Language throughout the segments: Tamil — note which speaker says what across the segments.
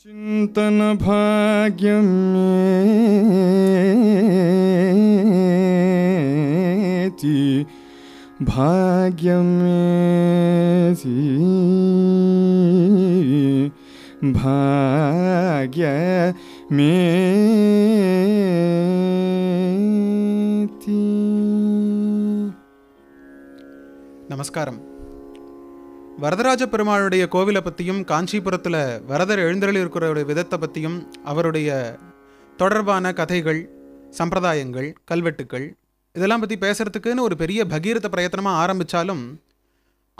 Speaker 1: चिंतन भाग्य में भाग्य में भाग्य में
Speaker 2: नमस्कार வரதராஜ பெருமாளுடைய கோவிலை பற்றியும் காஞ்சிபுரத்தில் வரதர் எழுந்தருளிருக்கிறவருடைய விதத்தை பற்றியும் அவருடைய தொடர்பான கதைகள் சம்பிரதாயங்கள் கல்வெட்டுக்கள் இதெல்லாம் பற்றி பேசுகிறதுக்குன்னு ஒரு பெரிய பகீரத பிரயத்தனமாக ஆரம்பித்தாலும்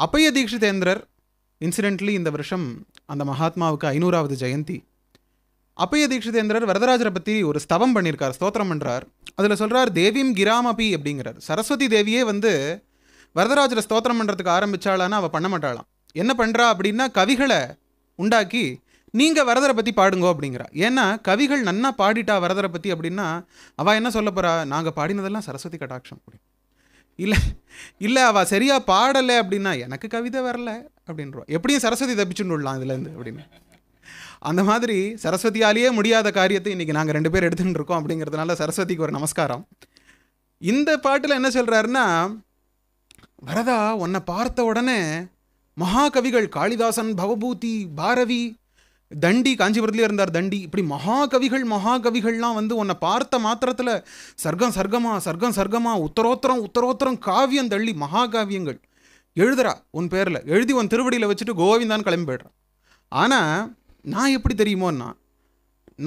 Speaker 2: அப்பைய தீக்ஷிதேந்திரர் இன்சிடென்ட்லி இந்த வருஷம் அந்த மகாத்மாவுக்கு ஐநூறாவது ஜெயந்தி அப்பைய தீக்ஷிதேந்திரர் வரதராஜரை பற்றி ஒரு ஸ்தவம் பண்ணியிருக்கார் ஸ்தோத்திரம் பண்ணுறார் அதில் சொல்கிறார் தேவியும் கிராமபி அப்படிங்கிறார் சரஸ்வதி தேவியே வந்து வரதராஜரை ஸ்தோத்திரம் பண்ணுறதுக்கு ஆரம்பித்தாளானா அவள் பண்ண மாட்டாளாம் என்ன பண்ணுறா அப்படின்னா கவிகளை உண்டாக்கி நீங்கள் வரதரை பற்றி பாடுங்கோ அப்படிங்கிறா ஏன்னா கவிகள் நன்னா பாடிட்டா வரதரை பற்றி அப்படின்னா அவள் என்ன சொல்ல போகிறா நாங்கள் பாடினதெல்லாம் சரஸ்வதி கடாட்சம் அப்படின்னு இல்லை இல்லை அவள் சரியாக பாடலை அப்படின்னா எனக்கு கவிதை வரல அப்படின்றோம் எப்படியும் சரஸ்வதி தப்பிச்சுன்னு விடலாம் இதுலேருந்து அப்படின்னு அந்த மாதிரி சரஸ்வதியாலேயே முடியாத காரியத்தை இன்றைக்கி நாங்கள் ரெண்டு பேர் எடுத்துகிட்டு இருக்கோம் அப்படிங்கிறதுனால சரஸ்வதிக்கு ஒரு நமஸ்காரம் இந்த பாட்டில் என்ன சொல்கிறாருன்னா வரதா உன்னை பார்த்த உடனே மகாகவிகள் காளிதாசன் பவபூதி பாரவி தண்டி காஞ்சிபுரத்துலேயே இருந்தார் தண்டி இப்படி மகாகவிகள் மகாகவிகள்லாம் வந்து உன்னை பார்த்த மாத்திரத்தில் சர்க்கம் சர்க்கமா சர்க்கம் சர்க்கமா உத்தரோத்தரம் உத்தரோத்தரம் காவியம் தள்ளி மகாகாவியங்கள் எழுதுறா உன் பேரில் எழுதி உன் திருவடியில் வச்சுட்டு கோவிந்தான்னு கிளம்பி போய்ட்றான் ஆனால் நான் எப்படி தெரியுமோன்னா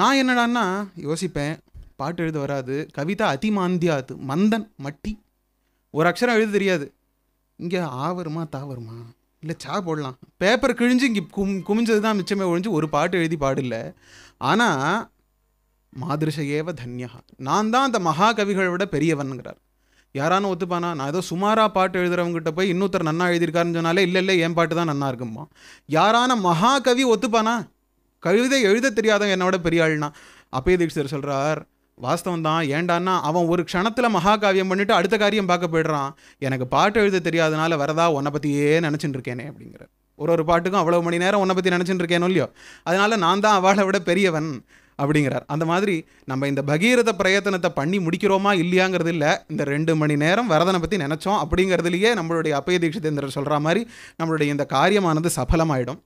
Speaker 2: நான் என்னடான்னா யோசிப்பேன் பாட்டு எழுத வராது கவிதா அதிமாந்தியாது மந்தன் மட்டி ஒரு அக்ஷரம் எழுத தெரியாது இங்கே ஆவருமா தாவருமா இல்லை சா போடலாம் பேப்பர் கிழிஞ்சு இங்கே கும் குமிஞ்சது தான் மிச்சமே ஒழிஞ்சு ஒரு பாட்டு எழுதி பாடில்லை ஆனால் மாதிரிஷையேவ தன்யா நான் தான் அந்த மகாகவிகளை விட பெரியவனுங்கிறார் யாரானு ஒத்துப்பானா நான் ஏதோ சுமாராக பாட்டு எழுதுறவங்ககிட்ட போய் இன்னொருத்தர் நன்னா எழுதியிருக்காருன்னு சொன்னாலே இல்லை இல்லை என் பாட்டு தான் நன்னா இருக்குமா யாரான மகாகவி ஒத்துப்பானா கவிதை எழுத தெரியாதவன் என்னோட பெரிய ஆள்னா சொல்கிறார் வாஸ்தவம் தான் ஏண்டான்னா அவன் ஒரு க்ஷணத்தில் மகாகாவியம் பண்ணிவிட்டு அடுத்த காரியம் பார்க்க போயிடுறான் எனக்கு பாட்டு எழுத தெரியாதனால வரதா உன்னை பற்றியே நினச்சிட்டு இருக்கேனே அப்படிங்கிற ஒரு ஒரு பாட்டுக்கும் அவ்வளோ மணி நேரம் உன்னை பற்றி நினச்சிட்டு இல்லையோ அதனால் நான் தான் அவளை விட பெரியவன் அப்படிங்கிறார் அந்த மாதிரி நம்ம இந்த பகீரத பிரயத்தனத்தை பண்ணி முடிக்கிறோமா இல்லையாங்கிறது இல்லை இந்த ரெண்டு மணி நேரம் வரதனை பற்றி நினச்சோம் அப்படிங்கிறதுலையே நம்மளுடைய அப்பய தீட்சிதேந்திரர் சொல்கிற மாதிரி நம்மளுடைய இந்த காரியமானது சஃலமாயிடும்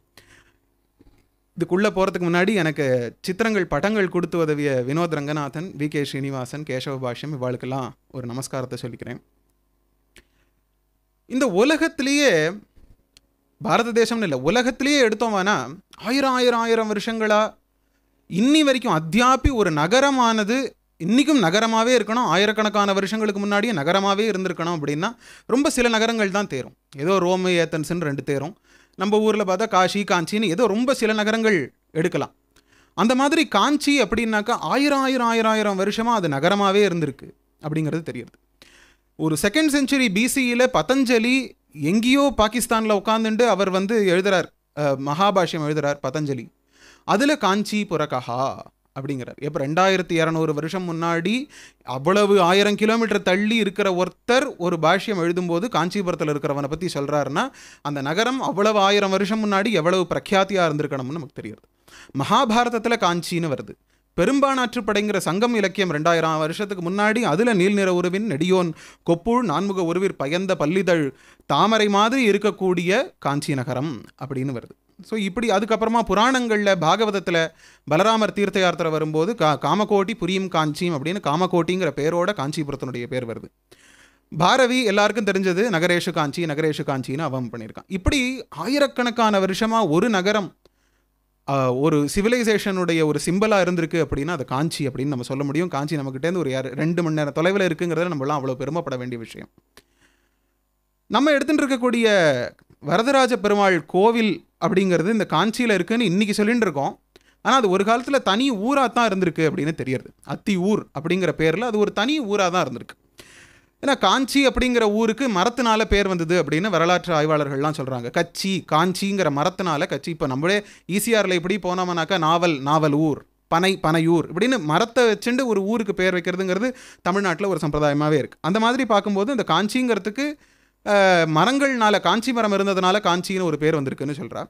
Speaker 2: இதுக்குள்ளே போகிறதுக்கு முன்னாடி எனக்கு சித்திரங்கள் படங்கள் கொடுத்து உதவிய வினோத் ரங்கநாதன் வி கே ஸ்ரீனிவாசன் கேசவ பாஷ்யம் இவாளுக்கெல்லாம் ஒரு நமஸ்காரத்தை சொல்லிக்கிறேன் இந்த உலகத்திலேயே பாரத தேசம்னு இல்லை உலகத்திலேயே எடுத்தோம்னா ஆயிரம் ஆயிரம் ஆயிரம் வருஷங்களாக இன்னி வரைக்கும் அத்தியாப்பி ஒரு நகரமானது இன்றைக்கும் நகரமாகவே இருக்கணும் ஆயிரக்கணக்கான வருஷங்களுக்கு முன்னாடியே நகரமாகவே இருந்திருக்கணும் அப்படின்னா ரொம்ப சில நகரங்கள் தான் தேரும் ஏதோ ரோமு ஏத்தன்ஸ்ன்னு ரெண்டு தேரும் நம்ம ஊரில் பார்த்தா காஷி காஞ்சின்னு ஏதோ ரொம்ப சில நகரங்கள் எடுக்கலாம் அந்த மாதிரி காஞ்சி அப்படின்னாக்கா ஆயிரம் ஆயிரம் ஆயிரம் ஆயிரம் வருஷமாக அது நகரமாகவே இருந்திருக்கு அப்படிங்கிறது தெரியுது ஒரு செகண்ட் செஞ்சுரி பிசியில் பதஞ்சலி எங்கேயோ பாகிஸ்தானில் உட்காந்துட்டு அவர் வந்து எழுதுகிறார் மகாபாஷ்யம் எழுதுகிறார் பதஞ்சலி அதில் காஞ்சி புறகஹா அப்படிங்கிறார் இப்போ ரெண்டாயிரத்தி இரநூறு வருஷம் முன்னாடி அவ்வளவு ஆயிரம் கிலோமீட்டர் தள்ளி இருக்கிற ஒருத்தர் ஒரு பாஷ்யம் எழுதும்போது காஞ்சிபுரத்தில் இருக்கிறவனை பற்றி சொல்கிறாருன்னா அந்த நகரம் அவ்வளவு ஆயிரம் வருஷம் முன்னாடி எவ்வளவு பிரக்யாத்தியாக இருந்திருக்கணும்னு நமக்கு தெரியுது மகாபாரதத்தில் காஞ்சின்னு வருது பெரும்பானாற்று படைங்கிற சங்கம் இலக்கியம் ரெண்டாயிரம் வருஷத்துக்கு முன்னாடி அதில் நீள்நிற உருவின் நெடியோன் கொப்புள் நான்முக உருவிற் பயந்த பள்ளிதழ் தாமரை மாதிரி இருக்கக்கூடிய காஞ்சி நகரம் அப்படின்னு வருது ஸோ இப்படி அதுக்கப்புறமா புராணங்களில் பாகவதத்தில் பலராமர் தீர்த்த யாத்திரை வரும்போது கா காமகோட்டி புரியும் காஞ்சியும் அப்படின்னு காமகோட்டிங்கிற பேரோட காஞ்சிபுரத்தினுடைய பேர் வருது பாரவி எல்லாருக்கும் தெரிஞ்சது நகரேஷு காஞ்சி நகரேஷு காஞ்சின்னு அவம் பண்ணியிருக்கான் இப்படி ஆயிரக்கணக்கான வருஷமாக ஒரு நகரம் ஒரு சிவிலைசேஷனுடைய ஒரு சிம்பிளாக இருந்திருக்கு அப்படின்னா அது காஞ்சி அப்படின்னு நம்ம சொல்ல முடியும் காஞ்சி நம்மக்கிட்டேருந்து ஒரு ரெண்டு மணி நேரம் தொலைவில் இருக்குங்கிறத நம்மளாம் அவ்வளோ பெருமைப்பட வேண்டிய விஷயம் நம்ம எடுத்துகிட்டு இருக்கக்கூடிய வரதராஜ பெருமாள் கோவில் அப்படிங்கிறது இந்த காஞ்சியில் இருக்குதுன்னு இன்றைக்கி சொல்லிட்டு இருக்கோம் ஆனால் அது ஒரு காலத்தில் தனி ஊராக தான் இருந்திருக்கு அப்படின்னு தெரியுது அத்தி ஊர் அப்படிங்கிற பேரில் அது ஒரு தனி ஊராக தான் இருந்திருக்கு ஏன்னா காஞ்சி அப்படிங்கிற ஊருக்கு மரத்தினால பேர் வந்தது அப்படின்னு வரலாற்று ஆய்வாளர்கள்லாம் சொல்கிறாங்க கச்சி காஞ்சிங்கிற மரத்தினால கச்சி இப்போ நம்மளே ஈசிஆரில் இப்படி போனோம்னாக்கா நாவல் நாவல் ஊர் பனை பனையூர் இப்படின்னு மரத்தை வச்சுட்டு ஒரு ஊருக்கு பேர் வைக்கிறதுங்கிறது தமிழ்நாட்டில் ஒரு சம்பிரதாயமாகவே இருக்குது அந்த மாதிரி பார்க்கும்போது இந்த காஞ்சிங்கிறதுக்கு மரங்கள்னால காஞ்சி மரம் இருந்ததுனால காஞ்சின்னு ஒரு பேர் வந்திருக்குன்னு சொல்கிறா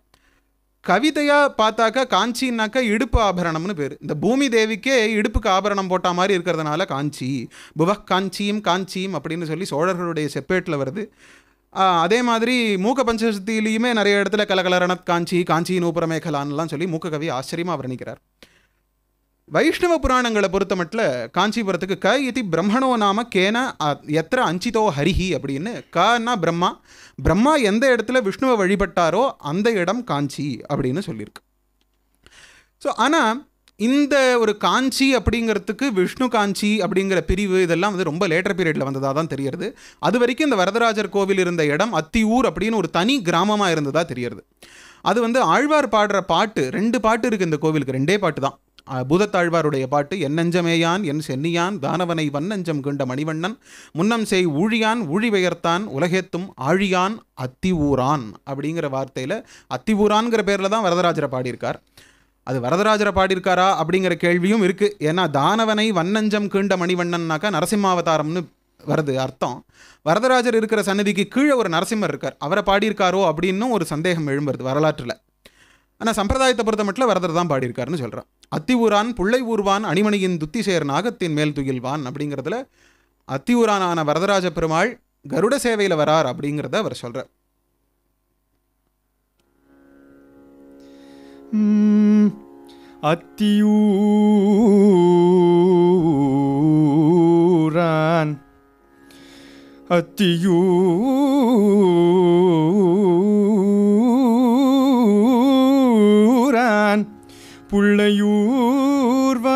Speaker 2: கவிதையாக பார்த்தாக்கா காஞ்சின்னாக்கா இடுப்பு ஆபரணம்னு பேர் இந்த பூமி தேவிக்கே இடுப்புக்கு ஆபரணம் போட்ட மாதிரி இருக்கிறதுனால காஞ்சி புவக் காஞ்சியும் காஞ்சியும் அப்படின்னு சொல்லி சோழர்களுடைய செப்பேட்டில் வருது அதே மாதிரி மூக்க பஞ்சசக்தியிலையுமே நிறைய இடத்துல கலகலரணத் காஞ்சி காஞ்சியின் நூபுரமேகலான்லாம் சொல்லி மூக்க கவி ஆச்சரியமாக வர்ணிக்கிறார் வைஷ்ணவ புராணங்களை பொறுத்த மட்டில் காஞ்சிபுரத்துக்கு க இத்தி பிரம்மணோ நாம கேன எத்தனை அஞ்சிதோ ஹரிஹி அப்படின்னு கன்னா பிரம்மா பிரம்மா எந்த இடத்துல விஷ்ணுவை வழிபட்டாரோ அந்த இடம் காஞ்சி அப்படின்னு சொல்லியிருக்கு ஸோ ஆனால் இந்த ஒரு காஞ்சி அப்படிங்கிறதுக்கு விஷ்ணு காஞ்சி அப்படிங்கிற பிரிவு இதெல்லாம் வந்து ரொம்ப லேட்டர் பீரியடில் வந்ததாக தான் தெரியுது அது வரைக்கும் இந்த வரதராஜர் கோவில் இருந்த இடம் அத்தியூர் அப்படின்னு ஒரு தனி கிராமமாக இருந்ததாக தெரியுது அது வந்து ஆழ்வார் பாடுற பாட்டு ரெண்டு பாட்டு இருக்குது இந்த கோவிலுக்கு ரெண்டே பாட்டு தான் பூதத்தாழ்வாருடைய பாட்டு என்னஞ்சமேயான் என் சென்னியான் தானவனை வன்னஞ்சம் கண்ட மணிவண்ணன் முன்னம் செய் ஊழியான் ஊழி ஊழிவெயர்த்தான் உலகேத்தும் ஆழியான் அத்திவூரான் அப்படிங்கிற வார்த்தையில் அத்திவூரான்கிற பேரில் தான் வரதராஜரை பாடியிருக்கார் அது வரதராஜரை பாடியிருக்காரா அப்படிங்கிற கேள்வியும் இருக்குது ஏன்னா தானவனை வன்னஞ்சம் கீண்ட மணிவண்ணன்னாக்கா நரசிம்மாவதாரம்னு வருது அர்த்தம் வரதராஜர் இருக்கிற சன்னதிக்கு கீழே ஒரு நரசிம்மர் இருக்கார் அவரை பாடியிருக்காரோ அப்படின்னும் ஒரு சந்தேகம் எழும்புறது வரலாற்றில் ஆனால் சம்பிரதாயத்தை பொறுத்த மட்டும் வரதர் தான் பாடியிருக்காருன்னு சொல்கிறான் அத்திவூரான் புள்ளை ஊர்வான் அணிமணியின் துத்தி சேர் நாகத்தின் மேல் துயில்வான் அப்படிங்கிறதுல அத்தியூரானான வரதராஜ பெருமாள் கருட சேவையில் வரார் அப்படிங்கிறத அவர் சொல்கிறார்
Speaker 1: அத்தியூரான் அத்தியூ புள்ளையூர்வ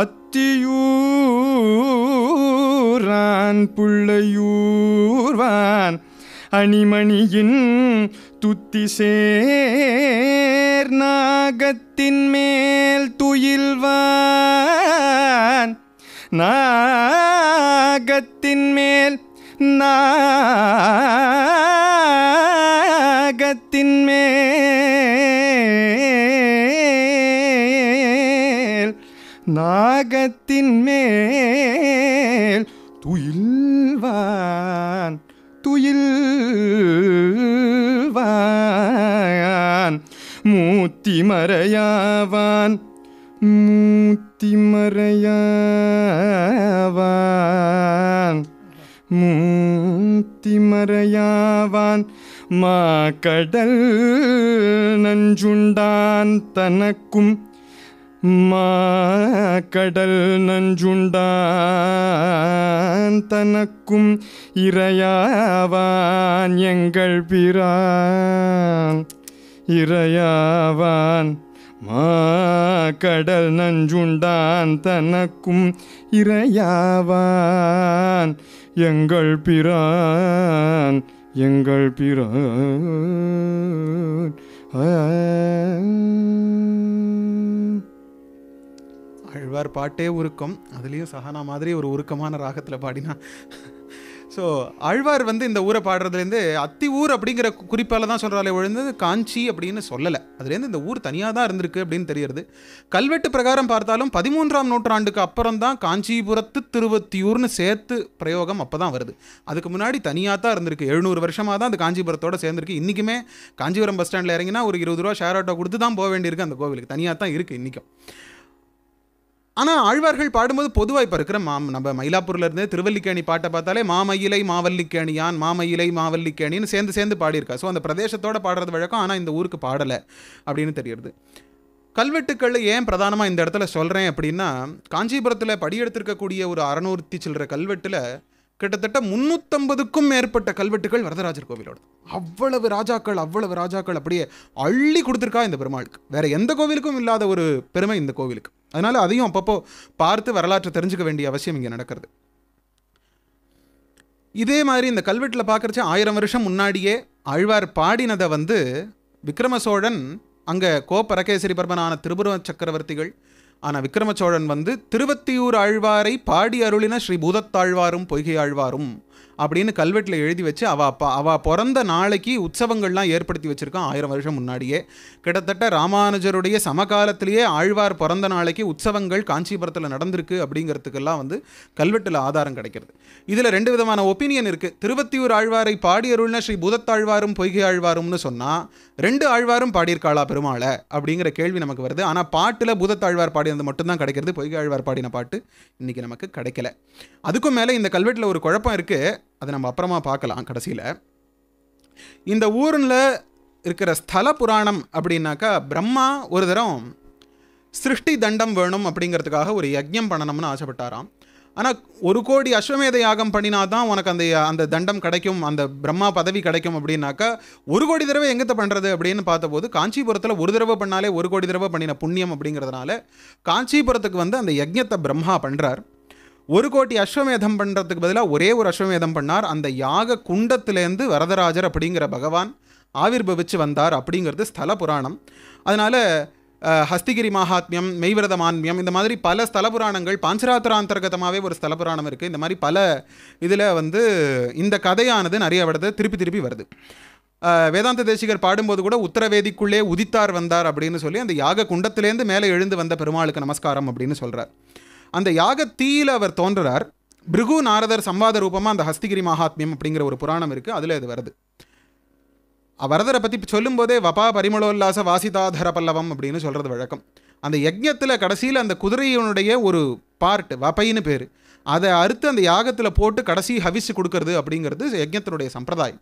Speaker 1: அத்தியூரான் புள்ளையூர்வான் அணிமணியின் துத்தி சேர் நாகத்தின் மேல் துயில்வான் நாகத்தின் மேல் நாகத்தின் மேல் நாகத்தின் மேல் துயில்வான் துயில்வான் மூத்தி மறையாவான் மூத்தி மறையாவான் மூத்திமறையாவான் மா கடல் நஞ்சுண்டான் தனக்கும் மா கடல் நஞ்சுண்டான் தனக்கும் இறையாவான் எங்கள் பிரான் இறையாவான் கடல் நஞ்சுண்டான் தனக்கும் இறையாவான் எங்கள் பிரான் எங்கள் பிரான் ஆழ்வார் பாட்டே
Speaker 2: உருக்கம் அதுலேயும் சஹானா மாதிரி ஒரு உருக்கமான ராகத்தில் பாடினா ஸோ ஆழ்வார் வந்து இந்த ஊரை பாடுறதுலேருந்து அத்தி ஊர் அப்படிங்கிற குறிப்பால் தான் சொல்கிறாலே ஒழிந்தது காஞ்சி அப்படின்னு சொல்லலை அதுலேருந்து இந்த ஊர் தனியாக தான் இருந்திருக்கு அப்படின்னு தெரியுது கல்வெட்டு பிரகாரம் பார்த்தாலும் பதிமூன்றாம் நூற்றாண்டுக்கு அப்புறம் தான் காஞ்சிபுரத்து திருவத்தியூர்னு சேர்த்து பிரயோகம் அப்போ தான் வருது அதுக்கு முன்னாடி தனியாக தான் இருந்திருக்கு எழுநூறு வருஷமாக தான் அந்த காஞ்சிபுரத்தோடு சேர்ந்துருக்கு இன்றைக்குமே காஞ்சிபுரம் பஸ் ஸ்டாண்டில் இறங்கினா ஒரு இருபது ரூபா ஷேர் ஆட்டோ கொடுத்து தான் போக வேண்டியிருக்கு அந்த கோவிலுக்கு தனியாக தான் இருக்குது இன்றைக்கும் ஆனால் ஆழ்வார்கள் பாடும்போது பொதுவாக இப்போ இருக்கிற மா நம்ம மயிலாப்பூரில் இருந்து திருவல்லிக்கேணி பாட்டை பார்த்தாலே மாமயிலை மாவல்லிக்கேணியான் மாமயிலை மாவல்லிக்கேணின்னு சேர்ந்து சேர்ந்து பாடியிருக்கா ஸோ அந்த பிரதேசத்தோடு பாடுறது வழக்கம் ஆனால் இந்த ஊருக்கு பாடலை அப்படின்னு தெரியுது கல்வெட்டுக்கள் ஏன் பிரதானமாக இந்த இடத்துல சொல்கிறேன் அப்படின்னா காஞ்சிபுரத்தில் படியெடுத்திருக்கக்கூடிய ஒரு அறநூறுத்தி சில்லற கல்வெட்டில் கிட்டத்தட்ட முந்நூற்றம்பதுக்கும் மேற்பட்ட கல்வெட்டுகள் வரதராஜர் கோவிலோட அவ்வளவு ராஜாக்கள் அவ்வளவு ராஜாக்கள் அப்படியே அள்ளி கொடுத்துருக்கா இந்த பெருமாளுக்கு வேறு எந்த கோவிலுக்கும் இல்லாத ஒரு பெருமை இந்த கோவிலுக்கு அதனால் அதையும் அப்பப்போ பார்த்து வரலாற்றை தெரிஞ்சுக்க வேண்டிய அவசியம் இங்கே நடக்கிறது இதே மாதிரி இந்த கல்வெட்டில் பார்க்குறச்சு ஆயிரம் வருஷம் முன்னாடியே ஆழ்வார் பாடினதை வந்து விக்ரம சோழன் அங்கே கோப்பரகேசரி பர்மனான திருபுர சக்கரவர்த்திகள் ஆனால் விக்ரம சோழன் வந்து திருவத்தியூர் ஆழ்வாரை பாடி அருளின ஸ்ரீ பூதத்தாழ்வாரும் பொய்கை ஆழ்வாரும் அப்படின்னு கல்வெட்டில் எழுதி வச்சு அவ அப்பா அவள் பிறந்த நாளைக்கு உற்சவங்கள்லாம் ஏற்படுத்தி வச்சுருக்கான் ஆயிரம் வருஷம் முன்னாடியே கிட்டத்தட்ட ராமானுஜருடைய சமகாலத்திலேயே ஆழ்வார் பிறந்த நாளைக்கு உற்சவங்கள் காஞ்சிபுரத்தில் நடந்திருக்கு அப்படிங்கிறதுக்கெல்லாம் வந்து கல்வெட்டில் ஆதாரம் கிடைக்கிறது இதில் ரெண்டு விதமான ஒப்பீனியன் இருக்குது திருவத்தியூர் ஆழ்வாரை பாடியருள்னா ஸ்ரீ பூதத்தாழ்வாரும் பொய்கை ஆழ்வாரும்னு சொன்னால் ரெண்டு ஆழ்வாரும் பாடியிருக்காளா பெருமாளை அப்படிங்கிற கேள்வி நமக்கு வருது ஆனால் பாட்டில் பூதத்தாழ்வார் பாடினது மட்டும்தான் கிடைக்கிறது ஆழ்வார் பாடின பாட்டு இன்றைக்கி நமக்கு கிடைக்கல அதுக்கும் மேலே இந்த கல்வெட்டில் ஒரு குழப்பம் இருக்குது அதை நம்ம அப்புறமா பார்க்கலாம் கடைசியில் இந்த ஊரில் இருக்கிற ஸ்தல புராணம் அப்படின்னாக்கா பிரம்மா ஒரு தரம் சிருஷ்டி தண்டம் வேணும் அப்படிங்கிறதுக்காக ஒரு யஜ்யம் பண்ணணும்னு ஆசைப்பட்டாராம் ஆனால் ஒரு கோடி அஸ்வமேத யாகம் பண்ணினாதான் உனக்கு அந்த அந்த தண்டம் கிடைக்கும் அந்த பிரம்மா பதவி கிடைக்கும் அப்படின்னாக்கா ஒரு கோடி தடவை எங்கத்தை பண்ணுறது அப்படின்னு பார்த்தபோது காஞ்சிபுரத்தில் ஒரு தடவை பண்ணாலே ஒரு கோடி தடவை பண்ணின புண்ணியம் அப்படிங்கிறதுனால காஞ்சிபுரத்துக்கு வந்து அந்த யஜ்யத்தை பிரம்மா பண்ணுறார் ஒரு கோடி அஸ்வமேதம் பண்ணுறதுக்கு பதிலாக ஒரே ஒரு அஸ்வமேதம் பண்ணார் அந்த யாக குண்டத்திலேருந்து வரதராஜர் அப்படிங்கிற பகவான் ஆவிர்பவிச்சு வந்தார் அப்படிங்கிறது ஸ்தல புராணம் அதனால் ஹஸ்திகிரி மகாத்மியம் மெய்விரத மான்மியம் இந்த மாதிரி பல ஸ்தல புராணங்கள் பாஞ்சராத்திராந்தர்கதமாகவே ஒரு ஸ்தல புராணம் இருக்குது இந்த மாதிரி பல இதில் வந்து இந்த கதையானது நிறைய விடத்தை திருப்பி திருப்பி வருது வேதாந்த தேசிகர் பாடும்போது கூட உத்தரவேதிக்குள்ளே உதித்தார் வந்தார் அப்படின்னு சொல்லி அந்த யாக குண்டத்திலேருந்து மேலே எழுந்து வந்த பெருமாளுக்கு நமஸ்காரம் அப்படின்னு சொல்கிறார் அந்த யாக தீயில் அவர் தோன்றுறார் பிருகு நாரதர் சம்பாத ரூபமாக அந்த ஹஸ்திகிரி மகாத்மியம் அப்படிங்கிற ஒரு புராணம் இருக்குது அதில் இது வருது வரதரை பற்றி சொல்லும்போதே வபா பரிமளோல்லாச வாசிதாதர பல்லவம் அப்படின்னு சொல்கிறது வழக்கம் அந்த யஜ்யத்தில் கடைசியில் அந்த குதிரையினுடைய ஒரு பார்ட் வபைன்னு பேர் அதை அறுத்து அந்த யாகத்தில் போட்டு கடைசி ஹவிசு கொடுக்கறது அப்படிங்கிறது யஜ்யத்தினுடைய சம்பிரதாயம்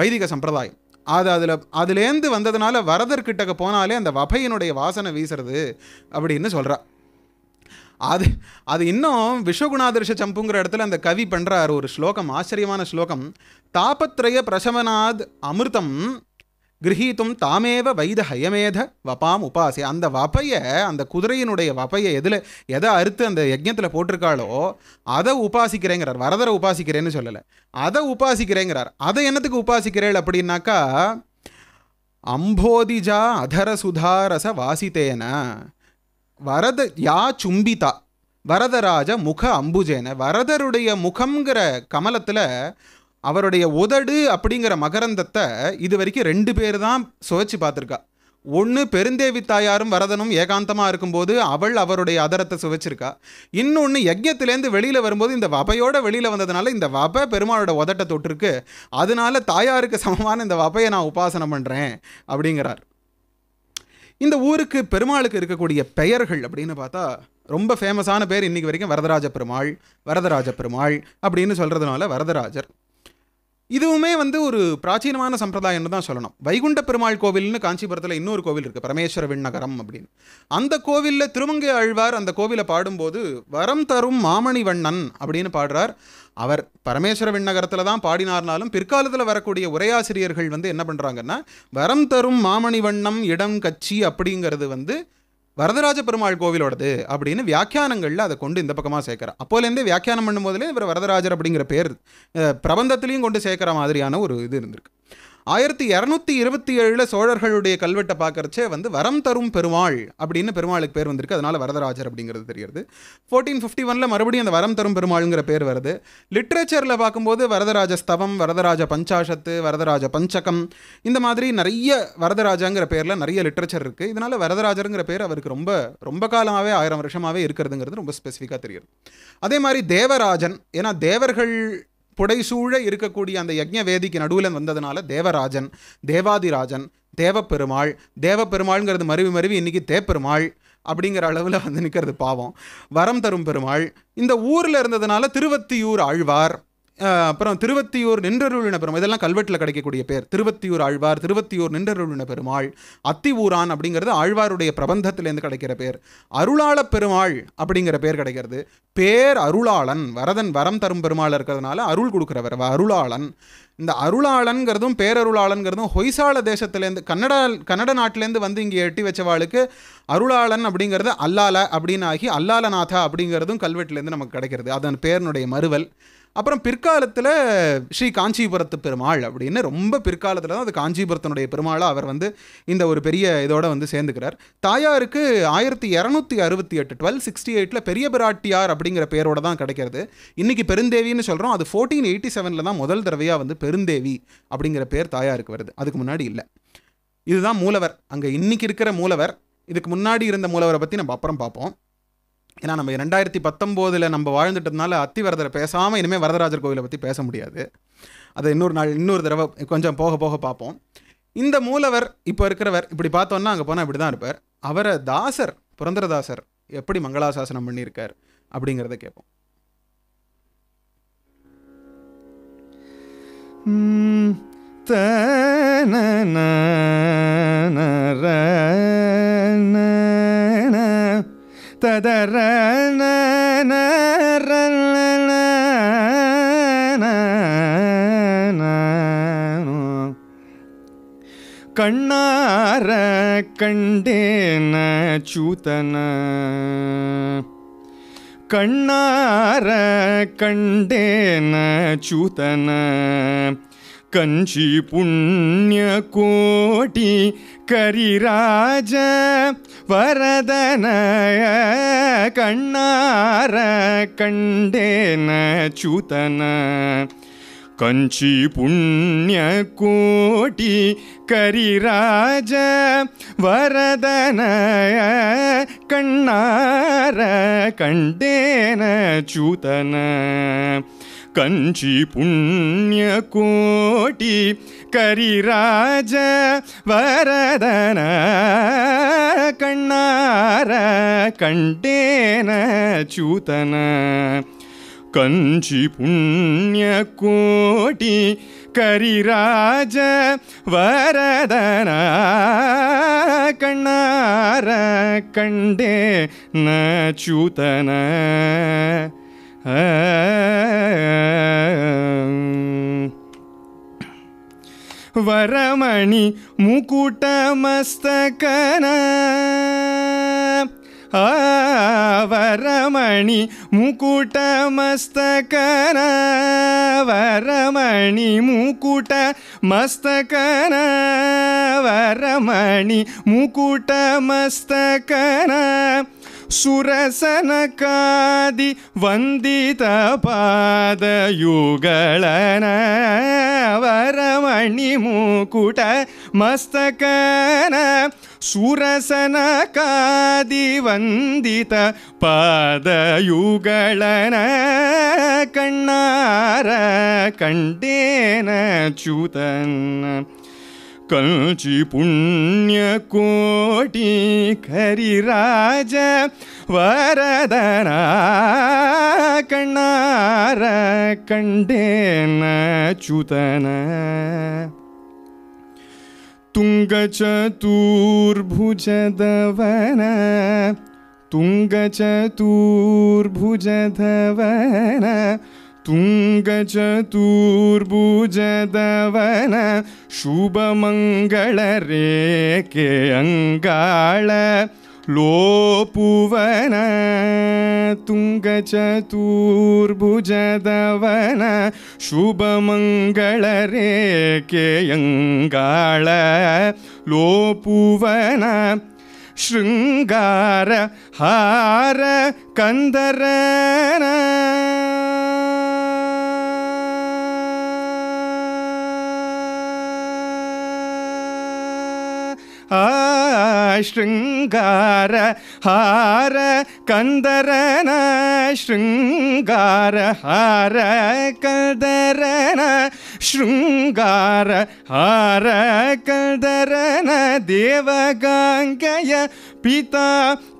Speaker 2: வைதிக சம்பிரதாயம் அது அதில் அதுலேருந்து வந்ததுனால வரதர்கிட்டக்க போனாலே அந்த வபையினுடைய வாசனை வீசுறது அப்படின்னு சொல்கிறா அது அது இன்னும் விஸ்வகுணாதிர்ஷ சம்புங்கிற இடத்துல அந்த கவி பண்ணுறார் ஒரு ஸ்லோகம் ஆச்சரியமான ஸ்லோகம் தாபத்ரய பிரசவனாத் அமிர்தம் கிரகித்தும் தாமேவ வைத ஹயமேத வபாம் உபாசை அந்த வப்பையை அந்த குதிரையினுடைய வப்பையை எதில் எதை அறுத்து அந்த யஜ்யத்தில் போட்டிருக்காளோ அதை உபாசிக்கிறேங்கிறார் வரதரை உபாசிக்கிறேன்னு சொல்லலை அதை உபாசிக்கிறேங்கிறார் அதை என்னத்துக்கு உபாசிக்கிறேள் அப்படின்னாக்கா அம்போதிஜா அதர சுதாரச வாசித்தேன வரத யா சும்பிதா வரதராஜ முக அம்புஜேன வரதருடைய முகம்ங்கிற கமலத்தில் அவருடைய உதடு அப்படிங்கிற மகரந்தத்தை இது வரைக்கும் ரெண்டு பேர் தான் சுவைச்சு பார்த்துருக்கா ஒன்று பெருந்தேவி தாயாரும் வரதனும் ஏகாந்தமாக இருக்கும்போது அவள் அவருடைய அதரத்தை சுவைச்சிருக்கா இன்னொன்று யஜ்யத்திலேருந்து வெளியில் வரும்போது இந்த வபையோட வெளியில் வந்ததுனால இந்த வபை பெருமாளோட உதட்டை தொட்டிருக்கு அதனால தாயாருக்கு சமமான இந்த வபையை நான் உபாசனம் பண்ணுறேன் அப்படிங்கிறார் இந்த ஊருக்கு பெருமாளுக்கு இருக்கக்கூடிய பெயர்கள் அப்படின்னு பார்த்தா ரொம்ப ஃபேமஸான பேர் இன்றைக்கி வரைக்கும் வரதராஜ பெருமாள் வரதராஜ பெருமாள் அப்படின்னு சொல்கிறதுனால வரதராஜர் இதுவுமே வந்து ஒரு பிராச்சீனமான சம்பிரதாயம்னு தான் சொல்லணும் வைகுண்ட பெருமாள் கோவில்னு காஞ்சிபுரத்தில் இன்னொரு கோவில் இருக்குது பரமேஸ்வர விண்ணகரம் அப்படின்னு அந்த கோவிலில் திருமங்கை ஆழ்வார் அந்த கோவிலை பாடும்போது வரம் தரும் மாமணி வண்ணன் அப்படின்னு பாடுறார் அவர் பரமேஸ்வர விண்ணகரத்தில் தான் பாடினார்னாலும் பிற்காலத்தில் வரக்கூடிய உரையாசிரியர்கள் வந்து என்ன பண்ணுறாங்கன்னா வரம் தரும் மாமணி வண்ணம் இடம் கட்சி அப்படிங்கிறது வந்து வரதராஜ பெருமாள் கோவிலோடது அப்படின்னு வியாக்கியானங்களில் அதை கொண்டு இந்த பக்கமாக சேர்க்குறேன் அப்போலேருந்தே வியாக்கியானம் பண்ணும் இவர் வரதராஜர் அப்படிங்கிற பேர் பிரபந்தத்திலையும் கொண்டு சேர்க்குற மாதிரியான ஒரு இது இருந்திருக்கு ஆயிரத்தி இரநூத்தி இருபத்தி ஏழில் சோழர்களுடைய கல்வெட்டை பார்க்குறச்சே வந்து வரம் தரும் பெருமாள் அப்படின்னு பெருமாளுக்கு பேர் வந்திருக்கு அதனால் வரதராஜர் அப்படிங்கிறது தெரியுது ஃபோர்டீன் ஃபிஃப்டி ஒனில் மறுபடியும் அந்த வரம் தரும் பெருமாளுங்கிற பேர் வருது லிட்ரேச்சரில் பார்க்கும்போது வரதராஜ ஸ்தவம் வரதராஜ பஞ்சாசத்து வரதராஜ பஞ்சகம் இந்த மாதிரி நிறைய வரதராஜாங்கிற பேரில் நிறைய லிட்ரேச்சர் இருக்குது இதனால் வரதராஜருங்கிற பேர் அவருக்கு ரொம்ப ரொம்ப காலமாகவே ஆயிரம் வருஷமாகவே இருக்கிறதுங்கிறது ரொம்ப ஸ்பெசிஃபிக்காக தெரியுது அதே மாதிரி தேவராஜன் ஏன்னா தேவர்கள் புடைசூழ இருக்கக்கூடிய அந்த யஜ்ய வேதிக்கு நடுவில் வந்ததுனால தேவராஜன் தேவாதிராஜன் தேவப்பெருமாள் தேவப்பெருமாள்ங்கிறது மருவி மருவி இன்றைக்கி தேப்பெருமாள் அப்படிங்கிற அளவில் வந்து நிற்கிறது பாவம் வரம் தரும் பெருமாள் இந்த ஊரில் இருந்ததுனால திருவத்தியூர் ஆழ்வார் அப்புறம் திருவத்தியூர் நின்றருளின பெருமாள் இதெல்லாம் கல்வெட்டில் கிடைக்கக்கூடிய பேர் திருவத்தியூர் ஆழ்வார் திருவத்தியூர் நின்றருளின பெருமாள் அத்திவூரான் அப்படிங்கிறது ஆழ்வாருடைய பிரபந்தத்திலேருந்து கிடைக்கிற பேர் அருளாள பெருமாள் அப்படிங்கிற பேர் கிடைக்கிறது பேர் அருளாளன் வரதன் வரம் தரும் பெருமாள் இருக்கிறதுனால அருள் கொடுக்குறவர் அருளாளன் இந்த அருளாளன்கிறதும் பேரருளாளன்கிறதும் ஹொய்சால தேசத்துலேருந்து கன்னடா கன்னட நாட்டிலேருந்து வந்து இங்கே எட்டி வச்சவாளுக்கு அருளாளன் அப்படிங்கிறது அல்லால அப்படின்னு ஆகி அல்லாலநாதா அப்படிங்கிறதும் கல்வெட்டுலேருந்து நமக்கு கிடைக்கிறது அதன் பேரனுடைய மறுவல் அப்புறம் பிற்காலத்தில் ஸ்ரீ காஞ்சிபுரத்து பெருமாள் அப்படின்னு ரொம்ப பிற்காலத்தில் தான் அது காஞ்சிபுரத்தினுடைய பெருமாளாக அவர் வந்து இந்த ஒரு பெரிய இதோடு வந்து சேர்ந்துக்கிறார் தாயாருக்கு ஆயிரத்தி இரநூத்தி அறுபத்தி எட்டு டுவெல் சிக்ஸ்டி எயிட்டில் பெரிய பிராட்டியார் அப்படிங்கிற பேரோட தான் கிடைக்கிறது இன்றைக்கி பெருந்தேவின்னு சொல்கிறோம் அது ஃபோர்டீன் எயிட்டி செவனில் தான் முதல் தடவையாக வந்து பெருந்தேவி அப்படிங்கிற பேர் தாயாருக்கு வருது அதுக்கு முன்னாடி இல்லை இதுதான் மூலவர் அங்கே இன்றைக்கி இருக்கிற மூலவர் இதுக்கு முன்னாடி இருந்த மூலவரை பற்றி நம்ம அப்புறம் பார்ப்போம் ஏன்னா நம்ம ரெண்டாயிரத்தி பத்தொம்போதில் நம்ம வாழ்ந்துட்டதுனால அத்திவரதரை பேசாமல் இனிமேல் வரதராஜர் கோவிலை பற்றி பேச முடியாது அதை இன்னொரு நாள் இன்னொரு தடவை கொஞ்சம் போக போக பார்ப்போம் இந்த மூலவர் இப்போ இருக்கிறவர் இப்படி பார்த்தோன்னா அங்கே போனால் இப்படி தான் இருப்பார் அவரை தாசர் புரந்தரதாசர் எப்படி மங்களாசாசனம் பண்ணியிருக்கார் அப்படிங்கிறத கேட்போம்
Speaker 1: தன കണ്ണാര കണ്ടേന ചൂതന കണ്ണാര കണ്ടേന ചൂതന കഞ്ചി കോടി கரிராஜ வரதன கண்ணார கண்டேன சூதன கஞ்சி புண்ணிய கோட்டி கரிராஜ வரதன கண்ணார கண்டேன சூதன கஞ்சி புண்ணிய கோட்டி கரிராஜ வரதன கண்ணார கண்டேன சூதன கஞ்சி புண்ணிய கோட்டி கரிராஜ வரதன கண்ணார கண்டே நூதன वरमणी मुकुट मस्तकना ह वरमणी मुकुट मस्तकना वरमणी मुकुट मस्तकन वरमणी मुकुट मस्तकन ಸುರಸನಕಾದಿ ವಂದಿತ ಪಾದಯುಗಳನ ವರಮಣಿ ಮುಕುಟ ಮಸ್ತಕನ ಸುರಸನಕಾದಿ ವಂದಿತ ಪಾದಯುಗಳನ ಕಣ್ಣಾರ ಕಂಡೇನ ಚ್ಯುತನ್ನ कञ्चिपुण्यकोटिखरिराजवरदणा कर्णारकण्डेन च्युतन तुङ्गचतुर्भुजवन तुङ्गचतुर्भुजधवन ತುಂಗಚತುರ್ಭುಜದವನ ಶುಭಮಂಗಳ ರೇಖೆ ಅಂಗಾಳ ಲೋಪುವನ ತುಂಗಚತುರ್ಭುಜದವನ ಶುಭಮಂಗಳ ರೇಖೆ ಅಂಗಾಳ ಲೋಪುವನ ಶೃಂಗಾರ ಹಾರ ಕಂದರನ ಶೃಂಗಾರ ಹಾರ ಕಂದರನ ಶೃಂಗಾರ ಹಾರ ಕದರನ ಶೃಂಗಾರ ಹಾರ ಕದರನ ದೇವಗಾಂಗಯ ಪಿತಾ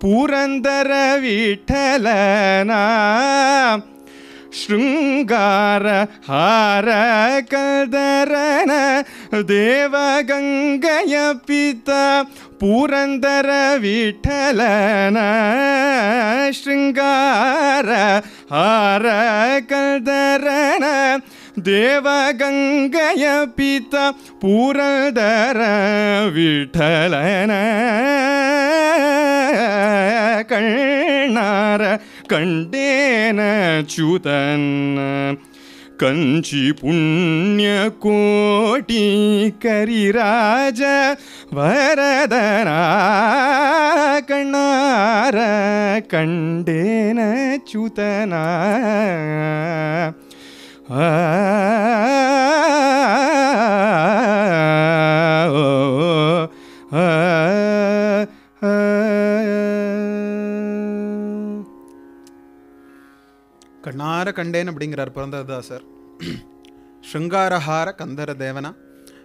Speaker 1: ಪುರಂದರ ವಿಠಲನ ಶೃಂಗಾರ ಹಾರ ಕದರನ ದೇವಗಂಗಯ ಪಿತ ಪುರಂದರ ವಿಠಲನ ಶೃಂಗಾರ ಹಾರ ಕದರನ தேவகங்கய பித புரதர விட்டலன கண்ணார கண்டேனச்சுதன் கஞ்சி புண்ணிய கோட்டி கரிராஜ வரதனா கண்ணார கண்டேனச்சுதனா ஆ ஆ ஆ
Speaker 2: கண்ணார கண்டேன் அப்படிங்கிறார் சார் ஸ்ருங்காரஹார கந்தர தேவனா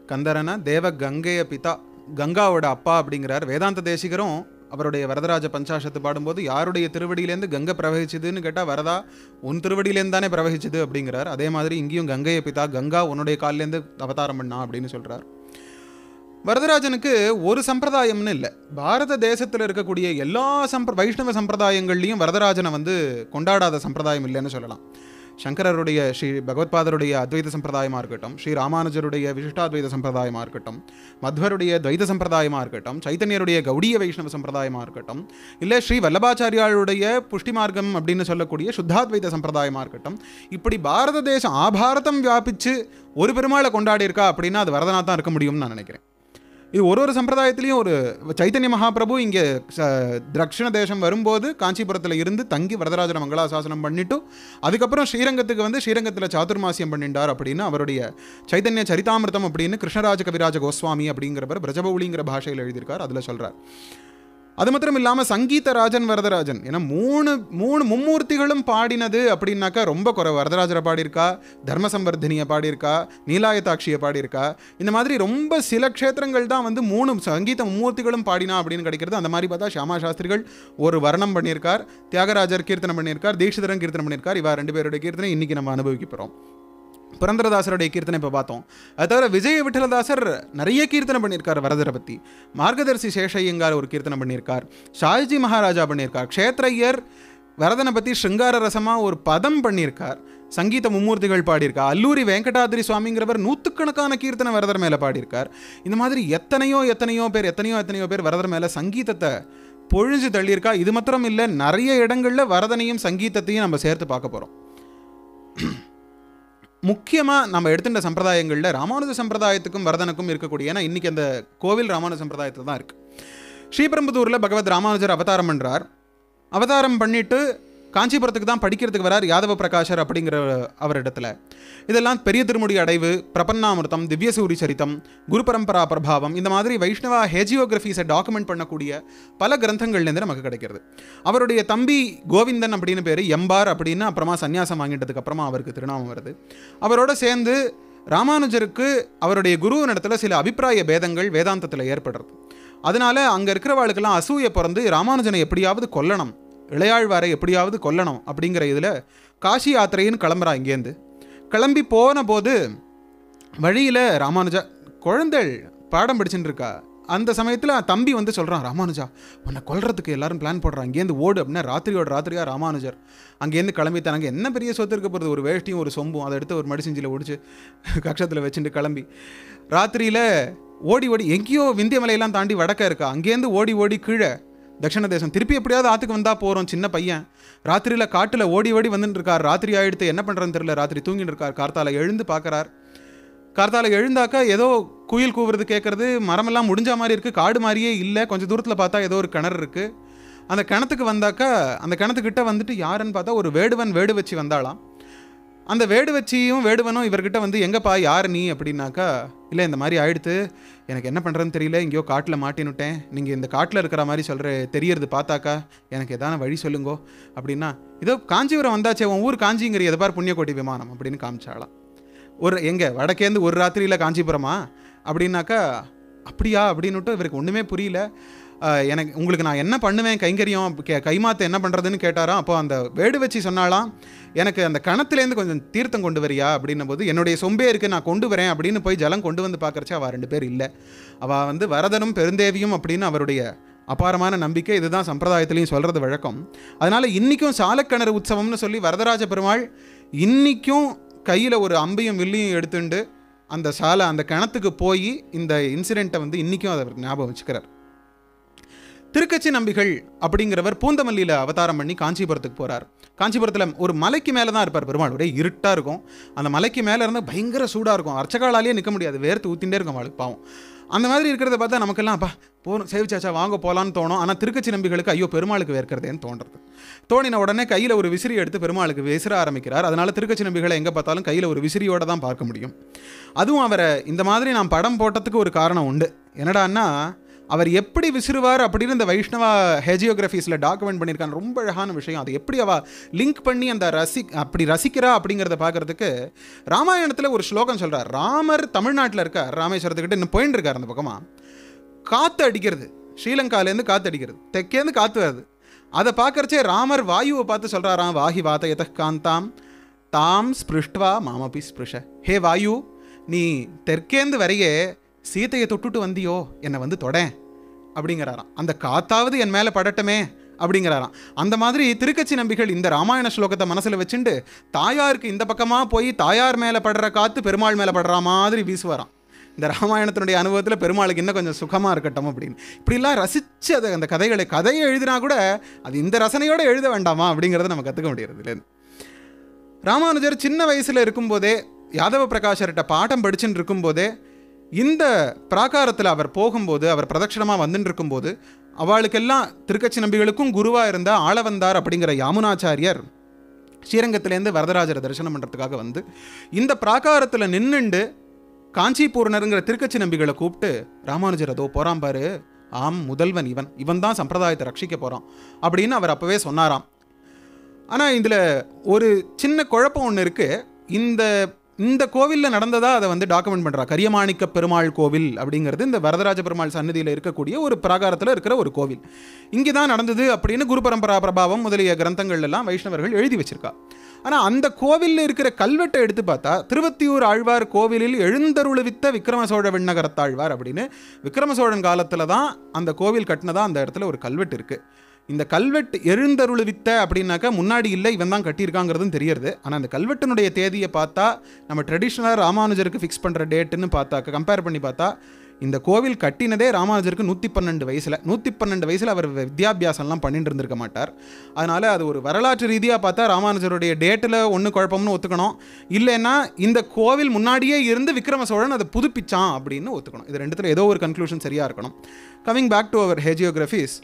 Speaker 2: கந்தரனா தேவ கங்கைய பிதா கங்காவோட அப்பா அப்படிங்கிறார் வேதாந்த தேசிகரும் அவருடைய வரதராஜ பஞ்சாசத்து பாடும்போது யாருடைய திருவடியிலேருந்து கங்கை பிரவகிச்சதுன்னு கேட்டால் வரதா உன் திருவடியிலேருந்து தானே பிரவகிச்சது அப்படிங்கிறார் அதே மாதிரி இங்கேயும் கங்கையை பித்தா கங்கா உன்னுடைய காலிலேருந்து அவதாரம் பண்ணா அப்படின்னு சொல்கிறார் வரதராஜனுக்கு ஒரு சம்பிரதாயம்னு இல்லை பாரத தேசத்தில் இருக்கக்கூடிய எல்லா சம்ப வைஷ்ணவ சம்பிரதாயங்கள்லையும் வரதராஜனை வந்து கொண்டாடாத சம்பிரதாயம் இல்லைன்னு சொல்லலாம் சங்கரருடைய ஸ்ரீ பகவத்பாதருடைய அத்வைத சம்பிரதாயமாக இருக்கட்டும் ஸ்ரீ ராமானுஜருடைய விசிஷ்டாத்வைத சம்பிரதாயமாக இருக்கட்டும் மத்வருடைய துவைத சம்பிரதாயமாக இருக்கட்டும் சைத்தன்யருடைய கௌடிய வைஷ்ணவ சம்பிரதாயமாக இருக்கட்டும் இல்லை ஸ்ரீ வல்லபாச்சாரியாளுடைய புஷ்டி மார்க்கம் அப்படின்னு சொல்லக்கூடிய சுத்தாத்வைத சம்பிரதாயமாக இருக்கட்டும் இப்படி பாரத தேசம் ஆபாரதம் வியாபித்து ஒரு பெருமாளை கொண்டாடி இருக்கா அப்படின்னா அது வரதனாக தான் இருக்க முடியும்னு நான் நினைக்கிறேன் இது ஒரு ஒரு சம்பிரதாயத்திலையும் ஒரு சைத்தன்ய மகாபிரபு இங்கே தட்சிண தேசம் வரும்போது காஞ்சிபுரத்தில் இருந்து தங்கி வரதராஜன மங்களாசாசனம் பண்ணிட்டு அதுக்கப்புறம் ஸ்ரீரங்கத்துக்கு வந்து ஸ்ரீரங்கத்தில் சாதுர்மாசியம் பண்ணிட்டார் அப்படின்னு அவருடைய சைத்தன்ய சரிதாமிர்தம் அப்படின்னு கிருஷ்ணராஜ கவிராஜ கோஸ்வாமி அப்படிங்கிறவர் பிரஜபௌலிங்கிற பாஷையில் எழுதியிருக்கார் அதில் சொல்கிறார் அது மாத்திரம் இல்லாமல் சங்கீத ராஜன் வரதராஜன் ஏன்னா மூணு மூணு மும்மூர்த்திகளும் பாடினது அப்படின்னாக்கா ரொம்ப குறை வரதராஜரை பாடியிருக்கா தர்மசம்வர்தினியை பாடியிருக்கா நீலாயதாட்சியை பாடியிருக்கா இந்த மாதிரி ரொம்ப சில க்ஷேத்திரங்கள் தான் வந்து மூணு சங்கீத மும்மூர்த்திகளும் பாடினா அப்படின்னு கிடைக்கிறது அந்த மாதிரி பார்த்தா ஷியாமா சாஸ்திரிகள் ஒரு வர்ணம் பண்ணியிருக்கார் தியாகராஜர் கீர்த்தனம் பண்ணியிருக்கார் தீட்சிதரன் கீர்த்தனம் பண்ணியிருக்கார் இவா ரெண்டு பேருடைய கீர்த்தனை இன்றைக்கி நம்ம அனுபவிக்க போகிறோம் புரந்தரதாசருடைய கீர்த்தனை இப்போ பார்த்தோம் அது தவிர விஜய விட்டலதாசர் நிறைய கீர்த்தனை பண்ணியிருக்கார் வரதரை பற்றி மார்கதர்சி சேஷையங்கார் ஒரு கீர்த்தனை பண்ணியிருக்கார் ஷாஜி மகாராஜா பண்ணியிருக்கார் க்ஷேத்ரையர் வரதனை பற்றி ஷிங்கார ரசமாக ஒரு பதம் பண்ணியிருக்கார் சங்கீத மும்மூர்த்திகள் பாடியிருக்கார் அல்லூரி வெங்கடாதிரி சுவாமிங்கிறவர் நூற்றுக்கணக்கான கீர்த்தனை வரதர் மேலே பாடியிருக்கார் இந்த மாதிரி எத்தனையோ எத்தனையோ பேர் எத்தனையோ எத்தனையோ பேர் வரதர் மேலே சங்கீதத்தை பொழிஞ்சு தள்ளியிருக்கா இது மாத்திரம் இல்லை நிறைய இடங்களில் வரதனையும் சங்கீதத்தையும் நம்ம சேர்த்து பார்க்க போகிறோம் முக்கியமாக நம்ம எடுத்துட்ட சம்பிரதாயங்களில் ராமானுஜ சம்பிரதாயத்துக்கும் வரதனுக்கும் இருக்கக்கூடிய ஏன்னா இன்றைக்கி அந்த கோவில் ராமானுஜ சம்பிரதாயத்தில் தான் இருக்குது ஸ்ரீபெரும்புதூரில் பகவத் ராமானுஜர் அவதாரம் பண்ணுறார் அவதாரம் பண்ணிவிட்டு காஞ்சிபுரத்துக்கு தான் படிக்கிறதுக்கு வரார் யாதவ பிரகாஷர் அப்படிங்கிற அவரிடத்துல இதெல்லாம் பெரிய திருமுடி அடைவு பிரபன்னாமிரதம் திவ்யசூரி சரித்தம் குரு பரம்பரா பிரபாவம் இந்த மாதிரி வைஷ்ணவா ஹெஜியோகிராஃபிஸை டாக்குமெண்ட் பண்ணக்கூடிய பல கிரந்தங்கள்லேருந்து நமக்கு கிடைக்கிறது அவருடைய தம்பி கோவிந்தன் அப்படின்னு பேர் எம்பார் அப்படின்னு அப்புறமா சன்னியாசம் வாங்கிட்டதுக்கு அப்புறமா அவருக்கு திருநாமம் வருது அவரோட சேர்ந்து ராமானுஜருக்கு அவருடைய குருவின் இடத்துல சில அபிப்பிராய பேதங்கள் வேதாந்தத்தில் ஏற்படுறது அதனால அங்கே இருக்கிறவாளுக்கெல்லாம் அசூயை பிறந்து ராமானுஜனை எப்படியாவது கொல்லணும் இளையாழ்வாரை எப்படியாவது கொல்லணும் அப்படிங்கிற இதில் காசி யாத்திரைன்னு கிளம்புறா இங்கேருந்து கிளம்பி போன போது வழியில் ராமானுஜா குழந்தை பாடம் படிச்சுட்டு இருக்கா அந்த சமயத்தில் தம்பி வந்து சொல்கிறான் ராமானுஜா உன்னை கொல்றதுக்கு எல்லாரும் பிளான் போடுறான் அங்கேருந்து ஓடு அப்படின்னா ராத்திரியோட ராத்திரியாக ராமானுஜர் அங்கேருந்து கிளம்பி அங்கே என்ன பெரிய சொத்து இருக்க போகிறது ஒரு வேஷ்டியும் ஒரு சொம்பும் அதை எடுத்து ஒரு மடிசெஞ்சில் ஒடிச்சு கக்ஷத்தில் வச்சுட்டு கிளம்பி ராத்திரியில் ஓடி ஓடி எங்கேயோ விந்திய மலையெல்லாம் தாண்டி வடக்க இருக்கா அங்கேருந்து ஓடி ஓடி கீழே தட்சிண தேசம் திருப்பி எப்படியாவது ஆற்றுக்கு வந்தால் போகிறோம் சின்ன பையன் ராத்திரியில் காட்டில் ஓடி ஓடி வந்துட்டு இருக்கார் ராத்திரி ஆகிடுத்து என்ன பண்ணுறதுன்னு தெரியல ராத்திரி தூங்கிட்டு இருக்கார் கார்த்தால எழுந்து பார்க்குறார் கார்த்தால எழுந்தாக்கா ஏதோ குயில் கூவுறது கேட்குறது மரமெல்லாம் முடிஞ்ச மாதிரி இருக்குது காடு மாதிரியே இல்லை கொஞ்சம் தூரத்தில் பார்த்தா ஏதோ ஒரு கிணறு இருக்குது அந்த கிணத்துக்கு வந்தாக்கா அந்த கிணத்துக்கிட்ட வந்துட்டு யாருன்னு பார்த்தா ஒரு வேடுவன் வேடு வச்சு வந்தாலாம் அந்த வேடுவச்சியும் வேடுவனும் இவர்கிட்ட வந்து எங்கப்பா யார் நீ அப்படின்னாக்கா இல்லை இந்த மாதிரி ஆயிடுத்து எனக்கு என்ன பண்ணுறதுன்னு தெரியல எங்கேயோ காட்டில் மாட்டினுட்டேன் நீங்கள் இந்த காட்டில் இருக்கிற மாதிரி சொல்கிற தெரியறது பார்த்தாக்கா எனக்கு எதான வழி சொல்லுங்கோ அப்படின்னா இதோ காஞ்சிபுரம் வந்தாச்சே உன் ஊர் காஞ்சிங்கிற எதப்பார் புண்ணியக்கோட்டி விமானம் அப்படின்னு காமிச்சாலாம் ஒரு எங்கே வடக்கேந்து ஒரு ராத்திரியில் காஞ்சிபுரமா அப்படின்னாக்கா அப்படியா அப்படின்னுட்டு இவருக்கு ஒன்றுமே புரியல எனக்கு உங்களுக்கு நான் என்ன பண்ணுவேன் கைங்கரியம் கே மாற்ற என்ன பண்ணுறதுன்னு கேட்டாராம் அப்போ அந்த வேடு வச்சு சொன்னாலாம் எனக்கு அந்த கணத்துலேருந்து கொஞ்சம் தீர்த்தம் கொண்டு வரியா அப்படின்னும் போது என்னுடைய சொம்பே இருக்குது நான் கொண்டு வரேன் அப்படின்னு போய் ஜலம் கொண்டு வந்து பார்க்குறச்சா அவள் ரெண்டு பேர் இல்லை அவள் வந்து வரதனும் பெருந்தேவியும் அப்படின்னு அவருடைய அபாரமான நம்பிக்கை இதுதான் சம்பிரதாயத்துலேயும் சொல்கிறது வழக்கம் அதனால் இன்றைக்கும் சாலக்கிணறு உற்சவம்னு சொல்லி வரதராஜ பெருமாள் இன்றைக்கும் கையில் ஒரு அம்பையும் வில்லையும் எடுத்துண்டு அந்த சாலை அந்த கிணத்துக்கு போய் இந்த இன்சிடெண்ட்டை வந்து இன்றைக்கும் அதை ஞாபகம் வச்சுக்கிறார் திருக்கச்சி நம்பிகள் அப்படிங்கிறவர் பூந்தமல்லியில் அவதாரம் பண்ணி காஞ்சிபுரத்துக்கு போகிறார் காஞ்சிபுரத்தில் ஒரு மலைக்கு மேலே தான் இருப்பார் பெருமாள் ஒரே இருட்டாக இருக்கும் அந்த மலைக்கு மேலே இருந்து பயங்கர சூடாக இருக்கும் அர்ச்சகாலாலேயே நிற்க முடியாது வேர்த்து ஊற்றிகிட்டே இருக்கும் அவளுக்கு பாவம் அந்த மாதிரி இருக்கிறத பார்த்தா நமக்கெல்லாம் அப்பா போகணும் சேவிச்சாச்சா வாங்க போகலான்னு தோணும் ஆனால் திருக்கச்சி நம்பிகளுக்கு ஐயோ பெருமாளுக்கு வேர்க்கிறதேன்னு தோன்றது தோணின உடனே கையில் ஒரு விசிறி எடுத்து பெருமாளுக்கு விசிற ஆரம்பிக்கிறார் அதனால் திருக்கச்சி நம்பிகளை எங்கே பார்த்தாலும் கையில் ஒரு விசிறியோடு தான் பார்க்க முடியும் அதுவும் அவரை இந்த மாதிரி நான் படம் போட்டதுக்கு ஒரு காரணம் உண்டு என்னடான்னா அவர் எப்படி விசிறுவார் அப்படின்னு இந்த வைஷ்ணவா ஹெஜியோகிராஃபிஸில் டாக்குமெண்ட் பண்ணியிருக்காங்க ரொம்ப அழகான விஷயம் அது எப்படி அவ லிங்க் பண்ணி அந்த ரசி அப்படி ரசிக்கிறா அப்படிங்கிறத பார்க்குறதுக்கு ராமாயணத்தில் ஒரு ஸ்லோகம் சொல்கிறார் ராமர் தமிழ்நாட்டில் இருக்கார் ராமேஸ்வரத்துக்கிட்ட இன்னும் போயின்னு இருக்கார் அந்த பக்கமாக காற்று அடிக்கிறது ஸ்ரீலங்காலேருந்து காற்று அடிக்கிறது தெற்கேந்து காற்று வருது அதை பார்க்குறச்சே ராமர் வாயுவை பார்த்து சொல்கிறாராம் வாஹி வாத்த எத காந்தாம் தாம் ஸ்பிருஷ்டுவா மாமபி ஸ்பிருஷ ஹே வாயு நீ தெற்கேந்து வரையே சீத்தையை தொட்டுட்டு வந்தியோ என்னை வந்து தொட அப்படிங்கிறாராம் அந்த காத்தாவது என் மேலே படட்டமே அப்படிங்கிறாராம் அந்த மாதிரி திருக்கட்சி நம்பிகள் இந்த ராமாயண ஸ்லோகத்தை மனசில் வச்சுட்டு தாயாருக்கு இந்த பக்கமாக போய் தாயார் மேலே படுற காற்று பெருமாள் மேலே படுற மாதிரி வீசுவாராம் இந்த ராமாயணத்தினுடைய அனுபவத்தில் பெருமாளுக்கு இன்னும் கொஞ்சம் சுகமாக இருக்கட்டும் அப்படின்னு இப்படிலாம் ரசித்து அதை அந்த கதைகளை கதையை எழுதினா கூட அது இந்த ரசனையோடு எழுத வேண்டாமா அப்படிங்கிறத நம்ம கற்றுக்க முடியறது ராமானுஜர் சின்ன வயசில் இருக்கும்போதே யாதவ பிரகாஷர்கிட்ட பாடம் படிச்சுட்டு இருக்கும்போதே இந்த பிராகாரத்தில் அவர் போகும்போது அவர் பிரதட்சிணமாக வந்துட்டு இருக்கும்போது அவளுக்கெல்லாம் திருக்கச்சி நம்பிகளுக்கும் குருவாக இருந்த ஆளவந்தார் அப்படிங்கிற யாமுனாச்சாரியர் ஸ்ரீரங்கத்திலேருந்து வரதராஜரை தரிசனம் பண்ணுறதுக்காக வந்து இந்த பிராகாரத்தில் நின்றுண்டு காஞ்சிபூர்ணருங்கிற திருக்கச்சி நம்பிகளை கூப்பிட்டு ராமானுஜர் அதோ போகிறான் பாரு ஆம் முதல்வன் இவன் இவன் தான் சம்பிரதாயத்தை ரட்சிக்க போகிறான் அப்படின்னு அவர் அப்போவே சொன்னாராம் ஆனால் இதில் ஒரு சின்ன குழப்பம் ஒன்று இருக்குது இந்த இந்த கோவிலில் நடந்ததாக அதை வந்து டாக்குமெண்ட் பண்ணுறா கரியமாணிக்க பெருமாள் கோவில் அப்படிங்கிறது இந்த வரதராஜ பெருமாள் சன்னதியில் இருக்கக்கூடிய ஒரு பிராகாரத்தில் இருக்கிற ஒரு கோவில் இங்கே தான் நடந்தது அப்படின்னு குரு பரம்பரா பிரபாவம் முதலிய கிரந்தங்கள்லாம் வைஷ்ணவர்கள் எழுதி வச்சிருக்கா ஆனால் அந்த கோவிலில் இருக்கிற கல்வெட்டை எடுத்து பார்த்தா திருவத்தியூர் ஆழ்வார் கோவிலில் எழுந்தருளுவித்த விக்ரம சோழ விண்ணகரத்தாழ்வார் அப்படின்னு விக்ரம சோழன் காலத்தில் தான் அந்த கோவில் கட்டினதாக அந்த இடத்துல ஒரு கல்வெட்டு இருக்குது இந்த கல்வெட்டு எழுந்தருளுவித்த அப்படின்னாக்கா முன்னாடி இல்லை இவன் தான் கட்டியிருக்காங்கிறதும் தெரியுது ஆனால் அந்த கல்வெட்டினுடைய தேதியை பார்த்தா நம்ம ட்ரெடிஷ்னலாக ராமானுஜருக்கு ஃபிக்ஸ் பண்ணுற டேட்டுன்னு பார்த்தாக்க கம்பேர் பண்ணி பார்த்தா இந்த கோவில் கட்டினதே ராமானுஜருக்கு நூற்றி பன்னெண்டு வயசில் நூற்றி பன்னெண்டு வயசில் அவர் வித்தியாபியாசம்லாம் பண்ணிட்டு இருந்திருக்க மாட்டார் அதனால் அது ஒரு வரலாற்று ரீதியாக பார்த்தா ராமானுஜருடைய டேட்டில் ஒன்று குழப்பம்னு ஒத்துக்கணும் இல்லைன்னா இந்த கோவில் முன்னாடியே இருந்து விக்ரம சோழன் அதை புதுப்பிச்சான் அப்படின்னு ஒத்துக்கணும் இது ரெண்டுத்தில் ஏதோ ஒரு கன்க்ளூஷன் சரியாக இருக்கணும் coming back to our hagiographies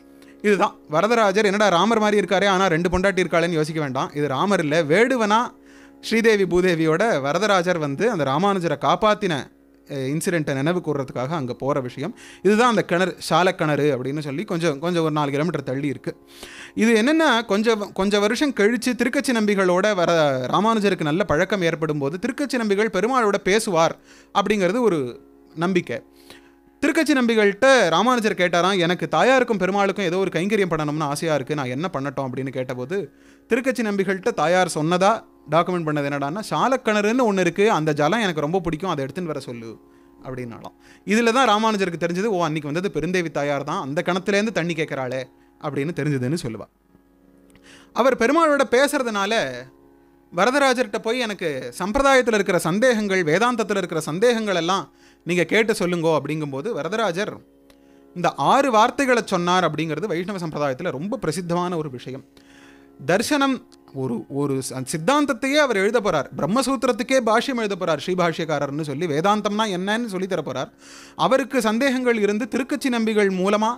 Speaker 2: இதுதான் வரதராஜர் என்னடா ராமர் மாதிரி இருக்காரு ஆனால் ரெண்டு பொண்டாட்டி இருக்காளேன்னு யோசிக்க வேண்டாம் இது ராமர் இல்லை வேடுவனா ஸ்ரீதேவி பூதேவியோட வரதராஜர் வந்து அந்த ராமானுஜரை காப்பாற்றின இன்சிடெண்ட்டை நினைவு கூறுறதுக்காக அங்கே போகிற விஷயம் இதுதான் அந்த கிணறு சால கிணறு அப்படின்னு சொல்லி கொஞ்சம் கொஞ்சம் ஒரு நாலு கிலோமீட்டர் தள்ளி இருக்குது இது என்னென்னா கொஞ்சம் கொஞ்சம் வருஷம் கழித்து திருக்கச்சி நம்பிகளோட வர ராமானுஜருக்கு நல்ல பழக்கம் ஏற்படும் போது திருக்கச்சி நம்பிகள் பெருமாளோட பேசுவார் அப்படிங்கிறது ஒரு நம்பிக்கை திருக்கச்சி நம்பிகள்கிட்ட ராமானுஜர் கேட்டாராம் எனக்கு தாயாருக்கும் பெருமாளுக்கும் ஏதோ ஒரு கைங்கரியம் பண்ணணும்னு ஆசையாக இருக்குது நான் என்ன பண்ணட்டும் அப்படின்னு கேட்டபோது திருக்கச்சி நம்பிகள்கிட்ட தாயார் சொன்னதாக டாக்குமெண்ட் பண்ணது என்னடான்னா சாலக்கிணறுன்னு ஒன்று இருக்குது அந்த ஜலம் எனக்கு ரொம்ப பிடிக்கும் அதை எடுத்துன்னு வர சொல்லு அப்படின்னாலும் இதில் தான் ராமானுஜருக்கு தெரிஞ்சது ஓ அன்றைக்கி வந்தது பெருந்தேவி தாயார் தான் அந்த கணத்துலேருந்து தண்ணி கேட்குறாளே அப்படின்னு தெரிஞ்சதுன்னு சொல்லுவாள் அவர் பெருமாளோட பேசுகிறதுனால வரதராஜர்கிட்ட போய் எனக்கு சம்பிரதாயத்தில் இருக்கிற சந்தேகங்கள் வேதாந்தத்தில் இருக்கிற சந்தேகங்கள் எல்லாம் நீங்கள் கேட்டு சொல்லுங்கோ அப்படிங்கும்போது வரதராஜர் இந்த ஆறு வார்த்தைகளை சொன்னார் அப்படிங்கிறது வைஷ்ணவ சம்பிரதாயத்தில் ரொம்ப பிரசித்தமான ஒரு விஷயம் தர்சனம் ஒரு ஒரு சித்தாந்தத்தையே அவர் எழுத போகிறார் பிரம்மசூத்திரத்துக்கே பாஷ்யம் எழுத போகிறார் ஸ்ரீபாஷ்யக்காரர்னு சொல்லி வேதாந்தம்னா என்னன்னு சொல்லி தரப்போகிறார் அவருக்கு சந்தேகங்கள் இருந்து திருக்கச்சி நம்பிகள் மூலமாக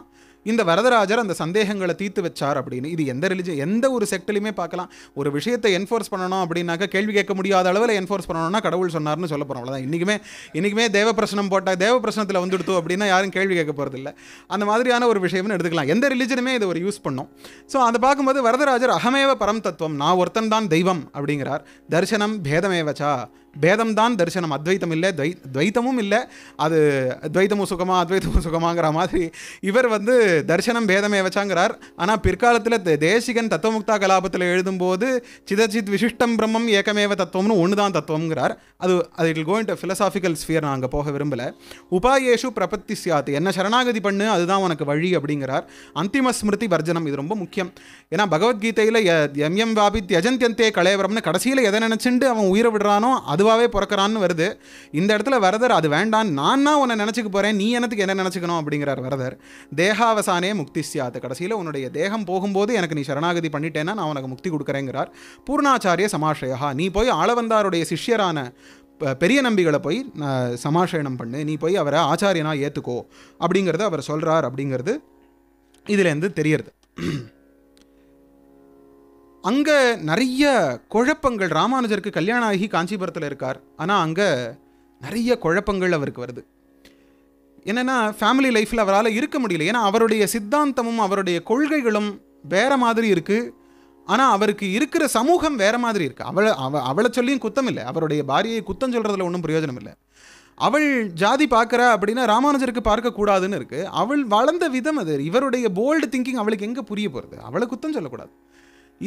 Speaker 2: இந்த வரதராஜர் அந்த சந்தேகங்களை தீர்த்து வச்சார் அப்படின்னு இது எந்த ரிலிஜன் எந்த ஒரு செக்டிலையுமே பார்க்கலாம் ஒரு விஷயத்தை என்ஃபோர்ஸ் பண்ணணும் அப்படின்னாக்கா கேள்வி கேட்க முடியாத அளவில் என்ஃபோர்ஸ் பண்ணணும்னா கடவுள் சொன்னார்னு சொல்ல போகிறோம் அவ்வளோதான் இன்றைக்குமே இன்றைக்குமே பிரசனம் போட்டால் பிரசனத்தில் வந்துடுத்து அப்படின்னா யாரும் கேள்வி கேட்க போகிறதில்ல அந்த மாதிரியான ஒரு விஷயம்னு எடுத்துக்கலாம் எந்த ரிலிஜனுமே இதை ஒரு யூஸ் பண்ணும் ஸோ அதை பார்க்கும்போது வரதராஜர் அகமேவ பரம் தத்துவம் நான் ஒருத்தன் தான் தெய்வம் அப்படிங்கிறார் தரிசனம் பேதமேவச்சா பேதம்தான் தான் தரிசனம் அத்வைத்தம் இல்லை துவை துவைத்தமும் இல்லை அது துவைத்தமும் சுகமா அத்வைத்தமும் சுகமாங்கிற மாதிரி இவர் வந்து தரிசனம் பேதமே வச்சாங்கிறார் ஆனால் பிற்காலத்தில் தேசிகன் தத்துவமுக்தா கலாபத்தில் எழுதும்போது சிதச்சித் விசிஷ்டம் பிரம்மம் ஏகமேவ தத்துவம்னு ஒன்று தான் தத்துவங்கிறார் அது அது it going to philosophical sphere நான் அங்கே போக விரும்பலை உபாயேஷு பிரபத்தி சியாத் என்ன சரணாகதி பண்ணு அதுதான் உனக்கு வழி அப்படிங்கிறார் அந்திம ஸ்மிருதி வர்ஜனம் இது ரொம்ப முக்கியம் ஏன்னா பகவத்கீதையில் எம் எம் வாபித் யஜந்தியந்தே கலையவரம்னு கடைசியில் எதை நினச்சிண்டு அவன் உயிரை விடுறானோ அது அதுவாகவே பிறக்கிறான்னு வருது இந்த இடத்துல வரதர் அது வேண்டாம் நான் தான் உன்னை நினச்சிக்க போகிறேன் நீ எனத்துக்கு என்ன நினச்சிக்கணும் அப்படிங்கிறார் வரதர் தேகாவசானே முக்தி சியாது கடைசியில் உன்னுடைய தேகம் போகும்போது எனக்கு நீ சரணாகதி பண்ணிட்டேன்னா நான் உனக்கு முக்தி கொடுக்குறேங்கிறார் பூர்ணாச்சாரிய சமாஷயா நீ போய் ஆளவந்தாருடைய சிஷ்யரான பெரிய நம்பிகளை போய் சமாஷயனம் பண்ணு நீ போய் அவரை ஆச்சாரியனாக ஏற்றுக்கோ அப்படிங்கிறத அவர் சொல்கிறார் அப்படிங்கிறது இதுலேருந்து தெரியறது அங்கே நிறைய குழப்பங்கள் ராமானுஜருக்கு கல்யாணம் ஆகி காஞ்சிபுரத்தில் இருக்கார் ஆனால் அங்கே நிறைய குழப்பங்கள் அவருக்கு வருது என்னென்னா ஃபேமிலி லைஃப்பில் அவரால் இருக்க முடியல ஏன்னா அவருடைய சித்தாந்தமும் அவருடைய கொள்கைகளும் வேற மாதிரி இருக்குது ஆனால் அவருக்கு இருக்கிற சமூகம் வேற மாதிரி இருக்குது அவளை அவ அவளை சொல்லியும் குத்தம் இல்லை அவருடைய பாரியை குத்தம் சொல்கிறதுல ஒன்றும் பிரயோஜனம் இல்லை அவள் ஜாதி பார்க்குறா அப்படின்னா ராமானுஜருக்கு பார்க்கக்கூடாதுன்னு இருக்குது அவள் வளர்ந்த விதம் அது இவருடைய போல்டு திங்கிங் அவளுக்கு எங்கே புரிய போகிறது அவளை குத்தம் சொல்லக்கூடாது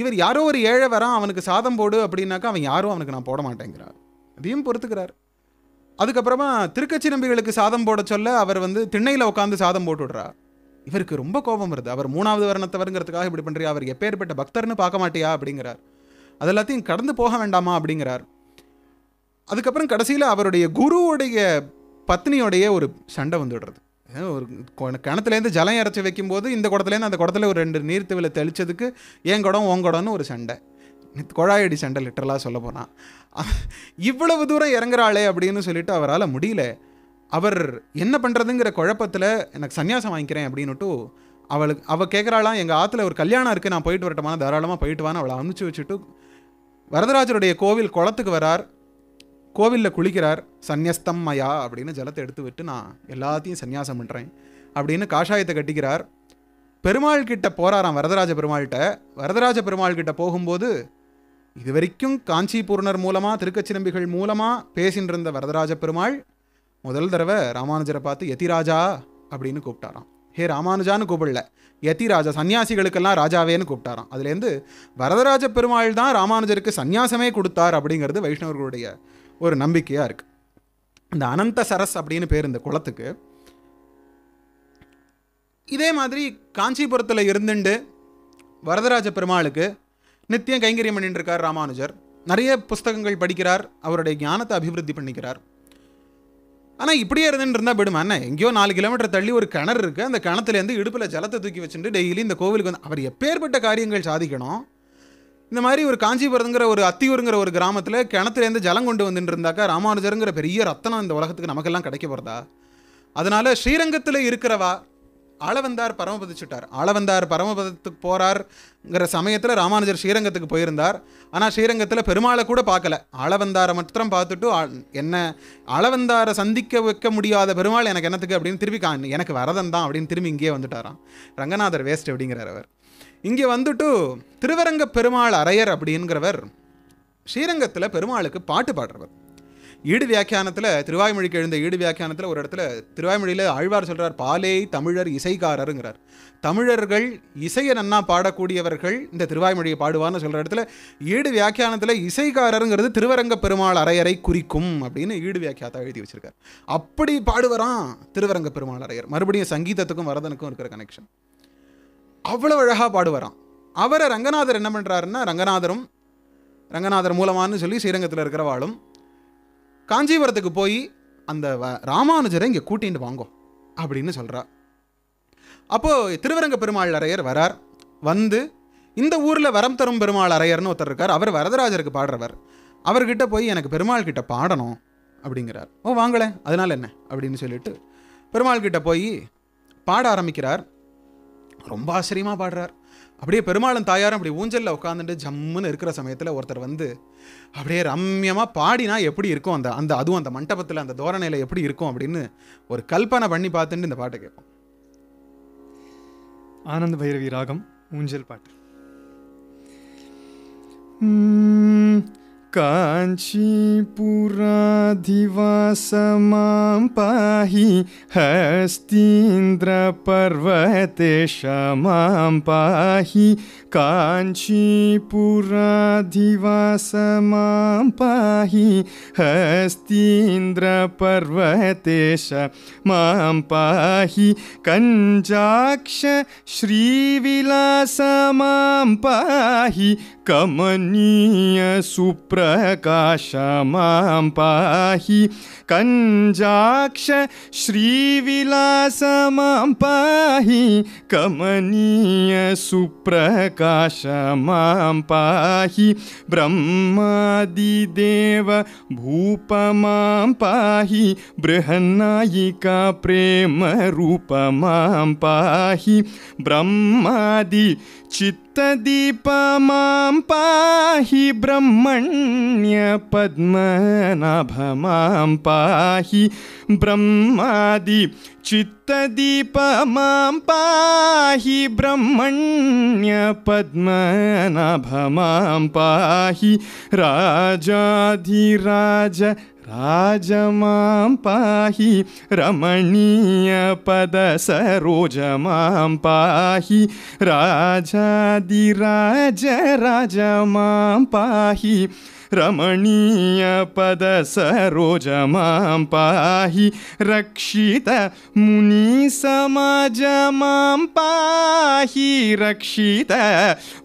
Speaker 2: இவர் யாரோ ஒரு ஏழை வரான் அவனுக்கு சாதம் போடு அப்படின்னாக்கா அவன் யாரும் அவனுக்கு நான் போட மாட்டேங்கிறார் அதையும் பொறுத்துக்கிறார் அதுக்கப்புறமா திருக்கட்சி நம்பிகளுக்கு சாதம் போட சொல்ல அவர் வந்து திண்ணையில் உட்காந்து சாதம் போட்டு விடுறா இவருக்கு ரொம்ப கோபம் வருது அவர் மூணாவது வர்ணத்தவருங்கிறதுக்காக இப்படி பண்ணுறியா அவர் எப்பேற்பட்ட பக்தர்னு பார்க்க மாட்டியா அப்படிங்கிறார் அது எல்லாத்தையும் கடந்து போக வேண்டாமா அப்படிங்கிறார் அதுக்கப்புறம் கடைசியில் அவருடைய குருவுடைய பத்னியோடைய ஒரு சண்டை வந்துடுறது ஒரு கிணத்துலேருந்து ஜலம் இறச்சி வைக்கும்போது இந்த குடத்துலேருந்து அந்த குடத்துல ஒரு ரெண்டு நீர்த்துவில தெளித்ததுக்கு என் குடம் உன் குடம்னு ஒரு சண்டை குழாயடி சண்டை லிட்டரலாக சொல்ல போனால் இவ்வளவு தூரம் இறங்குறாளே அப்படின்னு சொல்லிட்டு அவரால் முடியல அவர் என்ன பண்ணுறதுங்கிற குழப்பத்தில் எனக்கு சன்னியாசம் வாங்கிக்கிறேன் அப்படின்னுட்டு அவளுக்கு அவள் கேட்குறாளாம் எங்கள் ஆற்றுல ஒரு கல்யாணம் இருக்குது நான் போயிட்டு வரட்டுமான தாராளமாக போயிட்டு வான்னு அவளை அனுப்பிச்சி வச்சுட்டு வரதராஜருடைய கோவில் குளத்துக்கு வரார் கோவிலில் குளிக்கிறார் சந்யஸ்தம் மயா அப்படின்னு ஜலத்தை எடுத்து விட்டு நான் எல்லாத்தையும் சந்நியாசம் பண்ணுறேன் அப்படின்னு காஷாயத்தை கட்டிக்கிறார் பெருமாள் கிட்ட போகிறாராம் வரதராஜ பெருமாள்கிட்ட வரதராஜ பெருமாள் கிட்ட போகும்போது இது வரைக்கும் காஞ்சிபூர்ணர் மூலமாக திருக்கச்சிலம்பிகள் மூலமாக பேசின்றிருந்த வரதராஜ பெருமாள் முதல் தடவை ராமானுஜரை பார்த்து யதிராஜா அப்படின்னு கூப்பிட்டாராம் ஹே ராமானுஜான்னு கூப்பிடல யதிராஜா சன்னியாசிகளுக்கெல்லாம் ராஜாவேன்னு கூப்பிட்டாராம் அதுலேருந்து வரதராஜ பெருமாள் தான் ராமானுஜருக்கு சந்நியாசமே கொடுத்தார் அப்படிங்கிறது வைஷ்ணவர்களுடைய ஒரு நம்பிக்கையாக இருக்குது இந்த அனந்த சரஸ் அப்படின்னு பேர் இந்த குளத்துக்கு இதே மாதிரி காஞ்சிபுரத்தில் இருந்துண்டு வரதராஜ பெருமாளுக்கு நித்தியம் கைங்கரியம் இருக்கார் ராமானுஜர் நிறைய புஸ்தகங்கள் படிக்கிறார் அவருடைய ஞானத்தை அபிவிருத்தி பண்ணிக்கிறார் ஆனால் இப்படியே இருந்துட்டு இருந்தால் விடுமா என்ன எங்கேயோ நாலு கிலோமீட்டர் தள்ளி ஒரு கிணறு இருக்குது அந்த கிணத்துலேருந்து இடுப்பில் ஜலத்தை தூக்கி வச்சுட்டு டெய்லி இந்த கோவிலுக்கு வந்து அவர் எப்பேற்பட்ட காரியங்கள் சாதிக்கணும் இந்த மாதிரி ஒரு காஞ்சிபுரத்துங்கிற ஒரு அத்தியூருங்கிற ஒரு கிராமத்தில் கிணத்துலேருந்து ஜலம் கொண்டு வந்துட்டு இருந்தாக்கா ராமானுஜருங்கிற பெரிய ரத்தனம் இந்த உலகத்துக்கு நமக்கெல்லாம் கிடைக்க போகிறதா அதனால் ஸ்ரீரங்கத்தில் இருக்கிறவா ஆளவந்தார் பரமபதிச்சுட்டார் ஆளவந்தார் பரமபதத்துக்கு போகிறார்ங்கிற சமயத்தில் ராமானுஜர் ஸ்ரீரங்கத்துக்கு போயிருந்தார் ஆனால் ஸ்ரீரங்கத்தில் பெருமாளை கூட பார்க்கல ஆளவந்தாரை மாத்திரம் பார்த்துட்டு என்ன ஆளவந்தாரை சந்திக்க வைக்க முடியாத பெருமாள் எனக்கு என்னத்துக்கு அப்படின்னு கா எனக்கு வரதன் தான் அப்படின்னு திரும்பி இங்கேயே வந்துட்டாராம் ரங்கநாதர் வேஸ்ட் அப்படிங்கிறார் அவர் இங்கே வந்துட்டு திருவரங்க பெருமாள் அரையர் அப்படிங்கிறவர் ஸ்ரீரங்கத்தில் பெருமாளுக்கு பாட்டு பாடுறவர் ஈடு வியாக்கியானத்தில் திருவாய்மொழிக்கு எழுந்த ஈடு வியாக்கியானத்தில் ஒரு இடத்துல திருவாய்மொழியில் ஆழ்வார் சொல்கிறார் பாலே தமிழர் இசைக்காரருங்கிறார் தமிழர்கள் இசையை நன்னா பாடக்கூடியவர்கள் இந்த திருவாய்மொழியை பாடுவான்னு சொல்கிற இடத்துல ஈடு வியாக்கியானத்தில் இசைக்காரருங்கிறது திருவரங்க பெருமாள் அரையறை குறிக்கும் அப்படின்னு ஈடு வியாக்கியாத்தா எழுதி வச்சுருக்கார் அப்படி பாடுவரான் திருவரங்க பெருமாள் அரையர் மறுபடியும் சங்கீதத்துக்கும் வரதனுக்கும் இருக்கிற கனெக்ஷன் அவ்வளோ அழகாக பாடுவாராம் அவரை ரங்கநாதர் என்ன பண்ணுறாருன்னா ரங்கநாதரும் ரங்கநாதர் மூலமானு சொல்லி ஸ்ரீரங்கத்தில் இருக்கிறவாளும் காஞ்சிபுரத்துக்கு போய் அந்த வ ராமானுஜரை இங்கே கூட்டின்னு வாங்கும் அப்படின்னு சொல்கிறா அப்போது திருவரங்க பெருமாள் அரையர் வரார் வந்து இந்த ஊரில் வரம் தரும் பெருமாள் அரையர்னு ஒருத்தர் இருக்கார் அவர் வரதராஜருக்கு பாடுறவர் அவர்கிட்ட போய் எனக்கு பெருமாள் கிட்ட பாடணும் அப்படிங்கிறார் ஓ வாங்கலை அதனால் என்ன அப்படின்னு சொல்லிட்டு பெருமாள் கிட்ட போய் பாட ஆரம்பிக்கிறார் ரொம்ப ஆச்சரியமாக பாடுறார் அப்படியே பெருமாளன் தாயாரும் அப்படி ஊஞ்சலில் உட்காந்துட்டு ஜம்முன்னு இருக்கிற சமயத்தில் ஒருத்தர் வந்து அப்படியே ரம்யமாக பாடினா எப்படி இருக்கும் அந்த அந்த அதுவும் அந்த மண்டபத்தில் அந்த தோரணையில் எப்படி இருக்கும் அப்படின்னு ஒரு கல்பனை பண்ணி பார்த்துட்டு இந்த பாட்டை கேட்போம்
Speaker 1: ஆனந்த பைரவி ராகம் ஊஞ்சல் பாட்டு काञ्ची पुराधिवा मां पाहि हस्तिन्द्रपर्वते क्षमां पाहि काञ्चीपुराधिवास मां पाहि हस्तिन्द्रपर्वतेश मां पाहि कञ्जाक्षश्रीविलास मां पाहि कमनीय मां पाहि कञ्जाक्ष श्रीविलासमां पाहि कमनीय आकाशमां पाहि ब्रह्मादिदेव भूपमां पाहि बृहन्नायिका प्रेमरूपमां पाहि ब्रह्मादि चित्तपमां पाहि ब्रह्मण्यपद्मनाभमां पाहि ब्रह्मादि चित्तपमां पाहि ब्रह्मण्यपद्मन भमां पाहि राजाधिराज राजा राजमां पाहि रमणीयपदसरोजमां पाहि पद पाहि मां पाहि रक्षित मुनि समाजमां मां पाहि रक्षित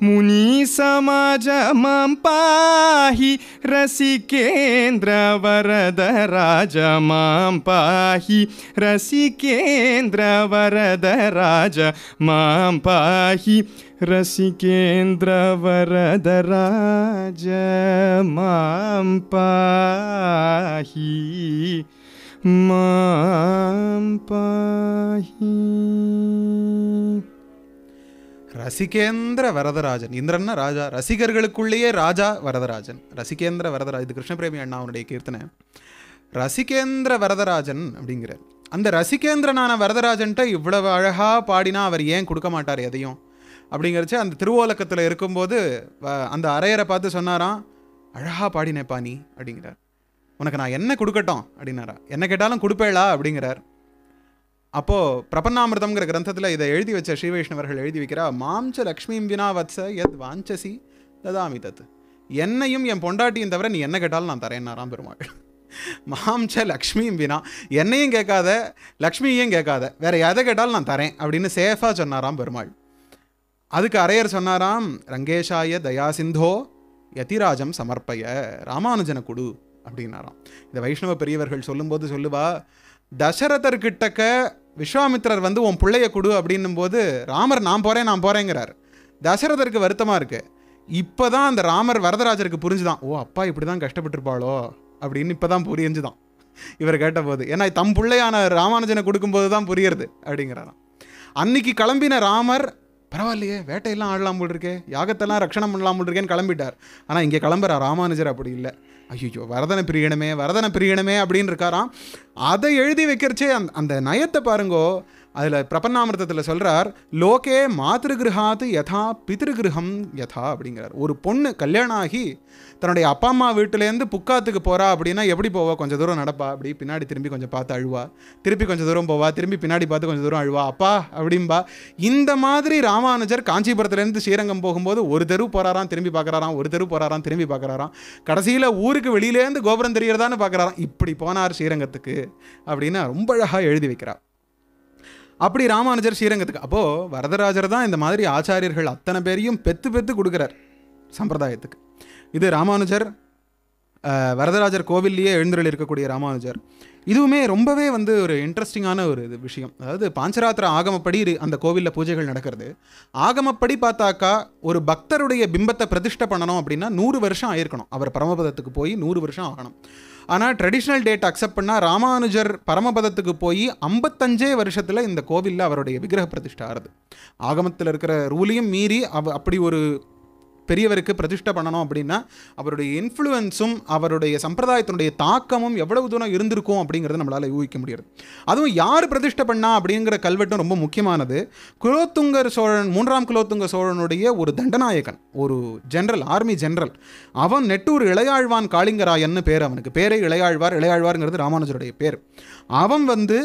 Speaker 1: मुनि समाजमां मां पाहि रसिकेन्द्र वरदराज मां पाहि रसिकेन्द्र वरदराज मां पाहि रसिकेन्द्र वरदराज मां पाहि மாம்
Speaker 2: ரசிகேந்திர வரதராஜன் இந்திரன்னா ராஜா ரசிகர்களுக்குள்ளேயே ராஜா வரதராஜன் ரசிகேந்திர வரதராஜ் இது கிருஷ்ணபிரேமி அண்ணா அவனுடைய கீர்த்தனை ரசிகேந்திர வரதராஜன் அப்படிங்கிறார் அந்த ரசிகேந்திரனான வரதராஜன்ட்ட இவ்வளவு அழகாக பாடினா அவர் ஏன் கொடுக்க மாட்டார் எதையும் அப்படிங்கிறச்சு அந்த திருவோலக்கத்தில் இருக்கும்போது அந்த அறையரை பார்த்து சொன்னாராம் அழகாக பாடினேப்பா நீ அப்படிங்கிறார் உனக்கு நான் என்ன கொடுக்கட்டும் அப்படின்னாரா என்ன கேட்டாலும் கொடுப்பேளா அப்படிங்கிறார் அப்போது பிரபன்னாமிரதம்ங்கிற கிரந்தத்தில் இதை எழுதி வச்ச ஸ்ரீ வைஷ்ணவர்கள் எழுதி வைக்கிறா மாம்ச லக்ஷ்மி வினா வத்ச எத் வாஞ்சசி ததாமி தத் என்னையும் என் பொண்டாட்டியும் தவிர நீ என்ன கேட்டாலும் நான் தரேன்னாராம் பெருமாள் மாம்ச லக்ஷ்மியும் வினா என்னையும் கேட்காத லக்ஷ்மியையும் கேட்காத வேற எதை கேட்டாலும் நான் தரேன் அப்படின்னு சேஃபாக சொன்னாராம் பெருமாள் அதுக்கு அரையர் சொன்னாராம் ரங்கேஷாய தயாசிந்தோ யதிராஜம் சமர்ப்பய ராமானுஜன குடு அப்படின்னாராம் இந்த வைஷ்ணவ பெரியவர்கள் சொல்லும்போது சொல்லுவா தசரதர் கிட்டக்க விஸ்வாமித்திரர் வந்து உன் பிள்ளைய கொடு அப்படின்னும் போது ராமர் நான் போகிறேன் நான் போகிறேங்கிறார் தசரதருக்கு வருத்தமாக இருக்குது இப்போ தான் அந்த ராமர் வரதராஜருக்கு புரிஞ்சுதான் ஓ அப்பா இப்படி தான் கஷ்டப்பட்டுருப்பாளோ அப்படின்னு இப்போ தான் புரிஞ்சுதான் இவர் கேட்டபோது ஏன்னா தம் பிள்ளையான ராமானுஜனை கொடுக்கும்போது தான் புரியுறது அப்படிங்கிறாராம் அன்னைக்கு கிளம்பின ராமர் பரவாயில்லையே வேட்டையெல்லாம் ஆடலாம் போல் இருக்கே யாகத்தெல்லாம் ரஷணம் பண்ணலாம் போல் இருக்கேன்னு கிளம்பிட்டார் ஆனால் இங்கே கிளம்புறா ராமானுஜர் அப்படி இல்லை ஐயோ வரதன பிரியணமே வரதன பிரியணமே அப்படின்னு இருக்காராம் அதை எழுதி வைக்கிறச்சே அந்த அந்த நயத்தை பாருங்கோ அதில் பிரபன்னாமிர்தத்தில் சொல்கிறார் லோகே மாதிருகிருஹாத்து யதா பிதிருகிருஹம் யதா அப்படிங்கிறார் ஒரு பொண்ணு கல்யாணம் ஆகி தன்னுடைய அப்பா அம்மா வீட்டிலேருந்து புக்காத்துக்கு போகிறா அப்படின்னா எப்படி போவா கொஞ்சம் தூரம் நடப்பா அப்படி பின்னாடி திரும்பி கொஞ்சம் பார்த்து அழுவா திருப்பி கொஞ்சம் தூரம் போவா திரும்பி பின்னாடி பார்த்து கொஞ்சம் தூரம் அழுவா அப்பா அப்படிம்பா இந்த மாதிரி ராமானுஜர் காஞ்சிபுரத்துலேருந்து ஸ்ரீரங்கம் போகும்போது ஒரு தெரு போகிறாராம் திரும்பி பார்க்குறாராம் ஒரு தெரு போகிறாராம் திரும்பி பார்க்குறாராம் கடைசியில் ஊருக்கு வெளியிலேருந்து கோபுரம் தெரியறதான்னு பார்க்குறாராம் இப்படி போனார் ஸ்ரீரங்கத்துக்கு அப்படின்னு ரொம்ப அழகாக எழுதி வைக்கிறார் அப்படி ராமானுஜர் ஸ்ரீரங்கத்துக்கு அப்போது வரதராஜர் தான் இந்த மாதிரி ஆச்சாரியர்கள் அத்தனை பேரையும் பெத்து பெத்து கொடுக்குறார் சம்பிரதாயத்துக்கு இது ராமானுஜர் வரதராஜர் கோவில்லையே எழுந்தருள் இருக்கக்கூடிய ராமானுஜர் இதுவுமே ரொம்பவே வந்து ஒரு இன்ட்ரெஸ்டிங்கான ஒரு இது விஷயம் அதாவது பாஞ்சராத்திர ஆகமப்படி அந்த கோவிலில் பூஜைகள் நடக்கிறது ஆகமப்படி பார்த்தாக்கா ஒரு பக்தருடைய பிம்பத்தை பிரதிஷ்டை பண்ணணும் அப்படின்னா நூறு வருஷம் ஆயிருக்கணும் அவர் பரமபதத்துக்கு போய் நூறு வருஷம் ஆகணும் ஆனால் ட்ரெடிஷ்னல் டேட் அக்செப்ட் பண்ணால் ராமானுஜர் பரமபதத்துக்கு போய் ஐம்பத்தஞ்சே வருஷத்தில் இந்த கோவிலில் அவருடைய விக்கிரக பிரதிஷ்டை ஆறுது ஆகமத்தில் இருக்கிற ரூலையும் மீறி அவ அப்படி ஒரு பெரியவருக்கு பிரதிஷ்டை பண்ணணும் அப்படின்னா அவருடைய இன்ஃப்ளூயன்ஸும் அவருடைய சம்பிரதாயத்தினுடைய தாக்கமும் எவ்வளவு தூரம் இருந்திருக்கும் அப்படிங்கிறத நம்மளால் யூகிக்க முடியாது அதுவும் யார் பிரதிஷ்டை பண்ணா அப்படிங்கிற கல்வெட்டும் ரொம்ப முக்கியமானது குலோத்துங்கர் சோழன் மூன்றாம் குலோத்துங்க சோழனுடைய ஒரு தண்டநாயகன் ஒரு ஜென்ரல் ஆர்மி ஜென்ரல் அவன் நெட்டூர் இளையாழ்வான் காளிங்கராயன்னு பேர் அவனுக்கு பேரே இளையாழ்வார் இளையாழ்வார்ங்கிறது ராமானுஜருடைய பேர் அவன் வந்து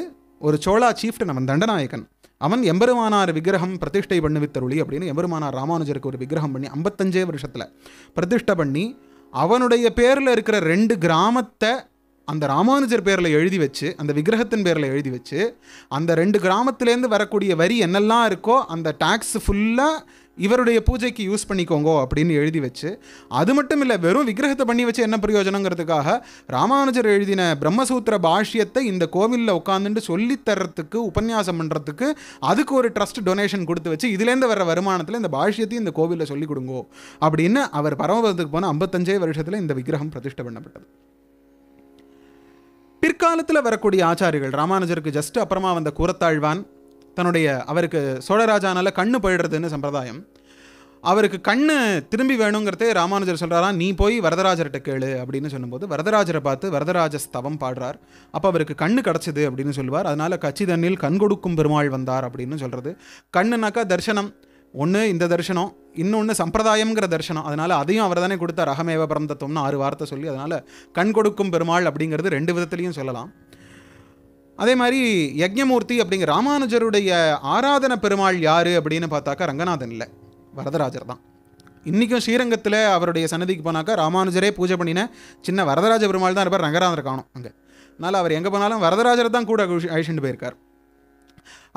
Speaker 2: ஒரு சோழா சீஃப்டன் அவன் தண்டநாயகன் அவன் எம்பெருமானார் விக்கிரகம் பிரதிஷ்டை வித்தருளி அப்படின்னு எம்பெருமானார் ராமானுஜருக்கு ஒரு விக்கிரகம் பண்ணி ஐம்பத்தஞ்சே வருஷத்தில் பிரதிஷ்டை பண்ணி அவனுடைய பேரில் இருக்கிற ரெண்டு கிராமத்தை அந்த ராமானுஜர் பேரில் எழுதி வச்சு அந்த விக்கிரகத்தின் பேரில் எழுதி வச்சு அந்த ரெண்டு கிராமத்துலேருந்து வரக்கூடிய வரி என்னெல்லாம் இருக்கோ அந்த டேக்ஸ் ஃபுல்லாக இவருடைய பூஜைக்கு யூஸ் பண்ணிக்கோங்க அப்படின்னு எழுதி வச்சு அது மட்டும் இல்லை வெறும் விக்கிரகத்தை பண்ணி வச்சு என்ன பிரயோஜனங்கிறதுக்காக ராமானுஜர் எழுதின பிரம்மசூத்திர பாஷ்யத்தை இந்த கோவிலில் உட்காந்துட்டு சொல்லித்தரத்துக்கு உபன்யாசம் பண்ணுறதுக்கு அதுக்கு ஒரு ட்ரஸ்ட் டொனேஷன் கொடுத்து வச்சு இதுலேருந்து வர வருமானத்தில் இந்த பாஷ்யத்தையும் இந்த கோவிலில் சொல்லிக் கொடுங்கோ அப்படின்னு அவர் பரமபதத்துக்கு போன ஐம்பத்தஞ்சே வருஷத்தில் இந்த விக்கிரகம் பிரதிஷ்ட பண்ணப்பட்டது பிற்காலத்தில் வரக்கூடிய ஆச்சாரிகள் ராமானுஜருக்கு ஜஸ்ட் அப்புறமா வந்த கூரத்தாழ்வான் தன்னுடைய அவருக்கு சோழராஜானால் கண்ணு போயிடுறதுன்னு சம்பிரதாயம் அவருக்கு கண்ணு திரும்பி வேணுங்கிறதே ராமானுஜர் சொல்கிறாரா நீ போய் வரதராஜர்கிட்ட கேளு அப்படின்னு சொல்லும்போது வரதராஜரை பார்த்து வரதராஜ ஸ்தவம் பாடுறார் அப்போ அவருக்கு கண்ணு கிடச்சிது அப்படின்னு சொல்லுவார் அதனால் கச்சி தண்ணில் கண் கொடுக்கும் பெருமாள் வந்தார் அப்படின்னு சொல்கிறது கண்ணுனாக்கா தர்சனம் ஒன்று இந்த தரிசனம் இன்னொன்று சம்பிரதாயம்ங்கிற தரிசனம் அதனால் அதையும் அவர் தானே கொடுத்தார் அகமேவ பரந்தத்துவம்னு ஆறு வார்த்தை சொல்லி அதனால் கண் கொடுக்கும் பெருமாள் அப்படிங்கிறது ரெண்டு விதத்துலையும் சொல்லலாம் அதே மாதிரி யஜ்ஞமூர்த்தி அப்படிங்கிற ராமானுஜருடைய ஆராதன பெருமாள் யார் அப்படின்னு பார்த்தாக்கா ரங்கநாதன் இல்லை வரதராஜர் தான் இன்றைக்கும் ஸ்ரீரங்கத்தில் அவருடைய சன்னதிக்கு போனாக்கா ராமானுஜரே பூஜை பண்ணின சின்ன வரதராஜ பெருமாள் தான் இருப்பார் ரங்கநாதர் காணும் அங்கே அதனால் அவர் எங்கே போனாலும் வரதராஜர் தான் கூட அழிச்சுட்டு போயிருக்கார்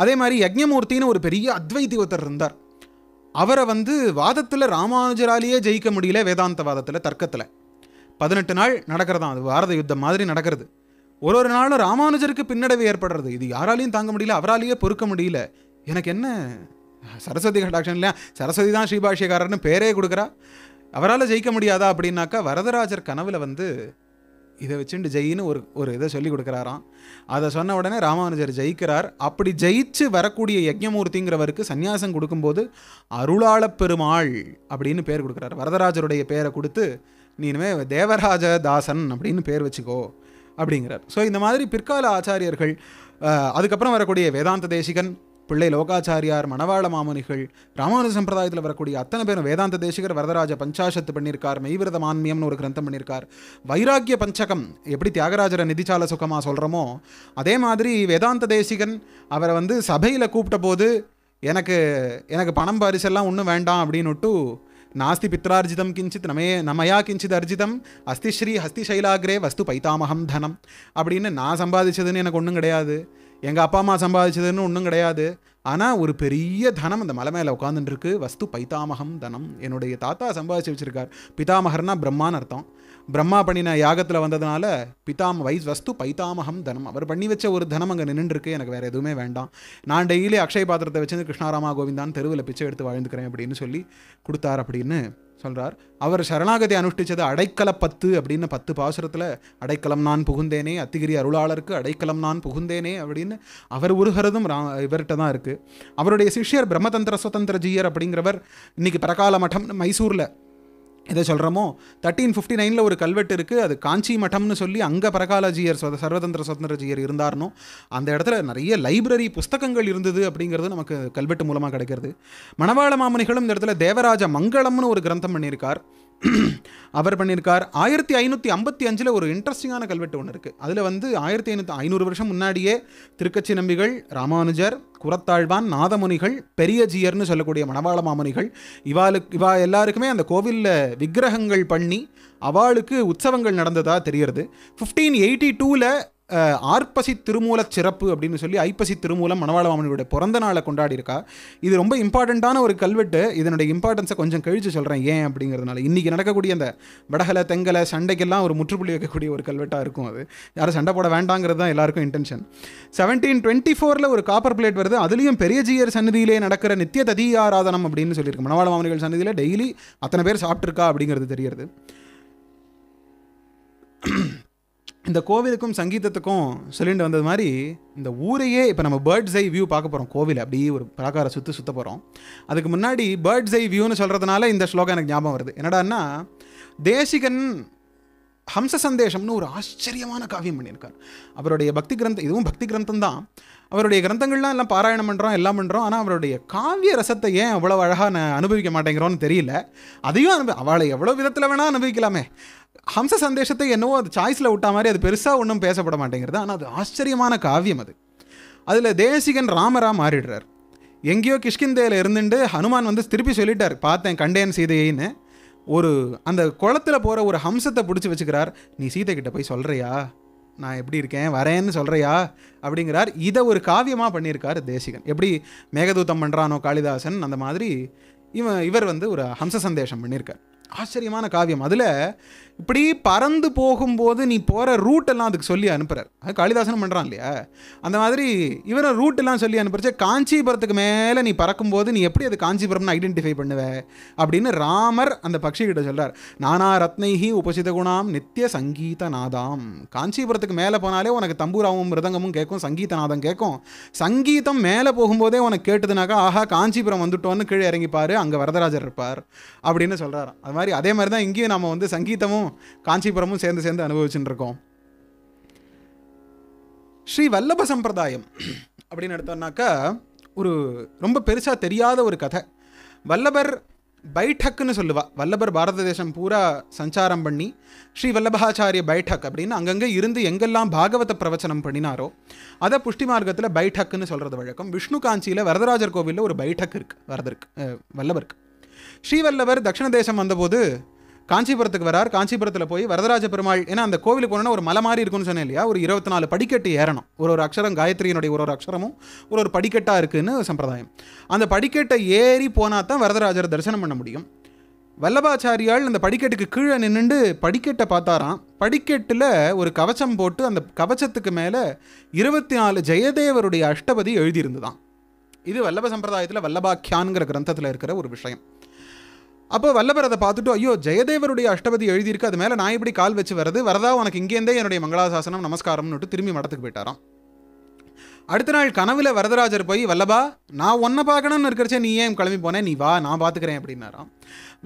Speaker 2: அதே மாதிரி யஜ்ஞமூர்த்தின்னு ஒரு பெரிய ஒருத்தர் இருந்தார் அவரை வந்து வாதத்தில் ராமானுஜராலேயே ஜெயிக்க முடியல வேதாந்த வாதத்தில் தர்க்கத்தில் பதினெட்டு நாள் நடக்கிறதான் அது பாரத யுத்தம் மாதிரி நடக்கிறது ஒரு ஒரு நாளும் ராமானுஜருக்கு பின்னடைவு ஏற்படுறது இது யாராலையும் தாங்க முடியல அவராலேயே பொறுக்க முடியல எனக்கு என்ன சரஸ்வதி கடாட்சன் இல்லையா சரஸ்வதி தான் ஸ்ரீபாஷியக்காரர்னு பேரே கொடுக்குறா அவரால் ஜெயிக்க முடியாதா அப்படின்னாக்கா வரதராஜர் கனவில் வந்து இதை வச்சுட்டு ஜெயின்னு ஒரு ஒரு இதை சொல்லி கொடுக்குறாராம் அதை சொன்ன உடனே ராமானுஜர் ஜெயிக்கிறார் அப்படி ஜெயிச்சு வரக்கூடிய யஜ்ஞமூர்த்திங்கிறவருக்கு சன்னியாசம் கொடுக்கும்போது அருளாள பெருமாள் அப்படின்னு பேர் கொடுக்குறாரு வரதராஜருடைய பேரை கொடுத்து நீனுமே தேவராஜ தாசன் அப்படின்னு பேர் வச்சுக்கோ அப்படிங்கிறார் ஸோ இந்த மாதிரி பிற்கால ஆச்சாரியர்கள் அதுக்கப்புறம் வரக்கூடிய வேதாந்த தேசிகன் பிள்ளை லோகாச்சாரியார் மணவாள மாமுனிகள் ராமானுஜ சம்பிரதாயத்தில் வரக்கூடிய அத்தனை பேரும் வேதாந்த தேசிகர் வரதராஜ பஞ்சாசத்து பண்ணியிருக்கார் மெய்விரத மான்மியம்னு ஒரு கிரந்தம் பண்ணியிருக்கார் வைராக்கிய பஞ்சகம் எப்படி தியாகராஜரை நிதிச்சால சுகமாக சொல்கிறோமோ அதே மாதிரி வேதாந்த தேசிகன் அவரை வந்து சபையில் கூப்பிட்ட போது எனக்கு எனக்கு பணம் பரிசெல்லாம் ஒன்றும் வேண்டாம் அப்படின்னுட்டு नास्ति पित्रार्जितं கிஞ்சித் न मे கிஞ்சித் அர்ஜிதம் அஸ்தி ஸ்ரீ ஹஸ்திசைலாகிரே வஸ்து பைத்தாமகம் தனம் அப்படின்னு நான் சம்பாதிச்சதுன்னு எனக்கு ஒன்றும் கிடையாது எங்கள் அப்பா அம்மா சம்பாதிச்சதுன்னு ஒன்றும் கிடையாது ஆனால் ஒரு பெரிய தனம் அந்த மலை மேலே உட்காந்துட்டுருக்கு வஸ்து பைத்தாமகம் தனம் என்னுடைய தாத்தா சம்பாதிச்சு வச்சுருக்கார் பிதாமகர்னா பிரம்மான்னு அர்த்தம் பிரம்மா பண்ணின யாகத்தில் வந்ததுனால பிதாம் வைஸ் வஸ்து பைத்தாமகம் தனம் அவர் பண்ணி வச்ச ஒரு தனம் அங்கே நின்றுருக்கு எனக்கு வேறு எதுவுமே வேண்டாம் நான் டெய்லி அக்ஷய பாத்திரத்தை வச்சு கிருஷ்ணாராமா கோவிந்தான் தெருவில் பிச்சை எடுத்து வாழ்ந்துக்கிறேன் அப்படின்னு சொல்லி கொடுத்தார் அப்படின்னு சொல்கிறார் அவர் சரணாகதி அனுஷ்டித்தது அடைக்கல பத்து அப்படின்னு பத்து பாசுரத்தில் அடைக்கலம் நான் புகுந்தேனே அத்திகிரி அருளாளருக்கு அடைக்கலம் நான் புகுந்தேனே அப்படின்னு அவர் உருகிறதும் ரா இவர்கிட்ட தான் இருக்குது அவருடைய சிஷ்யர் பிரம்மதந்திர சுதந்திர ஜீயர் அப்படிங்கிறவர் இன்றைக்கி பரகால மட்டம் மைசூரில் இதை சொல்கிறோமோ தேர்ட்டீன் ஃபிஃப்டி நைனில் ஒரு கல்வெட்டு இருக்குது அது காஞ்சி மட்டம்னு சொல்லி அங்கே பரகாலஜியர் சர்வதந்திர சுதந்திரஜியர் இருந்தார்னோ அந்த இடத்துல நிறைய லைப்ரரி புஸ்தகங்கள் இருந்தது அப்படிங்கிறது நமக்கு கல்வெட்டு மூலமாக கிடைக்கிறது மணவாள மாமனிகளும் இந்த இடத்துல தேவராஜ மங்களம்னு ஒரு கிரந்தம் பண்ணியிருக்கார் அவர் பண்ணியிருக்கார் ஆயிரத்தி ஐநூற்றி ஐம்பத்தி அஞ்சில் ஒரு இன்ட்ரெஸ்டிங்கான கல்வெட்டு ஒன்று இருக்குது அதில் வந்து ஆயிரத்தி ஐநூற்றி ஐநூறு வருஷம் முன்னாடியே திருக்கச்சி நம்பிகள் ராமானுஜர் குரத்தாழ்வான் நாதமுனிகள் பெரியஜியர்னு சொல்லக்கூடிய மணவாள மாமுனிகள் இவாளுக்கு இவா எல்லாருக்குமே அந்த கோவிலில் விக்கிரகங்கள் பண்ணி அவளுக்கு உற்சவங்கள் நடந்ததாக தெரியறது ஃபிஃப்டீன் எயிட்டி டூவில் ஆர்ப்பசி திருமூல சிறப்பு அப்படின்னு சொல்லி ஐப்பசி திருமூலம் மணவாள மாமனுடைய பிறந்த நாளை கொண்டாடி இருக்கா இது ரொம்ப இம்பார்ட்டண்ட்டான ஒரு கல்வெட்டு இதனுடைய இம்பார்ட்டன்ஸை கொஞ்சம் கழித்து சொல்கிறேன் ஏன் அப்படிங்கிறதுனால இன்றைக்கி நடக்கக்கூடிய அந்த வடகலை தெங்கலை சண்டைக்கெல்லாம் ஒரு முற்றுப்புள்ளி வைக்கக்கூடிய ஒரு கல்வெட்டாக இருக்கும் அது யாரும் சண்டை போட வேண்டாங்கிறது தான் எல்லாருக்கும் இன்டென்ஷன் செவன்டீன் டுவெண்ட்டி ஃபோரில் ஒரு காப்பர் பிளேட் வருது அதுலேயும் பெரிய ஜீயர் சன்னதியிலே நடக்கிற நித்திய ததியாராதனம் அப்படின்னு சொல்லியிருக்கு மணவாள மாமனிகள் சன்னதியில் டெய்லி அத்தனை பேர் சாப்பிட்ருக்கா அப்படிங்கிறது தெரியறது இந்த கோவிலுக்கும் சங்கீதத்துக்கும் சொல்லிட்டு வந்தது மாதிரி இந்த ஊரையே இப்போ நம்ம பேர்ட்ஸ் ஐ வியூ பார்க்க போகிறோம் கோவில் அப்படியே ஒரு பிராகார சுற்றி சுற்ற போகிறோம் அதுக்கு முன்னாடி பேர்ட்ஸ் ஐ வியூன்னு சொல்கிறதுனால இந்த ஸ்லோகம் எனக்கு ஞாபகம் வருது என்னடான்னா தேசிகன் ஹம்ச சந்தேஷம்னு ஒரு ஆச்சரியமான காவியம் பண்ணியிருக்கார் அவருடைய பக்தி கிரந்தம் இதுவும் பக்தி கிரந்தம் தான் அவருடைய கிரந்தங்கள்லாம் எல்லாம் பாராயணம் பண்ணுறோம் எல்லாம் பண்ணுறோம் ஆனால் அவருடைய காவிய ரசத்தை ஏன் அவ்வளோ அழகாக நான் அனுபவிக்க மாட்டேங்கிறோன்னு தெரியல அதையும் அனுபவி அவளை எவ்வளோ விதத்தில் வேணால் அனுபவிக்கலாமே ஹம்ச சந்தேஷத்தை என்னவோ அது சாய்ஸில் விட்டா மாதிரி அது பெருசாக ஒன்றும் பேசப்பட மாட்டேங்கிறது ஆனால் அது ஆச்சரியமான காவியம் அது அதில் தேசிகன் ராமரா மாறிடுறார் எங்கேயோ கிஷ்கிந்தையில் இருந்துட்டு ஹனுமான் வந்து திருப்பி சொல்லிட்டார் பார்த்தேன் கண்டேன் சீதையின்னு ஒரு அந்த குளத்தில் போகிற ஒரு ஹம்சத்தை பிடிச்சி வச்சுக்கிறார் நீ சீதைக்கிட்ட போய் சொல்கிறியா நான் எப்படி இருக்கேன் வரேன்னு சொல்கிறியா அப்படிங்கிறார் இதை ஒரு காவியமாக பண்ணியிருக்கார் தேசிகன் எப்படி மேகதூத்தம் பண்ணுறானோ காளிதாசன் அந்த மாதிரி இவன் இவர் வந்து ஒரு ஹம்ச சந்தேஷம் பண்ணியிருக்கார் ஆச்சரியமான காவியம் அதில் இப்படி பறந்து போகும்போது நீ போகிற ரூட்டெல்லாம் அதுக்கு சொல்லி அனுப்புகிறார் அது காளிதாசனம் பண்ணுறான் இல்லையா அந்த மாதிரி இவரை ரூட்டெல்லாம் சொல்லி அனுப்புறச்சு காஞ்சிபுரத்துக்கு மேலே நீ பறக்கும்போது நீ எப்படி அது காஞ்சிபுரம்னு ஐடென்டிஃபை பண்ணுவ அப்படின்னு ராமர் அந்த பக்ஷிகிட்ட சொல்கிறார் நானா ரத்னைஹி உபசித குணாம் நித்திய சங்கீத நாதாம் காஞ்சிபுரத்துக்கு மேலே போனாலே உனக்கு தம்பூராவும் மிருதங்கமும் கேட்கும் சங்கீத நாதம் கேட்கும் சங்கீதம் மேலே போகும்போதே உனக்கு கேட்டதுனாக்கா ஆஹா காஞ்சிபுரம் வந்துட்டோன்னு கீழே இறங்கிப்பார் அங்கே வரதராஜர் இருப்பார் அப்படின்னு சொல்கிறார் அது மாதிரி அதே மாதிரி தான் இங்கேயும் நம்ம வந்து சங்கீதமும் காஞ்சிபுரமும் சேர்ந்து சேர்ந்து அனுபவிச்சுட்டு இருக்கோம் ஸ்ரீ வல்லப சம்பிரதாயம் அப்படின்னு எடுத்தோம்னாக்கா ஒரு ரொம்ப பெருசாக தெரியாத ஒரு கதை வல்லபர் பைட்டக்குன்னு சொல்லுவா வல்லபர் பாரத தேசம் பூரா சஞ்சாரம் பண்ணி ஸ்ரீ வல்லபாச்சாரிய பைட்டக் அப்படின்னு அங்கங்கே இருந்து எங்கெல்லாம் பாகவத பிரவச்சனம் பண்ணினாரோ அதை புஷ்டி மார்க்கத்தில் பைட்டக்குன்னு சொல்கிறது வழக்கம் விஷ்ணு காஞ்சியில் வரதராஜர் கோவிலில் ஒரு பைட்டக் இருக்குது வரதருக்கு வல்லபருக்கு ஸ்ரீவல்லவர் தட்சிண தேசம் வந்தபோது காஞ்சிபுரத்துக்கு வரார் காஞ்சிபுரத்தில் போய் வரதராஜ பெருமாள் ஏன்னா அந்த கோவிலுக்கு போனோன்னா ஒரு மலை மாதிரி இருக்குன்னு சொன்னேன் இல்லையா ஒரு இருபத்தி நாலு படிக்கட்டு ஏறணும் ஒரு ஒரு அக்ஷரம் காயத்ரியினுடைய ஒரு ஒரு அக்ஷரமும் ஒரு ஒரு படிக்கட்டாக இருக்குதுன்னு சம்பிரதாயம் அந்த படிக்கட்டை ஏறி போனால் தான் வரதராஜரை தரிசனம் பண்ண முடியும் வல்லபாச்சாரியால் அந்த படிக்கட்டுக்கு கீழே நின்றுண்டு படிக்கட்டை பார்த்தாராம் படிக்கட்டில் ஒரு கவச்சம் போட்டு அந்த கவச்சத்துக்கு மேலே இருபத்தி நாலு ஜெயதேவருடைய அஷ்டபதி எழுதியிருந்துதான் இது வல்லப சம்பிரதாயத்தில் வல்லபாக்கியான்கிற கிரந்தத்தில் இருக்கிற ஒரு விஷயம் அப்போ வல்லவர் அதை பார்த்துட்டு ஐயோ ஜெயதேவருடைய அஷ்டபதி எழுதியிருக்கு அது மேலே நான் இப்படி கால் வச்சு வருது வரதா உனக்கு இங்கேருந்தே என்னுடைய மங்களாசாசனம் நமஸ்காரம்னுட்டு திரும்பி மடத்துக்கு போயிட்டாராம் அடுத்த நாள் கனவுல வரதராஜர் போய் வல்லபா நான் உன்னை பார்க்கணும்னு இருக்கிறச்சே நீ ஏன் கிளம்பி போனேன் நீ வா நான் பார்த்துக்கிறேன் அப்படின்னாராம்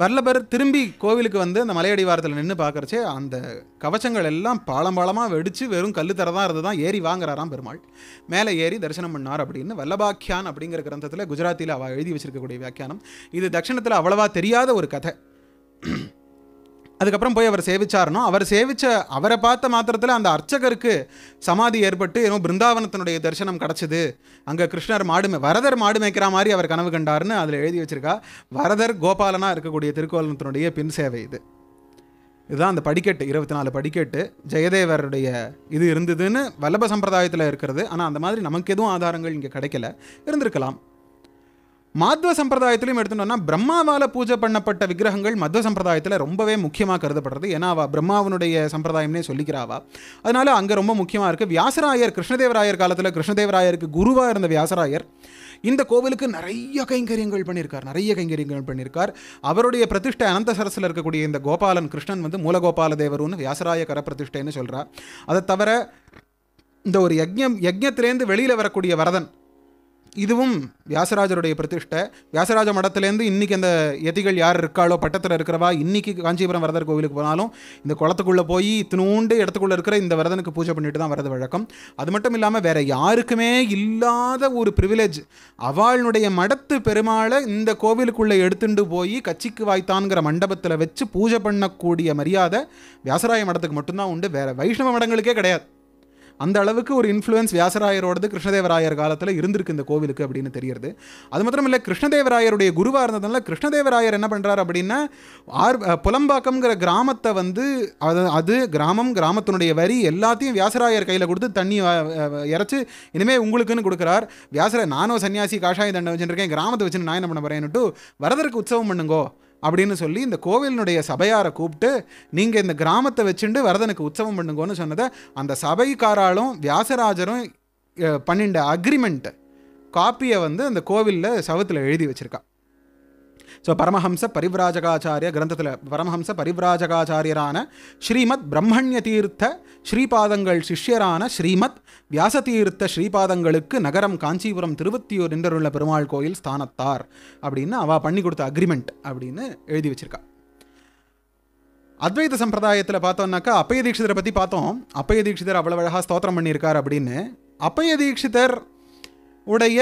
Speaker 2: வல்லபர் திரும்பி கோவிலுக்கு வந்து அந்த மலையடி வாரத்தில் நின்று பார்க்குறச்சே அந்த கவச்சங்கள் எல்லாம் பாலம் பாலமாக வெடித்து வெறும் கல் தரதான் இருந்து தான் ஏறி வாங்குறாராம் பெருமாள் மேலே ஏறி தரிசனம் பண்ணார் அப்படின்னு வல்லபாக்கியான் அப்படிங்கிற கிரந்தத்தில் குஜராத்தில் அவள் எழுதி வச்சிருக்கக்கூடிய வியாக்கியானம் இது தட்சிணத்தில் அவ்வளவா தெரியாத ஒரு கதை அதுக்கப்புறம் போய் அவர் சேவிச்சாருனோ அவர் சேவிச்ச அவரை பார்த்த மாத்திரத்தில் அந்த அர்ச்சகருக்கு சமாதி ஏற்பட்டு ஏதோ பிருந்தாவனத்தினுடைய தரிசனம் கிடச்சிது அங்கே கிருஷ்ணர் மாடு வரதர் மாடு மேய்க்கிற மாதிரி அவர் கனவு கண்டார்னு அதில் எழுதி வச்சிருக்கா வரதர் கோபாலனாக இருக்கக்கூடிய திருக்கோலத்தினுடைய பின் சேவை இது இதுதான் அந்த படிக்கட்டு இருபத்தி நாலு படிக்கட்டு ஜெயதேவருடைய இது இருந்ததுன்னு வல்லப சம்பிரதாயத்தில் இருக்கிறது ஆனால் அந்த மாதிரி நமக்கு எதுவும் ஆதாரங்கள் இங்கே கிடைக்கல இருந்திருக்கலாம் மாத்வ சம்பிரதாயத்திலையும் எடுத்துட்டோம்னா பிரம்மாவால் பூஜை பண்ணப்பட்ட விக்கிரகங்கள் மத்வ சம்பிரதாயத்தில் ரொம்பவே முக்கியமாக கருதப்படுறது ஏன்னா அவ பிரம்மாவனுடைய சம்பிரதாயம்னே சொல்லிக்கிறாவா அதனால் அங்கே ரொம்ப முக்கியமாக இருக்குது வியாசராயர் கிருஷ்ணதேவராயர் காலத்தில் கிருஷ்ணதேவராயருக்கு குருவாக இருந்த வியாசராயர் இந்த கோவிலுக்கு நிறைய கைங்கரியங்கள் பண்ணியிருக்கார் நிறைய கைங்கரியங்கள் பண்ணியிருக்கார் அவருடைய பிரதிஷ்டை அனந்த சரஸில் இருக்கக்கூடிய இந்த கோபாலன் கிருஷ்ணன் வந்து மூலகோபால தேவருன்னு வியாசராய கர பிரதிஷ்டைன்னு சொல்கிறார் அதை தவிர இந்த ஒரு யஜ்யம் யஜ்யத்திலேருந்து வெளியில் வரக்கூடிய வரதன் இதுவும் வியாசராஜருடைய பிரதிஷ்டை வியாசராஜ மடத்துலேருந்து இன்றைக்கி அந்த எதிகள் யார் இருக்காளோ பட்டத்தில் இருக்கிறவா இன்றைக்கி காஞ்சிபுரம் வரதர் கோவிலுக்கு போனாலும் இந்த குளத்துக்குள்ளே போய் இத்தினூண்டு இடத்துக்குள்ளே இருக்கிற இந்த வரதனுக்கு பூஜை பண்ணிட்டு தான் வரது வழக்கம் அது மட்டும் இல்லாமல் வேறு யாருக்குமே இல்லாத ஒரு ப்ரிவிலேஜ் அவளுடைய மடத்து பெருமாளை இந்த கோவிலுக்குள்ளே எடுத்துட்டு போய் கச்சிக்கு வாய்த்தான்கிற மண்டபத்தில் வச்சு பூஜை பண்ணக்கூடிய மரியாதை வியாசராய மடத்துக்கு மட்டும்தான் உண்டு வேறு வைஷ்ணவ மடங்களுக்கே கிடையாது அந்த அளவுக்கு ஒரு இன்ஃப்ளூயன்ஸ் வியாசராயரோடது கிருஷ்ணதேவராயர் காலத்தில் இருந்திருக்கு இந்த கோவிலுக்கு அப்படின்னு தெரியறது அது மாத்திரம் இல்லை கிருஷ்ணதேவராயருடைய குருவாக இருந்ததுனால கிருஷ்ணதேவராயர் என்ன பண்ணுறாரு அப்படின்னா ஆர் புலம்பாக்கம்ங்கிற கிராமத்தை வந்து அது அது கிராமம் கிராமத்தினுடைய வரி எல்லாத்தையும் வியாசராயர் கையில் கொடுத்து தண்ணி இறச்சி இனிமேல் உங்களுக்குன்னு கொடுக்குறார் வியாசர நானும் சன்னியாசி காஷாய தண்டை வச்சுருக்கேன் கிராமத்தை வச்சு நான் என்ன பண்ண போகிறேன்னுட்டு வரதற்கு உற்சவம் பண்ணுங்கோ அப்படின்னு சொல்லி இந்த கோவிலினுடைய சபையாரை கூப்பிட்டு நீங்கள் இந்த கிராமத்தை வச்சுட்டு வரதனுக்கு உற்சவம் பண்ணுங்கன்னு சொன்னதை அந்த சபைக்காராலும் வியாசராஜரும் பன்னெண்டு அக்ரிமெண்ட்டு காப்பியை வந்து அந்த கோவிலில் சவத்தில் எழுதி வச்சிருக்கா ஸோ பரமஹம்ச பரிவிராஜகாச்சாரிய கிரந்தத்தில் பரமஹம்ச பரிவிராஜகாச்சாரியரான ஸ்ரீமத் பிரம்மண்ய தீர்த்த ஸ்ரீபாதங்கள் சிஷ்யரான ஸ்ரீமத் வியாசதீர்த்த ஸ்ரீபாதங்களுக்கு நகரம் காஞ்சிபுரம் திருவத்தியூர் நின்றருள்ள பெருமாள் கோயில் ஸ்தானத்தார் அப்படின்னு அவ பண்ணி கொடுத்த அக்ரிமெண்ட் அப்படின்னு எழுதி வச்சிருக்கா அத்வைத சம்பிரதாயத்தில் பார்த்தோம்னாக்கா அப்பைய தீட்சிதரை பற்றி பார்த்தோம் அப்பைய தீட்சிதர் அவ்வளோ அழகாக ஸ்தோத்திரம் பண்ணியிருக்கார் அப்படின்னு அப்பைய தீட்சிதர் உடைய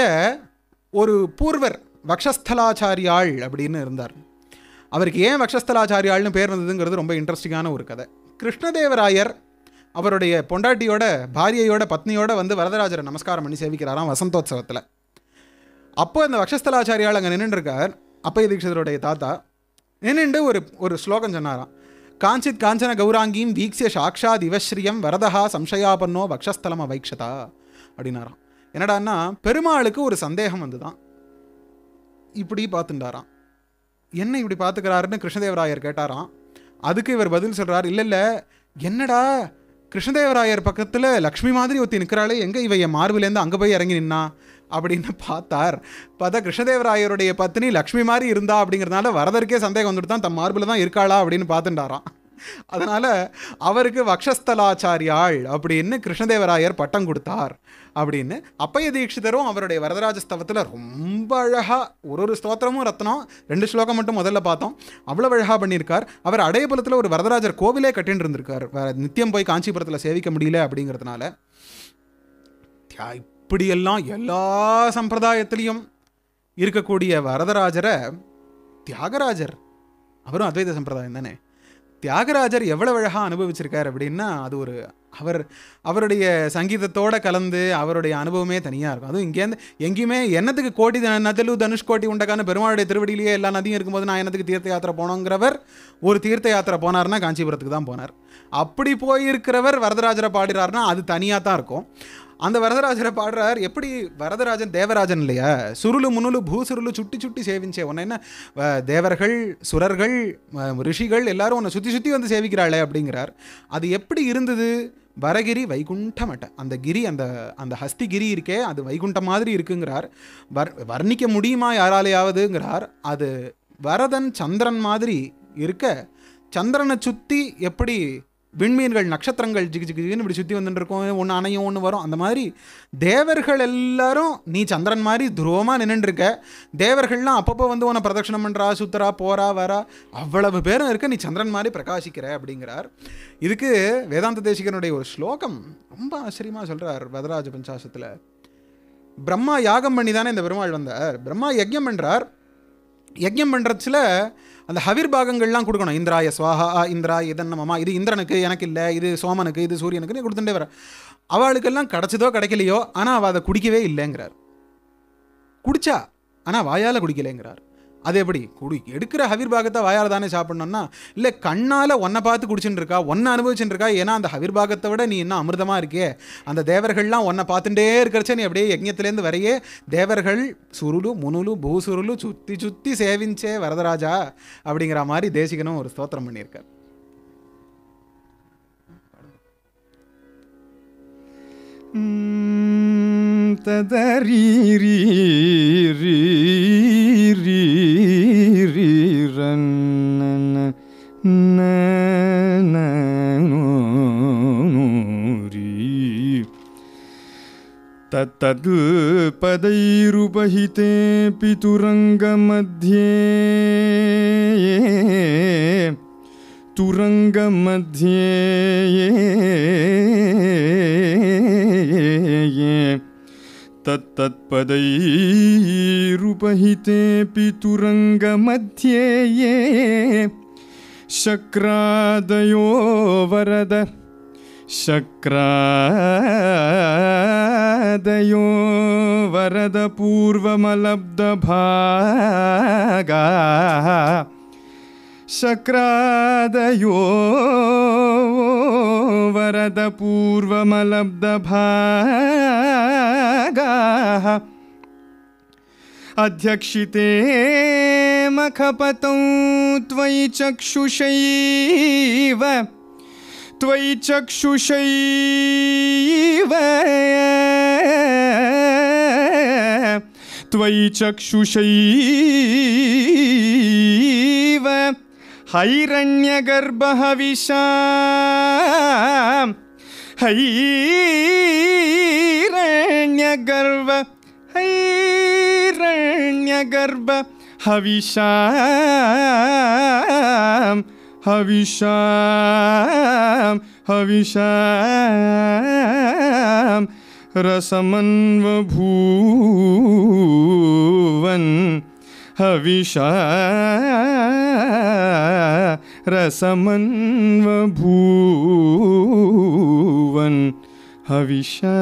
Speaker 2: ஒரு பூர்வர் வக்ஷஸ்தலாச்சாரியாள் அப்படின்னு இருந்தார் அவருக்கு ஏன் வக்ஷஸ்தலாச்சாரியாள்னு பேர் வந்ததுங்கிறது ரொம்ப இன்ட்ரெஸ்டிங்கான ஒரு கதை கிருஷ்ணதேவராயர் அவருடைய பொண்டாட்டியோட பாரியையோட பத்னியோட வந்து வரதராஜரை நமஸ்காரம் பண்ணி சேவிக்கிறாராம் வசந்தோத்சவத்தில் அப்போ இந்த வக்ஷஸ்தலாச்சாரியால் அங்கே நின்றுருக்கார் அப்பய தீட்சிதருடைய தாத்தா நின்று ஒரு ஒரு ஸ்லோகம் சொன்னாராம் காஞ்சித் காஞ்சன கௌராங்கியும் வீக்ஷிய சாட்சா திவஸ்ரீயம் வரதஹா சம்சயாபன்னோ வக்ஷஸ்தலம் அவைக்ஷதா அப்படின்னாராம் என்னடான்னா பெருமாளுக்கு ஒரு சந்தேகம் வந்துதான் இப்படி பார்த்துட்டாராம் என்ன இப்படி பார்த்துக்கிறாருன்னு கிருஷ்ணதேவராயர் கேட்டாராம் அதுக்கு இவர் பதில் சொல்கிறார் இல்லை இல்லை என்னடா கிருஷ்ணதேவராயர் பக்கத்தில் லக்ஷ்மி மாதிரி ஒத்தி நிற்கிறாளே எங்கே இவைய மார்பிலேருந்து அங்கே போய் இறங்கி நின்னா அப்படின்னு பார்த்தார் பார்த்தா கிருஷ்ணதேவராயருடைய பத்தினி லக்ஷ்மி மாதிரி இருந்தா அப்படிங்கிறதுனால வரதற்கே சந்தேகம் வந்துட்டு தான் தம் மார்பில் தான் இருக்காளா அப்படின்னு பார்த்துட்டாரான் அதனால் அவருக்கு வக்ஷஸ்தலாச்சாரியாள் அப்படின்னு கிருஷ்ணதேவராயர் பட்டம் கொடுத்தார் அப்படின்னு அப்பைய தீட்சிதரும் அவருடைய வரதராஜ ஸ்தவத்தில் ரொம்ப அழகாக ஒரு ஒரு ஸ்தோத்திரமும் ரத்னம் ரெண்டு ஸ்லோகம் மட்டும் முதல்ல பார்த்தோம் அவ்வளோ அழகாக பண்ணியிருக்கார் அவர் அடையபுலத்தில் ஒரு வரதராஜர் கோவிலே கட்டின்னு இருந்திருக்கார் நித்தியம் போய் காஞ்சிபுரத்தில் சேவிக்க முடியல அப்படிங்கிறதுனால இப்படியெல்லாம் எல்லா சம்பிரதாயத்திலையும் இருக்கக்கூடிய வரதராஜரை தியாகராஜர் அவரும் அத்வைத சம்பிரதாயம் தானே தியாகராஜர் எவ்வளவு அழகாக அனுபவிச்சிருக்கார் அப்படின்னா அது ஒரு அவர் அவருடைய சங்கீதத்தோடு கலந்து அவருடைய அனுபவமே தனியாக இருக்கும் அதுவும் இங்கேருந்து எங்கேயுமே என்னத்துக்கு கோட்டி நதிலு தனுஷ்கோட்டி உண்டக்கான பெருமாளுடைய திருவடியிலேயே எல்லா நதியும் இருக்கும்போது நான் என்னத்துக்கு தீர்த்த யாத்திரை போனோங்கிறவர் ஒரு தீர்த்த யாத்திரை போனார்னா காஞ்சிபுரத்துக்கு தான் போனார் அப்படி போயிருக்கிறவர் வரதராஜரை பாடுறாருனா அது தனியாக தான் இருக்கும் அந்த வரதராஜரை பாடுறார் எப்படி வரதராஜன் தேவராஜன் இல்லையா சுருளு முனுலு பூசுருளு சுட்டி சுட்டி சேவிச்சே உன்னை என்ன தேவர்கள் சுரர்கள் ரிஷிகள் எல்லாரும் உன்னை சுற்றி சுற்றி வந்து சேவிக்கிறாளே அப்படிங்கிறார் அது எப்படி இருந்தது வரகிரி வைகுண்டமட்ட அந்த கிரி அந்த அந்த ஹஸ்தி கிரி இருக்கே அது வைகுண்டம் மாதிரி இருக்குங்கிறார் வர் வர்ணிக்க முடியுமா யாராலேயாவதுங்கிறார் அது வரதன் சந்திரன் மாதிரி இருக்க சந்திரனை சுற்றி எப்படி விண்மீன்கள் நட்சத்திரங்கள் ஜிகி ஜிகுன்னு இப்படி சுற்றி வந்துட்டு ஒன்று அணையும் ஒன்று வரும் அந்த மாதிரி தேவர்கள் எல்லாரும் நீ சந்திரன் மாதிரி துருவமாக நின்றுருக்க தேவர்கள்லாம் அப்பப்போ வந்து உன பிரதட்சணம் பண்ணுறா சுத்துறா போறா வரா அவ்வளவு பேரும் இருக்க நீ சந்திரன் மாதிரி பிரகாசிக்கிற அப்படிங்கிறார் இதுக்கு வேதாந்த தேசிகனுடைய ஒரு ஸ்லோகம் ரொம்ப ஆச்சரியமாக சொல்கிறார் வதராஜ பஞ்சாசத்தில் பிரம்மா யாகம் பண்ணி தானே இந்த பெருமாள் வந்தார் பிரம்மா யஜ்யம் பண்ணுறார் யஜ்யம் பண்ணுறதுல அந்த ஹவிர் பாகங்கள்லாம் கொடுக்கணும் இந்திராய ஸ்வாஹா இந்திரா இதன் மமா இது இந்திரனுக்கு எனக்கு இல்லை இது சோமனுக்கு இது சூரியனுக்குன்னு கொடுத்துட்டே வர அவளுக்கெல்லாம் கிடச்சதோ கிடைக்கலையோ ஆனால் அவள் அதை குடிக்கவே இல்லைங்கிறார் குடிச்சா ஆனால் வாயால் குடிக்கலைங்கிறார் அது எப்படி குடி எடுக்கிற ஹவீர் பாகத்தை வாயால் தானே சாப்பிட்ணுன்னா இல்லை கண்ணால் ஒன்றை பார்த்து குடிச்சுட்டு இருக்கா ஒன்றை அனுபவிச்சுட்டு இருக்கா ஏன்னா அந்த ஹவீர் பாகத்தை விட நீ இன்னும் அமிர்தமாக இருக்கே அந்த தேவர்கள்லாம் ஒன்றை பார்த்துட்டே இருக்கிறச்ச நீ அப்படியே யஜ்யத்துலேருந்து வரையே தேவர்கள் சுருளு முனுலு பூசுருளு சுற்றி சுற்றி சேவிஞ்சே வரதராஜா அப்படிங்கிற மாதிரி தேசிகனும் ஒரு ஸ்தோத்திரம் பண்ணியிருக்கார்
Speaker 1: Mmm. तत्तद्पदैरुपहिते पितुरङ्गमध्ये तुरङ्गमध्ये ये पितुरङ्गमध्ये ये शक्रादयो वरद शक्रादयो वरदपूर्वमलब्धभागा शक्रादयो वरद वरदपूर्वमलब्धभागाः अध्यक्षिते मखपतौ त्वयि चक्षुषैव त्वयि चक्षुषैव त्वयि चक्षुषैव हैरण्यगर्भ हविषा हैरण्यगर्व हैरण्यगर्वविषां हविषां हविषां रसमन्वभूवन् हविषारसमन्वभूवन् हविषा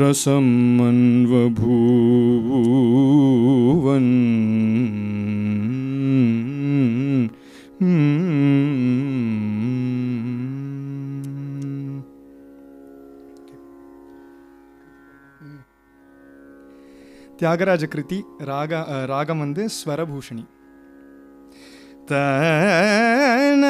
Speaker 1: रसमन्वभूवन् त्यागराजकृति राग रागमन्दे स्वरभूषणि ती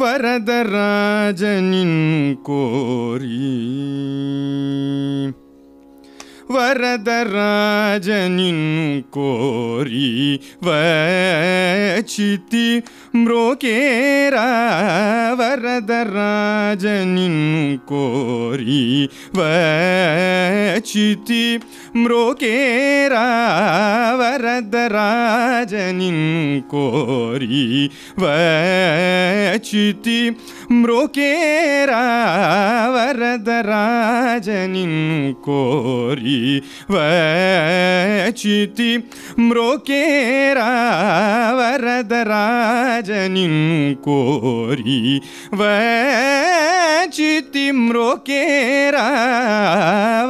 Speaker 1: वरदराजनिन्नुकोरि वरदराजनिन्नुकोरि वचिति म्रोकेरा वरदराजनिं कोरि वचति म्रोकेरा वरदराजनिं कोरि म्रोकेरा वरद राजनिं म्रोकेरा वरदराज भजनिन् कोरी वचितिम्रो केरा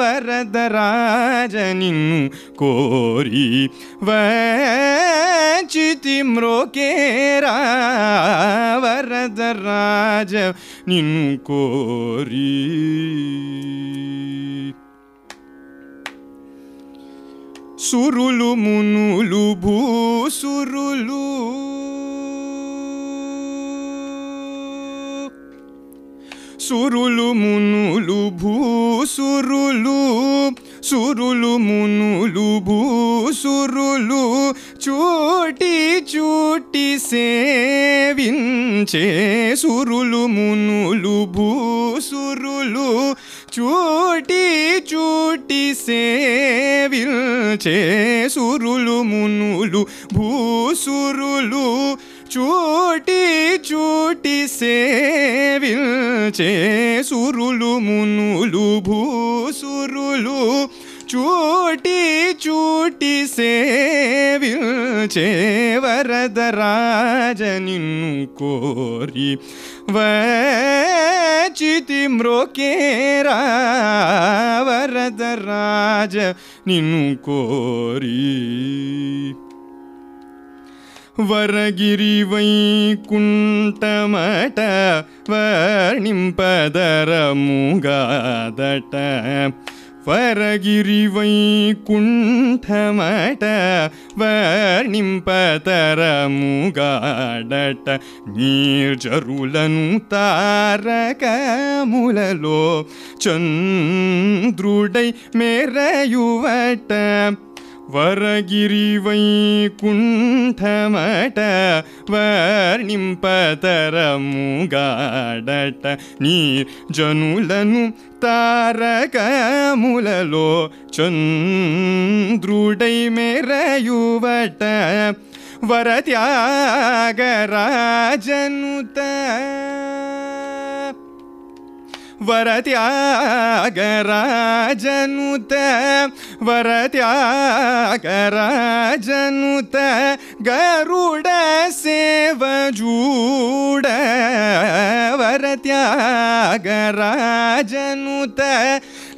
Speaker 1: वरदराजनिन् कोरी वचितिम्रो केरा वरदराज निन् कोरी సురులు మునులు భూసురులు సురులు మునులు భూసురులు సురులు మునులు భూసురులు చూటి చూటి సేవించే సురులు మునులు భూసురులు చూటి చూటి సేవిల్చే సురులు మునులు భూసురులు చూటి చూటి సేవిల్చే సురులు మునులు భూసురులు చూటి చూటి సేవిల్చే వరదరాజ నిన్ను కోరి వచితి మ్రోకేరా వరదరాజ నిన్ను కోరి ವರಗಿರಿವೈ ಕುಂಟಮಟ ವರ್ಣಿಂಪದರ ಮುಗಾದಟ ವರಗಿರಿವೈ ಕುಂಠಮಟ ವರ್ಣಿಂಪದರ ಮುಗಾಡಟ ನೀರ್ಜರುಲನು ತಾರಕ ಮುಲಲೋ ಚಂದ್ರುಡೈ ಮೇರೆಯುವಟ ವರಗಿರಿವೈ ಕುಂಠಮಟ ವರ್ಣಿಂಪತರ ಮುಗಾಡಟ ನೀ ಜನುಲನು ತಾರಕಮುಲೋ ಚಂದ್ರುಡೈ ಮೆರಯುವಟ ವರತ್ಯಾಗರಾಜನುತ वरत्यागराजनुत वरत्यागराजनुत गरुडसेवजूड वरत्यागराजनुत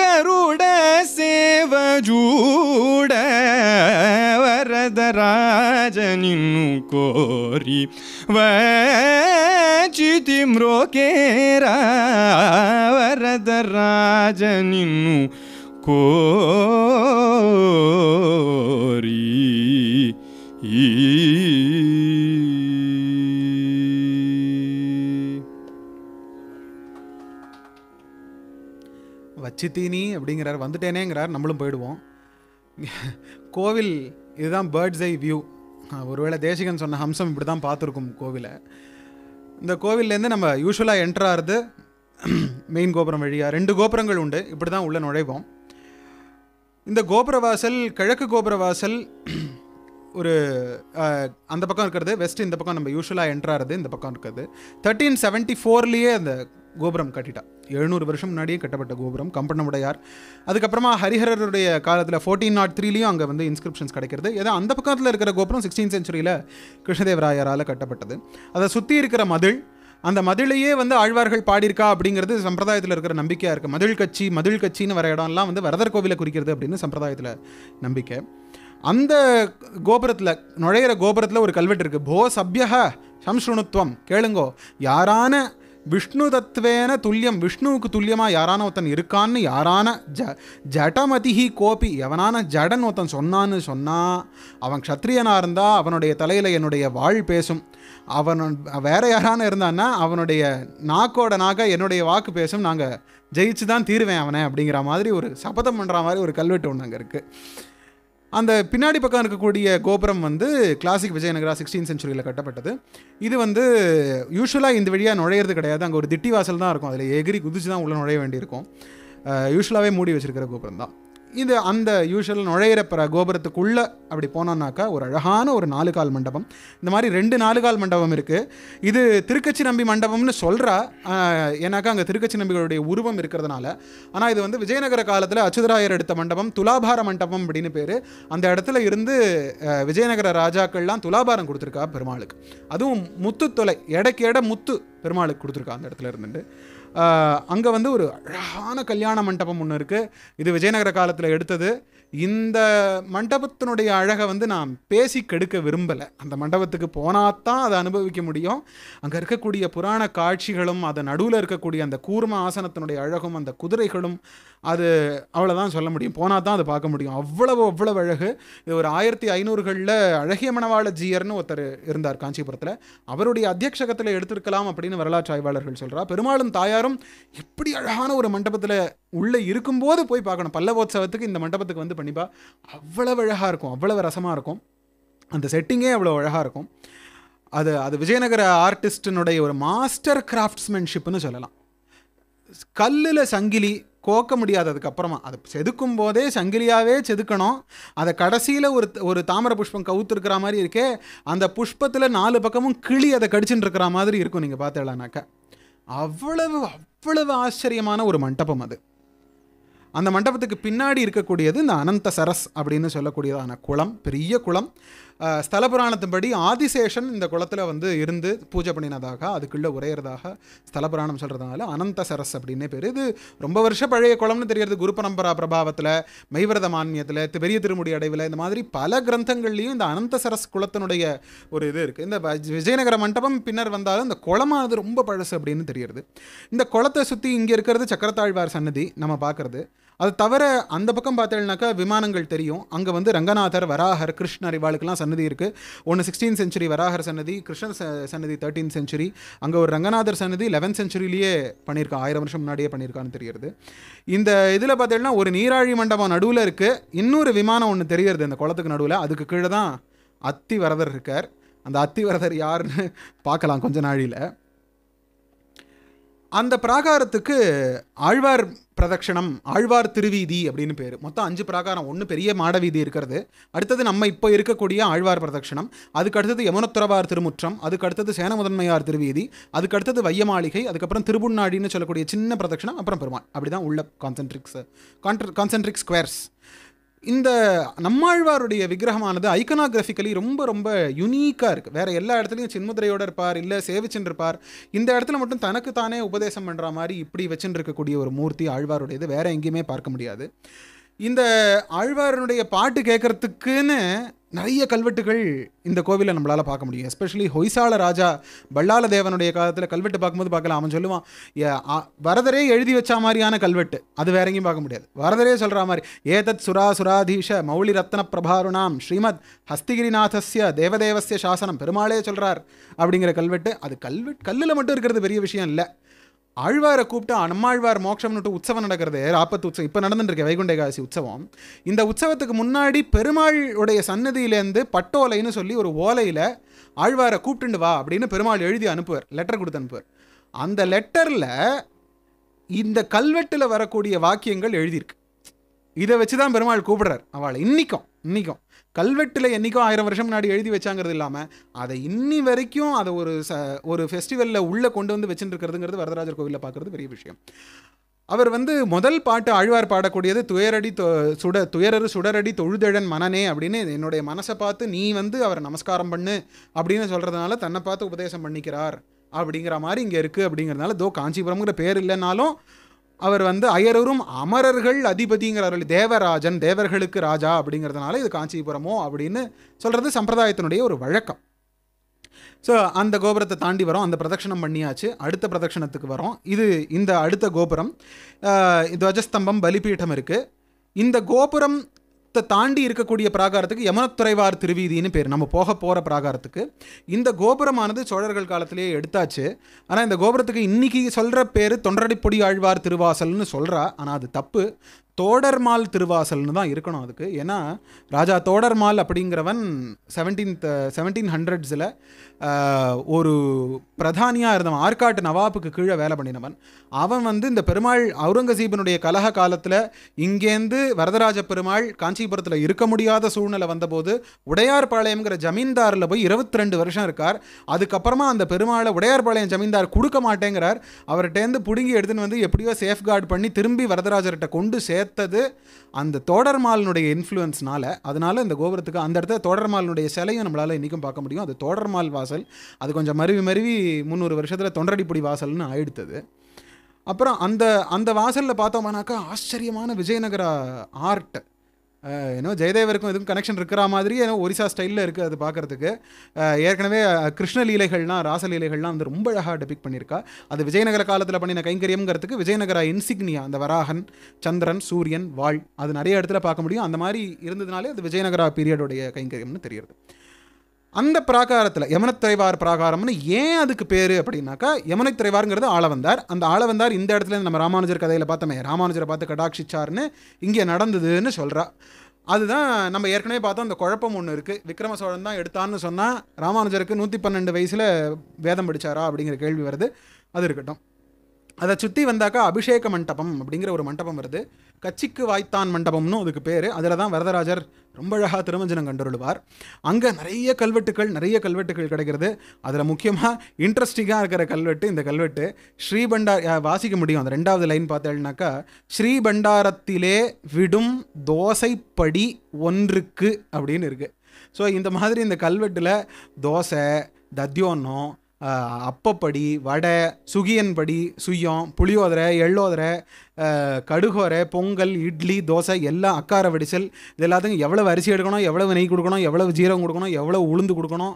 Speaker 1: गरुड सेवजूड वरदराजनिनु तिम्रो वचिति वरद राजनु को ई
Speaker 2: சித்தினி அப்படிங்கிறார் வந்துட்டேனேங்கிறார் நம்மளும் போயிடுவோம் கோவில் இதுதான் பேர்ட்ஸ் ஐ வியூ ஒருவேளை தேசிகன் சொன்ன ஹம்சம் இப்படி தான் பார்த்துருக்கும் கோவிலை இந்த கோவில்லேருந்து நம்ம யூஸ்வலாக என்ட்ரு ஆகிறது மெயின் கோபுரம் வழியாக ரெண்டு கோபுரங்கள் உண்டு இப்படி தான் உள்ளே நுழைவோம் இந்த கோபுர வாசல் கிழக்கு கோபுர வாசல் ஒரு அந்த பக்கம் இருக்கிறது வெஸ்ட் இந்த பக்கம் நம்ம யூஸ்வலாக என்ட்ராகிறது இந்த பக்கம் இருக்கிறது தேர்ட்டீன் செவன்ட்டி ஃபோர்லேயே அந்த கோபுரம் கட்டிட்டா எழுநூறு வருஷம் முன்னாடியே கட்டப்பட்ட கோபுரம் கம்பனமுடையார் அதுக்கப்புறமா ஹரிஹரருடைய காலத்தில் ஃபோர்டீன் நாட் த்ரீலையும் அங்கே வந்து இன்ஸ்கிரிப்ஷன்ஸ் கிடைக்கிறது ஏதோ அந்த பக்கத்தில் இருக்கிற கோபுரம் சிக்ஸ்டீன் சென்ச்சுரியில் கிருஷ்ணதேவராயரால் கட்டப்பட்டது அதை சுற்றி இருக்கிற மதில் அந்த மதிலையே வந்து ஆழ்வார்கள் பாடியிருக்கா அப்படிங்கிறது சம்பிரதாயத்தில் இருக்கிற நம்பிக்கையாக இருக்குது மதில் கட்சி மதில் கட்சின்னு வர இடம்லாம் வந்து வரதர் கோவிலை குறிக்கிறது அப்படின்னு சம்பிரதாயத்தில் நம்பிக்கை அந்த கோபுரத்தில் நுழையிற கோபுரத்தில் ஒரு கல்வெட்டு இருக்குது போ சபியக சம்ஸ்ருணுத்வம் கேளுங்கோ யாரான விஷ்ணு தத்துவேன துல்லியம் விஷ்ணுவுக்கு துல்லியமாக யாரான ஒருத்தன் இருக்கான்னு யாரான ஜ ஜடமதிஹி கோபி எவனான ஜடன் ஒருத்தன் சொன்னான்னு சொன்னால் அவன் க்ஷத்ரியனாக இருந்தால் அவனுடைய தலையில் என்னுடைய வாழ் பேசும் அவன் வேற யாரான இருந்தான்னா அவனுடைய நாக்கோட நாக என்னுடைய வாக்கு பேசும் நாங்கள் ஜெயிச்சு தான் தீருவேன் அவனை அப்படிங்கிற மாதிரி ஒரு சபதம் பண்ணுற மாதிரி ஒரு கல்வெட்டு ஒன்று அங்கே இருக்குது அந்த பின்னாடி பக்கம் இருக்கக்கூடிய கோபுரம் வந்து கிளாசிக் விஜயநகரா சிக்ஸ்டீன் சென்ச்சுரியில் கட்டப்பட்டது இது வந்து யூஸ்வலாக இந்த வழியாக நுழையிறது கிடையாது அங்கே ஒரு திட்டி வாசல் தான் இருக்கும் அதில் எகிரி குதிச்சு தான் உள்ளே நுழைய வேண்டியிருக்கும் யூஸ்வலாகவே மூடி வச்சுருக்கிற கோபுரம் தான் இது அந்த யூஷுவல் நுழையிற பிற கோபுரத்துக்குள்ளே அப்படி போனோம்னாக்கா ஒரு அழகான ஒரு நாலு கால் மண்டபம் இந்த மாதிரி ரெண்டு நாலு கால் மண்டபம் இருக்குது இது திருக்கச்சி நம்பி மண்டபம்னு சொல்கிறா ஏன்னாக்கா அங்கே திருக்கச்சி நம்பிகளுடைய உருவம் இருக்கிறதுனால ஆனால் இது வந்து விஜயநகர காலத்தில் அச்சுதராயர் எடுத்த மண்டபம் துலாபார மண்டபம் அப்படின்னு பேர் அந்த இடத்துல இருந்து விஜயநகர ராஜாக்கள்லாம் துலாபாரம் கொடுத்துருக்கா பெருமாளுக்கு அதுவும் முத்து தொலை எடைக்கு எடை முத்து பெருமாளுக்கு கொடுத்துருக்கா அந்த இடத்துல இருந்துட்டு அங்கே வந்து ஒரு அழகான கல்யாண மண்டபம் ஒன்று இருக்குது இது விஜயநகர காலத்தில் எடுத்தது இந்த மண்டபத்தினுடைய அழகை வந்து நான் பேசி கெடுக்க விரும்பலை அந்த மண்டபத்துக்கு போனால் தான் அதை அனுபவிக்க முடியும் அங்கே இருக்கக்கூடிய புராண காட்சிகளும் அதன் நடுவில் இருக்கக்கூடிய அந்த கூர்ம ஆசனத்தினுடைய அழகும் அந்த குதிரைகளும் அது அவ்வளோதான் சொல்ல முடியும் போனால் தான் அது பார்க்க முடியும் அவ்வளவு அவ்வளவு அழகு இது ஒரு ஆயிரத்தி ஐநூறுகளில் அழகிய மணவாள ஜியர்னு ஒருத்தர் இருந்தார் காஞ்சிபுரத்தில் அவருடைய அத்தியட்சகத்தில் எடுத்திருக்கலாம் அப்படின்னு வரலாற்று ஆய்வாளர்கள் சொல்கிறார் பெருமாளும் தாயாரும் எப்படி அழகான ஒரு மண்டபத்தில் உள்ளே இருக்கும்போது போய் பார்க்கணும் பல்லவோத்சவத்துக்கு இந்த மண்டபத்துக்கு வந்து பண்ணிப்பா அவ்வளவு அழகாக இருக்கும் அவ்வளவு ரசமாக இருக்கும் அந்த செட்டிங்கே அவ்வளோ அழகாக இருக்கும் அது அது விஜயநகர ஆர்டிஸ்டினுடைய ஒரு மாஸ்டர் கிராஃப்ட்ஸ்மேன்ஷிப்னு சொல்லலாம் கல்லில் சங்கிலி கோக்க முடியாது அதுக்கப்புறமா அதை செதுக்கும் போதே சங்கிலியாகவே செதுக்கணும் அதை கடைசியில் ஒரு ஒரு தாமர புஷ்பம் கவுத்துருக்கிற மாதிரி இருக்கே அந்த புஷ்பத்தில் நாலு பக்கமும் கிளி அதை கடிச்சுட்டு இருக்கிற மாதிரி இருக்கும் நீங்கள் பார்த்தேலானாக்கா அவ்வளவு அவ்வளவு ஆச்சரியமான ஒரு மண்டபம் அது அந்த மண்டபத்துக்கு பின்னாடி இருக்கக்கூடியது இந்த அனந்த சரஸ் அப்படின்னு சொல்லக்கூடியதான குளம் பெரிய குளம் ஸ்தல புராணத்தின்படி ஆதிசேஷன் இந்த குளத்தில் வந்து இருந்து பூஜை பண்ணினதாக அதுக்குள்ளே உரையிறதாக ஸ்தல புராணம் சொல்கிறதுனால அனந்த சரஸ் அப்படின்னே பேர் இது ரொம்ப வருஷம் பழைய குளம்னு தெரியறது குரு பரம்பரா பிரபாவத்தில் மெய்விரத மானியத்தில் பெரிய திருமுடி அடைவில் இந்த மாதிரி பல கிரந்தங்கள்லேயும் இந்த அனந்த சரஸ் குளத்தினுடைய ஒரு இது இருக்குது இந்த விஜயநகர மண்டபம் பின்னர் வந்தாலும் இந்த குளமானது ரொம்ப பழசு அப்படின்னு தெரியுது இந்த குளத்தை சுற்றி இங்கே இருக்கிறது சக்கரத்தாழ்வார் சன்னதி நம்ம பார்க்குறது அது தவிர அந்த பக்கம் பார்த்தீங்கன்னாக்கா விமானங்கள் தெரியும் அங்கே வந்து ரங்கநாதர் வராகர் கிருஷ்ணர் இவாளுக்கெல்லாம் சன்னதி இருக்குது ஒன்று சிக்ஸ்டீன் சென்ச்சுரி வராகர் சன்னதி கிருஷ்ணர் சன்னதி தேர்ட்டீன் சென்ச்சுரி அங்கே ஒரு ரங்கநாதர் சன்னதி லெவன்த் சென்ச்சுரியிலேயே பண்ணியிருக்கான் ஆயிரம் வருஷம் முன்னாடியே பண்ணியிருக்கான்னு தெரியறது இந்த இதில் பார்த்தீங்கன்னா ஒரு நீராழி மண்டபம் நடுவில் இருக்குது இன்னொரு விமானம் ஒன்று தெரியறது இந்த குளத்துக்கு நடுவில் அதுக்கு கீழே தான் அத்தி வரதர் இருக்கார் அந்த அத்தி வரதர் யாருன்னு பார்க்கலாம் கொஞ்ச நாழியில் அந்த பிராகாரத்துக்கு ஆழ்வார் பிரதட்சணம் ஆழ்வார் திருவீதி அப்படின்னு பேர் மொத்தம் அஞ்சு பிரகாரம் ஒன்று பெரிய மாட வீதி இருக்கிறது அடுத்தது நம்ம இப்போ இருக்கக்கூடிய ஆழ்வார் பிரதட்சணம் அதுக்கடுத்தது யமுனத்துறவார் திருமுற்றம் அதுக்கடுத்தது அடுத்தது சேனமுதன்மையார் திருவீதி அதுக்கடுத்தது வைய மாளிகை அதுக்கப்புறம் திருபுண்ணாடின்னு சொல்லக்கூடிய சின்ன பிரதட்சணம் அப்புறம் பெருமாள் அப்படி தான் உள்ள கான்சென்ட்ரிக்ஸ் கான்ட்ர கான்சென்ட்ரிக் ஸ்கொயர்ஸ் இந்த நம்மாழ்வாருடைய விக்கிரகமானது ஐக்கனாகிராஃபிக்கலி ரொம்ப ரொம்ப யுனீக்காக இருக்குது வேறு எல்லா இடத்துலையும் சின்முதிரையோடு இருப்பார் இல்லை சேவிச்சுன்னு இருப்பார் இந்த இடத்துல மட்டும் தனக்கு தானே உபதேசம் பண்ணுற மாதிரி இப்படி வச்சுட்டு இருக்கக்கூடிய ஒரு மூர்த்தி ஆழ்வாருடையது வேறு எங்கேயுமே பார்க்க முடியாது இந்த ஆழ்வாரனுடைய பாட்டு கேட்குறதுக்குன்னு நிறைய கல்வெட்டுகள் இந்த கோவிலை நம்மளால் பார்க்க முடியும் எஸ்பெஷலி ஹொய்சால ராஜா பல்லால தேவனுடைய காலத்தில் கல்வெட்டு பார்க்கும்போது பார்க்கலாம் அவன் சொல்லுவான் வரதரே எழுதி வச்ச மாதிரியான கல்வெட்டு அது வேற எங்கேயும் பார்க்க முடியாது வரதரே சொல்கிற மாதிரி ஏதத் சுரா சுராதீஷ மௌலி ரத்ன பிரபாருணாம் ஸ்ரீமத் ஹஸ்திகிரிநாதஸ்ய தேவதேவசிய சாசனம் பெருமாளே சொல்கிறார் அப்படிங்கிற கல்வெட்டு அது கல்வெட்டு கல்லில் மட்டும் இருக்கிறது பெரிய விஷயம் இல்லை ஆழ்வாரை கூப்பிட்டு அம்மாழ்வார் மோட்சம்னுட்டு உற்சவம் நடக்கிறது ராப்பத்து உற்சவம் இப்போ நடந்துட்டுருக்கு வைகுண்ட ஏகாதசி உற்சவம் இந்த உற்சவத்துக்கு முன்னாடி பெருமாள் உடைய சன்னதியிலேருந்து பட்டோலைன்னு சொல்லி ஒரு ஓலையில் ஆழ்வாரை கூப்பிட்டுண்டு வா அப்படின்னு பெருமாள் எழுதி அனுப்புவார் லெட்டர் கொடுத்து அனுப்புவார் அந்த லெட்டரில் இந்த கல்வெட்டில் வரக்கூடிய வாக்கியங்கள் எழுதியிருக்கு இதை வச்சு தான் பெருமாள் கூப்பிடுறார் அவளை இன்றைக்கும் இன்றைக்கும் கல்வெட்டில் என்றைக்கோ ஆயிரம் வருஷம் முன்னாடி எழுதி வச்சாங்கிறது இல்லாமல் அதை இன்னி வரைக்கும் அதை ஒரு ச ஒரு ஃபெஸ்டிவலில் உள்ளே கொண்டு வந்து வச்சுருக்கிறதுங்கிறது வரதராஜர் கோவிலில் பார்க்குறது பெரிய விஷயம் அவர் வந்து முதல் பாட்டு ஆழ்வார் பாடக்கூடியது துயரடி சுட துயரரு சுடரடி தொழுதழன் மனனே அப்படின்னு என்னுடைய மனசை பார்த்து நீ வந்து அவர் நமஸ்காரம் பண்ணு அப்படின்னு சொல்கிறதுனால தன்னை பார்த்து உபதேசம் பண்ணிக்கிறார் அப்படிங்கிற மாதிரி இங்கே இருக்குது அப்படிங்கிறதுனால தோ காஞ்சிபுரம்ங்கிற பேர் இல்லைனாலும் அவர் வந்து அயரரும் அமரர்கள் அதிபதிங்கிறார்கள் தேவராஜன் தேவர்களுக்கு ராஜா அப்படிங்கிறதுனால இது காஞ்சிபுரமோ அப்படின்னு சொல்கிறது சம்பிரதாயத்தினுடைய ஒரு வழக்கம் ஸோ அந்த கோபுரத்தை தாண்டி வரோம் அந்த பிரதட்சணம் பண்ணியாச்சு அடுத்த பிரதட்சணத்துக்கு வரோம் இது இந்த அடுத்த கோபுரம் துவஜஸ்தம்பம் பலிபீட்டம் இருக்குது இந்த கோபுரம் தாண்டி இருக்கக்கூடிய பிராகாரத்துக்கு யமனத்துறைவார் திருவீதின்னு பேர் நம்ம போக போகிற பிராகாரத்துக்கு இந்த கோபுரமானது சோழர்கள் காலத்திலேயே எடுத்தாச்சு ஆனால் இந்த கோபுரத்துக்கு இன்றைக்கி சொல்கிற பேர் தொண்டரடிப்பொடி ஆழ்வார் திருவாசல்னு சொல்கிறா ஆனால் அது தப்பு தோடர்மால் திருவாசல்னு தான் இருக்கணும் அதுக்கு ஏன்னா ராஜா தோடர்மால் அப்படிங்கிறவன் செவன்டீன்த் செவன்டீன் ஹண்ட்ரட்ஸில் ஒரு பிரதானியாக இருந்தவன் ஆற்காட்டு நவாப்புக்கு கீழே வேலை பண்ணினவன் அவன் வந்து இந்த பெருமாள் அவுரங்கசீபனுடைய கலக காலத்தில் இங்கேருந்து வரதராஜ பெருமாள் காஞ்சிபுரத்தில் இருக்க முடியாத சூழ்நிலை வந்தபோது உடையார்பாளையம்ங்கிற ஜமீன்தாரில் போய் இருபத்தி ரெண்டு வருஷம் இருக்கார் அதுக்கப்புறமா அந்த பெருமாளை உடையார்பாளையம் ஜமீன்தார் கொடுக்க மாட்டேங்கிறார் அவர்கிட்டேருந்து பிடுங்கி எடுத்துன்னு வந்து எப்படியோ சேஃப்கார்டு பண்ணி திரும்பி வரதராஜர்கிட்ட கொண்டு சேர்த்து அடுத்தது அந்த தோடர்மாலினுடைய இன்ஃப்ளூயன்ஸ்னால் அதனால் இந்த கோபுரத்துக்கு அந்த இடத்துல தோடர்மாலினுடைய சிலையும் நம்மளால் இன்றைக்கும் பார்க்க முடியும் அது தோடர்மால் வாசல் அது கொஞ்சம் மருவி மருவி முந்நூறு வருஷத்தில் தொண்டடிப்பொடி வாசல்னு ஆயிடுத்தது அப்புறம் அந்த அந்த வாசலில் பார்த்தோம்னாக்கா ஆச்சரியமான விஜயநகர ஆர்ட் ஏன்னோ ஜெயதேவருக்கும் எதுவும் கனெக்ஷன் இருக்கிற மாதிரி ஏன்னா ஒரிசா ஸ்டைலில் இருக்குது அது பார்க்குறதுக்கு ஏற்கனவே கிருஷ்ண லீலைகள்லாம் ராசலீலைகள்லாம் வந்து ரொம்ப அழகாக டெபிக் பண்ணியிருக்கா அது விஜயநகர காலத்தில் பண்ணின கைங்கரியம்ங்கிறதுக்கு விஜயநகர இன்சிக்னியா அந்த வராகன் சந்திரன் சூரியன் வாழ் அது நிறைய இடத்துல பார்க்க முடியும் அந்த மாதிரி இருந்ததுனாலே அது விஜயநகரா பீரியடோடைய கைங்கரியம்னு தெரியுது அந்த பிராகாரத்தில் யமனத்திரைவார் பிராகாரம்னு ஏன் அதுக்கு பேர் அப்படின்னாக்கா யமனத்திரைவாருங்கிறது ஆளவந்தார் அந்த ஆளவந்தார் இந்த இடத்துல நம்ம ராமானுஜர் கதையில் பார்த்தோமே ராமானுஜரை பார்த்து கடாட்சிச்சார்னு இங்கே நடந்ததுன்னு சொல்கிறா அதுதான் நம்ம ஏற்கனவே பார்த்தோம் அந்த குழப்பம் ஒன்று இருக்குது விக்ரம சோழன் தான் எடுத்தான்னு சொன்னால் ராமானுஜருக்கு நூற்றி பன்னெண்டு வயசில் வேதம் படித்தாரா அப்படிங்கிற கேள்வி வருது அது இருக்கட்டும் அதை சுற்றி வந்தாக்கா அபிஷேக மண்டபம் அப்படிங்கிற ஒரு மண்டபம் வருது கச்சிக்கு வாய்த்தான் மண்டபம்னு அதுக்கு பேர் அதில் தான் வரதராஜர் ரொம்ப அழகாக திருமஞ்சனம் கண்டுருடுவார் அங்கே நிறைய கல்வெட்டுகள் நிறைய கல்வெட்டுகள் கிடைக்கிறது அதில் முக்கியமாக இன்ட்ரெஸ்டிங்காக இருக்கிற கல்வெட்டு இந்த கல்வெட்டு ஸ்ரீபண்டா வாசிக்க முடியும் அந்த ரெண்டாவது லைன் பார்த்தேன்னாக்கா ஸ்ரீபண்டாரத்திலே விடும் தோசைப்படி ஒன்றுக்கு அப்படின்னு இருக்குது ஸோ இந்த மாதிரி இந்த கல்வெட்டில் தோசை தத்யோன்னம் அப்பப்படி வடை சுகியன்படி சுயம் புளியோதரை எள்ளோதரை கடுகோரை பொங்கல் இட்லி தோசை எல்லாம் அக்கார வடிசல் இது எல்லாத்துக்கும் எவ்வளோ அரிசி எடுக்கணும் எவ்வளவு நெய் கொடுக்கணும் எவ்வளவு ஜீரகம் கொடுக்கணும் எவ்வளோ உளுந்து கொடுக்கணும்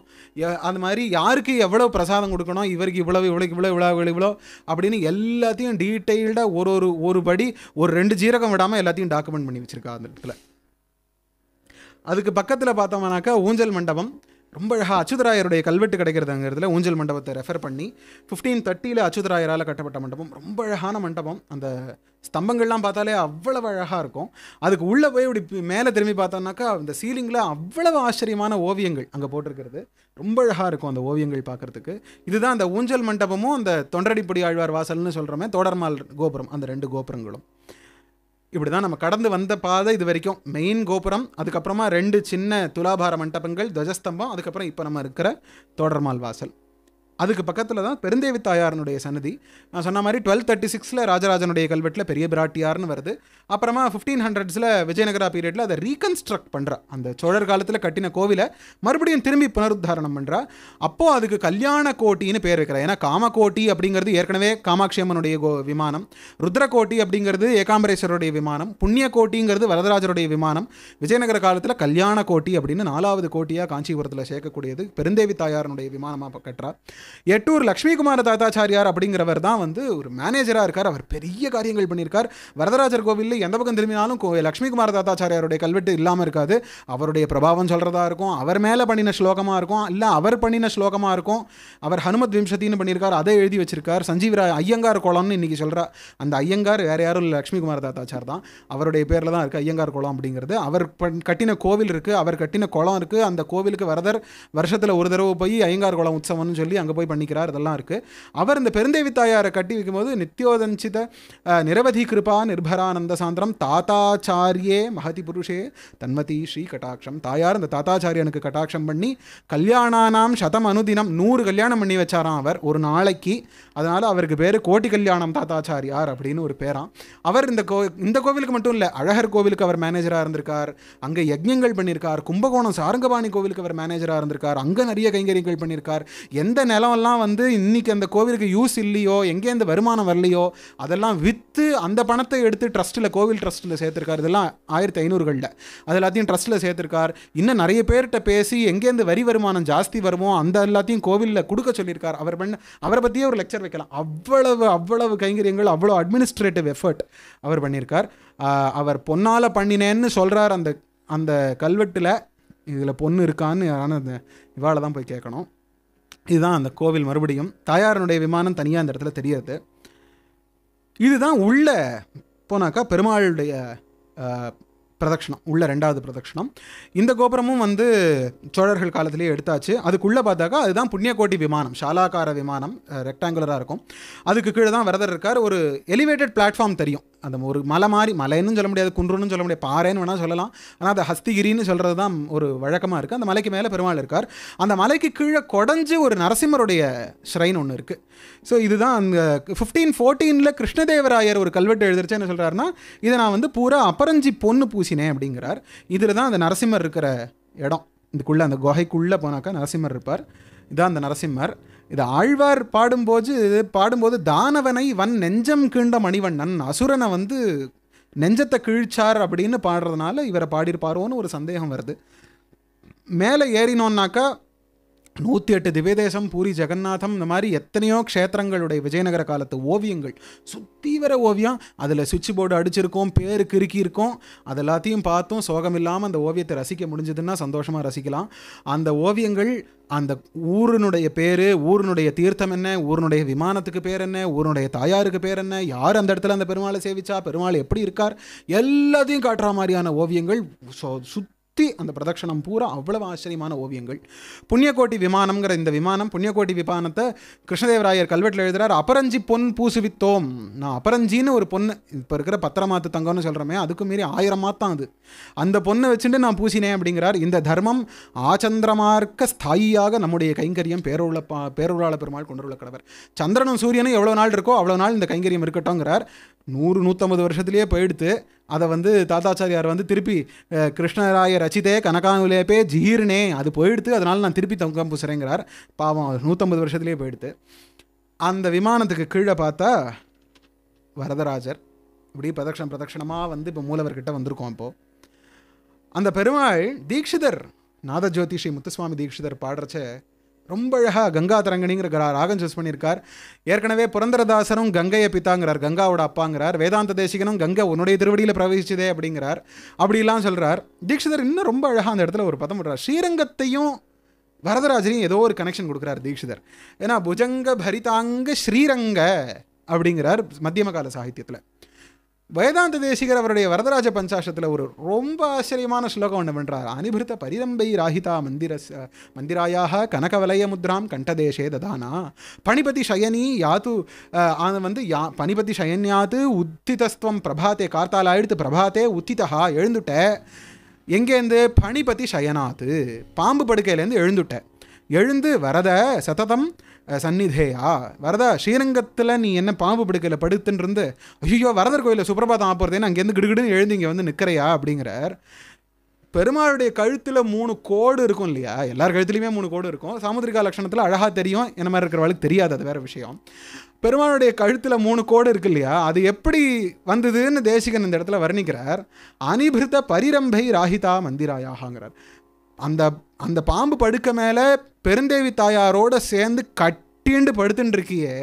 Speaker 2: அது மாதிரி யாருக்கு எவ்வளோ பிரசாதம் கொடுக்கணும் இவருக்கு இவ்வளோ இவ்வளோக்கு இவ்வளோ இவ்வளோ இவ்வளோ இவ்வளோ அப்படின்னு எல்லாத்தையும் டீட்டெயில்டாக ஒரு ஒரு ஒரு படி ஒரு ரெண்டு ஜீரகம் விடாமல் எல்லாத்தையும் டாக்குமெண்ட் பண்ணி வச்சுருக்கா அந்த இடத்துல அதுக்கு பக்கத்தில் பார்த்தோம்னாக்கா ஊஞ்சல் மண்டபம் ரொம்ப அழகாக அச்சுதராயருடைய கல்வெட்டு கிடைக்கிறதுங்கிறதுல ஊஞ்சல் மண்டபத்தை ரெஃபர் பண்ணி ஃபிஃப்டீன் தேர்ட்டியில் அச்சுதராயரால் கட்டப்பட்ட மண்டபம் ரொம்ப அழகான மண்டபம் அந்த ஸ்தம்பங்கள்லாம் பார்த்தாலே அவ்வளவு அழகாக இருக்கும் அதுக்கு உள்ளே போய் இப்படி மேலே திரும்பி பார்த்தோம்னாக்கா அந்த சீலிங்கில் அவ்வளவு ஆச்சரியமான ஓவியங்கள் அங்கே போட்டிருக்கிறது ரொம்ப அழகாக இருக்கும் அந்த ஓவியங்கள் பார்க்குறதுக்கு இதுதான் அந்த ஊஞ்சல் மண்டபமும் அந்த தொண்டரடிப்படி ஆழ்வார் வாசல்னு சொல்கிறோமே தொடர்மால் கோபுரம் அந்த ரெண்டு கோபுரங்களும் இப்படி தான் நம்ம கடந்து வந்த பாதை இது வரைக்கும் மெயின் கோபுரம் அதுக்கப்புறமா ரெண்டு சின்ன துலாபார மண்டபங்கள் துவஜஸ்தம்பம் அதுக்கப்புறம் இப்போ நம்ம இருக்கிற தொடர்மால் வாசல் அதுக்கு பக்கத்தில் தான் பெருந்தேவி தாயாரனுடைய சன்னதி நான் சொன்ன மாதிரி டுவெல் தேர்ட்டி சிக்ஸில் ராஜராஜனுடைய கல்வெட்டில் பெரிய பிராட்டியார்னு வருது அப்புறமா ஃபிஃப்டீன் ஹண்ட்ரட்ஸில் விஜயநகரா பீரியடில் அதை ரீகன்ஸ்ட்ரக்ட் பண்ணுறா அந்த சோழர் காலத்தில் கட்டின கோவிலை மறுபடியும் திரும்பி புனருத்தாரணம் பண்ணுறா அப்போது அதுக்கு கல்யாண கோட்டின்னு பேர் வைக்கிறா ஏன்னா காமகோட்டி அப்படிங்கிறது ஏற்கனவே காமாட்சியம்மனுடைய கோ விமானம் ருத்ரகோட்டி அப்படிங்கிறது ஏகாம்பரேஸ்வரருடைய விமானம் புண்ணிய கோட்டிங்கிறது வரதராஜருடைய விமானம் விஜயநகர காலத்தில் கல்யாண கோட்டி அப்படின்னு நாலாவது கோட்டியாக காஞ்சிபுரத்தில் சேர்க்கக்கூடியது பெருந்தேவி தாயாரனுடைய விமானமாக கட்டுறா எட்டூர் லக்ஷ்மிகுமார தாத்தாச்சாரியார் அப்படிங்கிறவர் தான் வந்து ஒரு மேனேஜராக இருக்கார் அவர் பெரிய காரியங்கள் பண்ணியிருக்கார் வரதராஜர் கோவிலில் எந்த பக்கம் திரும்பினாலும் லக்ஷ்மிகுமார தாத்தாச்சாரியாருடைய கல்வெட்டு இல்லாமல் இருக்காது அவருடைய பிரபாவம் சொல்கிறதா இருக்கும் அவர் மேலே பண்ணின ஸ்லோகமாக இருக்கும் இல்லை அவர் பண்ணின ஸ்லோகமாக இருக்கும் அவர் ஹனுமத் விம்சத்தின்னு பண்ணியிருக்கார் அதை எழுதி வச்சிருக்கார் சஞ்சீவரா ஐயங்கார் குளம்னு இன்றைக்கி சொல்கிறா அந்த ஐயங்கார் வேறு யாரும் லக்ஷ்மிகுமார் தாத்தாச்சார் தான் அவருடைய பேரில் தான் இருக்குது ஐயங்கார் குளம் அப்படிங்கிறது அவர் கட்டின கோவில் இருக்குது அவர் கட்டின குளம் இருக்குது அந்த கோவிலுக்கு வரதர் வருஷத்தில் ஒரு தடவை போய் ஐயங்கார் குளம் உற்சவம்னு சொல்லி அங்கே அங்கே போய் பண்ணிக்கிறார் இதெல்லாம் இருக்குது அவர் இந்த பெருந்தேவி தாயாரை கட்டி வைக்கும்போது நித்தியோதஞ்சித நிரவதி கிருபா நிர்பரானந்த சாந்திரம் தாத்தாச்சாரியே மகதி புருஷே தன்மதி ஸ்ரீ கட்டாட்சம் தாயார் இந்த தாத்தாச்சாரியனுக்கு கட்டாட்சம் பண்ணி கல்யாணானாம் சதம் அனுதினம் நூறு கல்யாணம் பண்ணி வச்சாராம் அவர் ஒரு நாளைக்கு அதனால் அவருக்கு பேர் கோட்டி கல்யாணம் தாத்தாச்சாரியார் அப்படின்னு ஒரு பேராம் அவர் இந்த கோ இந்த கோவிலுக்கு மட்டும் இல்லை அழகர் கோவிலுக்கு அவர் மேனேஜராக இருந்திருக்கார் அங்கே யஜ்யங்கள் பண்ணியிருக்கார் கும்பகோணம் சாரங்கபாணி கோவிலுக்கு அவர் மேனேஜராக இருந்திருக்கார் அங்கே நிறைய கைங்கரியங்கள் பண்ணியிருக்கார் எந்த நில நிலமெல்லாம் வந்து இன்றைக்கி அந்த கோவிலுக்கு யூஸ் இல்லையோ எங்கேருந்து வருமானம் வரலையோ அதெல்லாம் விற்று அந்த பணத்தை எடுத்து ட்ரஸ்ட்டில் கோவில் ட்ரஸ்ட்டில் சேர்த்துருக்கார் இதெல்லாம் ஆயிரத்தி ஐநூறுகளில் அது எல்லாத்தையும் ட்ரஸ்ட்டில் சேர்த்துருக்கார் இன்னும் நிறைய பேர்கிட்ட பேசி எங்கேருந்து வரி வருமானம் ஜாஸ்தி வருமோ அந்த எல்லாத்தையும் கோவிலில் கொடுக்க சொல்லியிருக்கார் அவர் பண்ண அவரை பற்றியே ஒரு லெக்சர் வைக்கலாம் அவ்வளவு அவ்வளவு கைங்கரியங்கள் அவ்வளோ அட்மினிஸ்ட்ரேட்டிவ் எஃபர்ட் அவர் பண்ணியிருக்கார் அவர் பொன்னால் பண்ணினேன்னு சொல்கிறார் அந்த அந்த கல்வெட்டில் இதில் பொண்ணு இருக்கான்னு ஆனால் இவாளை தான் போய் கேட்கணும் இதுதான் அந்த கோவில் மறுபடியும் தாயாரனுடைய விமானம் தனியாக அந்த இடத்துல தெரியாது இதுதான் உள்ள போனாக்கா பெருமாளுடைய பிரதட்சணம் உள்ள ரெண்டாவது பிரதட்சணம் இந்த கோபுரமும் வந்து சோழர்கள் காலத்திலேயே எடுத்தாச்சு அதுக்குள்ளே பார்த்தாக்கா அதுதான் புண்ணியக்கோட்டி விமானம் ஷாலாக்கார விமானம் ரெக்டாங்குலராக இருக்கும் அதுக்கு கீழே தான் விரதர் இருக்கார் ஒரு எலிவேட்டட் பிளாட்ஃபார்ம் தெரியும் அந்த ஒரு மலை மாதிரி மலைன்னு சொல்ல முடியாது குன்றுனு சொல்ல முடியாது பாறைன்னு வேணால் சொல்லலாம் ஆனால் அது ஹஸ்திகிரின்னு சொல்கிறது தான் ஒரு வழக்கமாக இருக்குது அந்த மலைக்கு மேலே பெருமாள் இருக்கார் அந்த மலைக்கு கீழே குடஞ்சி ஒரு நரசிம்மருடைய ஸ்ரைன் ஒன்று இருக்குது ஸோ இதுதான் அந்த ஃபிஃப்டீன் ஃபோர்டீனில் கிருஷ்ணதேவராயர் ஒரு கல்வெட்டு எழுதிருச்சு என்ன சொல்கிறாருன்னா இதை நான் வந்து பூரா அப்பரஞ்சி பொண்ணு பூசினேன் அப்படிங்கிறார் இதில் தான் அந்த நரசிம்மர் இருக்கிற இடம் இதுக்குள்ளே அந்த குகைக்குள்ளே போனாக்கா நரசிம்மர் இருப்பார் இதான் அந்த நரசிம்மர் இது ஆழ்வார் பாடும்போது பாடும்போது தானவனை வன் நெஞ்சம் கீண்ட மணிவண்ணன் அசுரனை வந்து நெஞ்சத்தை கீழ்ச்சார் அப்படின்னு பாடுறதுனால இவரை பாடியிருப்பாரோன்னு ஒரு சந்தேகம் வருது மேலே ஏறினோன்னாக்கா நூற்றி எட்டு திவ்யதேசம் பூரி ஜெகநாதம் இந்த மாதிரி எத்தனையோ க்ஷேத்திரங்களுடைய விஜயநகர காலத்து ஓவியங்கள் வர ஓவியம் அதில் சுவிட்ச் போர்டு அடிச்சிருக்கோம் பேர் கிறுக்கி இருக்கும் அது எல்லாத்தையும் பார்த்தும் சோகம் இல்லாமல் அந்த ஓவியத்தை ரசிக்க முடிஞ்சதுன்னா சந்தோஷமாக ரசிக்கலாம் அந்த ஓவியங்கள் அந்த ஊரினுடைய பேர் ஊரினுடைய தீர்த்தம் என்ன ஊரினுடைய விமானத்துக்கு பேர் என்ன ஊரினுடைய தாயாருக்கு பேர் என்ன யார் அந்த இடத்துல அந்த பெருமாளை சேவிச்சா பெருமாள் எப்படி இருக்கார் எல்லாத்தையும் காட்டுற மாதிரியான ஓவியங்கள் சுத் சுற்றி அந்த பிரதட்சணம் பூரா அவ்வளவு ஆச்சரியமான ஓவியங்கள் புண்ணியக்கோட்டி விமானம்ங்கிற இந்த விமானம் புண்ணியக்கோட்டி விமானத்தை கிருஷ்ணதேவராயர் கல்வெட்டில் எழுதுகிறார் அபரஞ்சி பொன் பூசுவித்தோம் நான் அபரஞ்சின்னு ஒரு பொண்ணு இப்போ இருக்கிற பத்திரமாத்து தங்கம்னு சொல்கிறோமே அதுக்கு மீறி ஆயிரம் மாத்தான் அது அந்த பொண்ணை வச்சுட்டு நான் பூசினேன் அப்படிங்கிறார் இந்த தர்மம் ஆச்சந்திரமார்க்க ஸ்தாயியாக நம்முடைய கைங்கரியம் பேருள்ள பேருளாள பெருமாள் கொண்டுள்ள கடவர் சந்திரனும் சூரியனும் எவ்வளோ நாள் இருக்கோ அவ்வளோ நாள் இந்த கைங்கரியம் இருக்கட்டும்ங்கிறார் நூறு நூற்றம்பது வருஷத்துலேயே போயிடுத்து அதை வந்து தாத்தாச்சாரியார் வந்து திருப்பி கிருஷ்ணராய ரச்சிதே கனகானுலேப்பே ஜீர்ணே அது போயிடுத்து அதனால் நான் திருப்பி தங்கம் பூசுறேங்கிறார் பாவம் நூற்றம்பது வருஷத்துலேயே போயிடுத்து அந்த விமானத்துக்கு கீழே பார்த்தா வரதராஜர் இப்படி பிரதட்சணம் பிரதட்சணமாக வந்து இப்போ மூலவர்கிட்ட வந்திருக்கோம் இப்போது அந்த பெருமாள் தீக்ஷிதர் நாத ஜோதிஷி முத்துசுவாமி தீக்ஷிதர் பாடுறச்ச ரொம்ப அழகாக கங்கா தரங்கணிங்கிற ராகம் சூஸ் பண்ணியிருக்கார் ஏற்கனவே புரந்தரதாசனும் கங்கையை பித்தாங்கிறார் கங்காவோட அப்பாங்கிறார் வேதாந்த தேசிகனும் கங்கை உன்னுடைய திருவடியில் பிரவேசிச்சதே அப்படிங்கிறார் அப்படிலாம் சொல்கிறார் தீட்சிதர் இன்னும் ரொம்ப அழகாக அந்த இடத்துல ஒரு பதம் பண்ணுறார் ஸ்ரீரங்கத்தையும் வரதராஜனையும் ஏதோ ஒரு கனெக்ஷன் கொடுக்குறார் தீட்சிதர் ஏன்னா புஜங்க பரிதாங்க ஸ்ரீரங்க அப்படிங்கிறார் மத்தியம கால சாகித்யத்தில் வேதாந்த தேசிகர் அவருடைய வரதராஜ பஞ்சாஷத்தில் ஒரு ரொம்ப ஆச்சரியமான ஸ்லோகம் ஒன்று பண்ணுறார் அனிபிருத்த பரிதம்பை ராஹிதா மந்திரஸ் மந்திராயாக கனகவலய முத்ராம் கண்டதேஷே ததானா பணிபதி ஷயனி யாத்து வந்து யா பணிபதி சயன்யாத்து உத்திதஸ்துவம் பிரபாத்தே கார்த்தால் ஆயிடுத்து பிரபாத்தே உத்திதா எழுந்துட்ட எங்கேருந்து பணிபதி சயனாத்து பாம்பு படுக்கையிலேருந்து எழுந்துட்ட எழுந்து வரத சததம் சந்நிதேயா வரதா ஸ்ரீரங்கத்தில் நீ என்ன பாம்பு பிடிக்கல படுத்துன்றிருந்து ஐயோ வரதர் கோயிலில் சுப்பிரபாதம் ஆப்போறதேன்னு அங்கேருந்து கிடுகிடுன்னு எழுந்து இங்கே வந்து நிற்கிறையா அப்படிங்கிறார் பெருமாளுடைய கழுத்தில் மூணு கோடு இருக்கும் இல்லையா எல்லார் கழுத்துலையுமே மூணு கோடு இருக்கும் சாமுதிரிகா லட்சணத்தில் அழகாக தெரியும் என்ன மாதிரி இருக்கிறவளுக்கு தெரியாது அது வேறு விஷயம் பெருமாளுடைய கழுத்தில் மூணு கோடு இருக்கு இல்லையா அது எப்படி வந்ததுன்னு தேசிகன் இந்த இடத்துல வர்ணிக்கிறார் அனிபிருத்த பரிரம்பை ராஹிதா மந்திராயாகங்கிறார் அந்த அந்த பாம்பு படுக்க மேலே பெருந்தேவி தாயாரோட சேர்ந்து கட்டிண்டு படுத்துட்டு இருக்கியே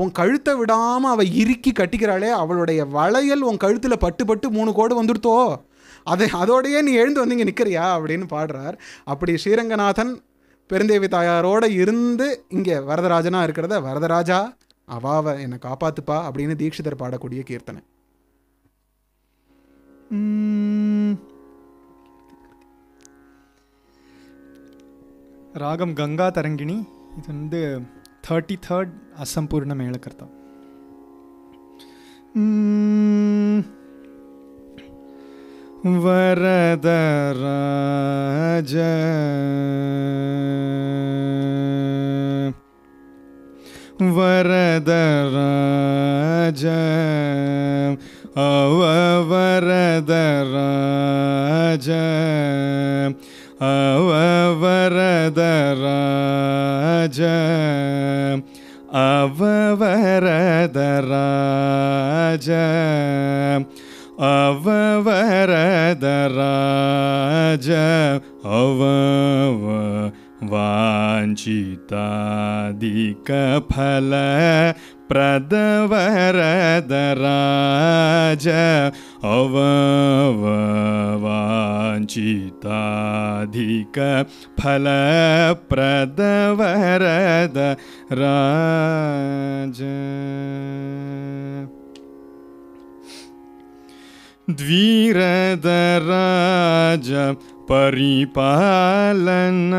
Speaker 2: உன் கழுத்தை விடாமல் அவள் இறுக்கி கட்டிக்கிறாளே அவளுடைய வளையல் உன் கழுத்தில் பட்டு பட்டு மூணு கோடு வந்துடுத்தோ அதை அதோடையே நீ எழுந்து வந்து இங்கே நிற்கிறியா அப்படின்னு பாடுறார் அப்படி ஸ்ரீரங்கநாதன் பெருந்தேவி தாயாரோடு இருந்து இங்கே வரதராஜனாக இருக்கிறத வரதராஜா அவாவை என்னை காப்பாத்துப்பா அப்படின்னு தீட்சிதர் பாடக்கூடிய கீர்த்தனை
Speaker 1: ராகம் கங்கா தரங்கிணி இது வந்து தேர்ட்டி தேர்ட் அசம்பூர்ண மேலக்கர்த்தம் வரதராஜ வரதராஜ அவ வரதராஜ ಅವರದರಾಜ ಅವರದರಾಜ ಅವರದರಾಜ ಅವವ वाञ्छितादिकफल प्रदवरदराज प्रद वरद राज राज परिपालन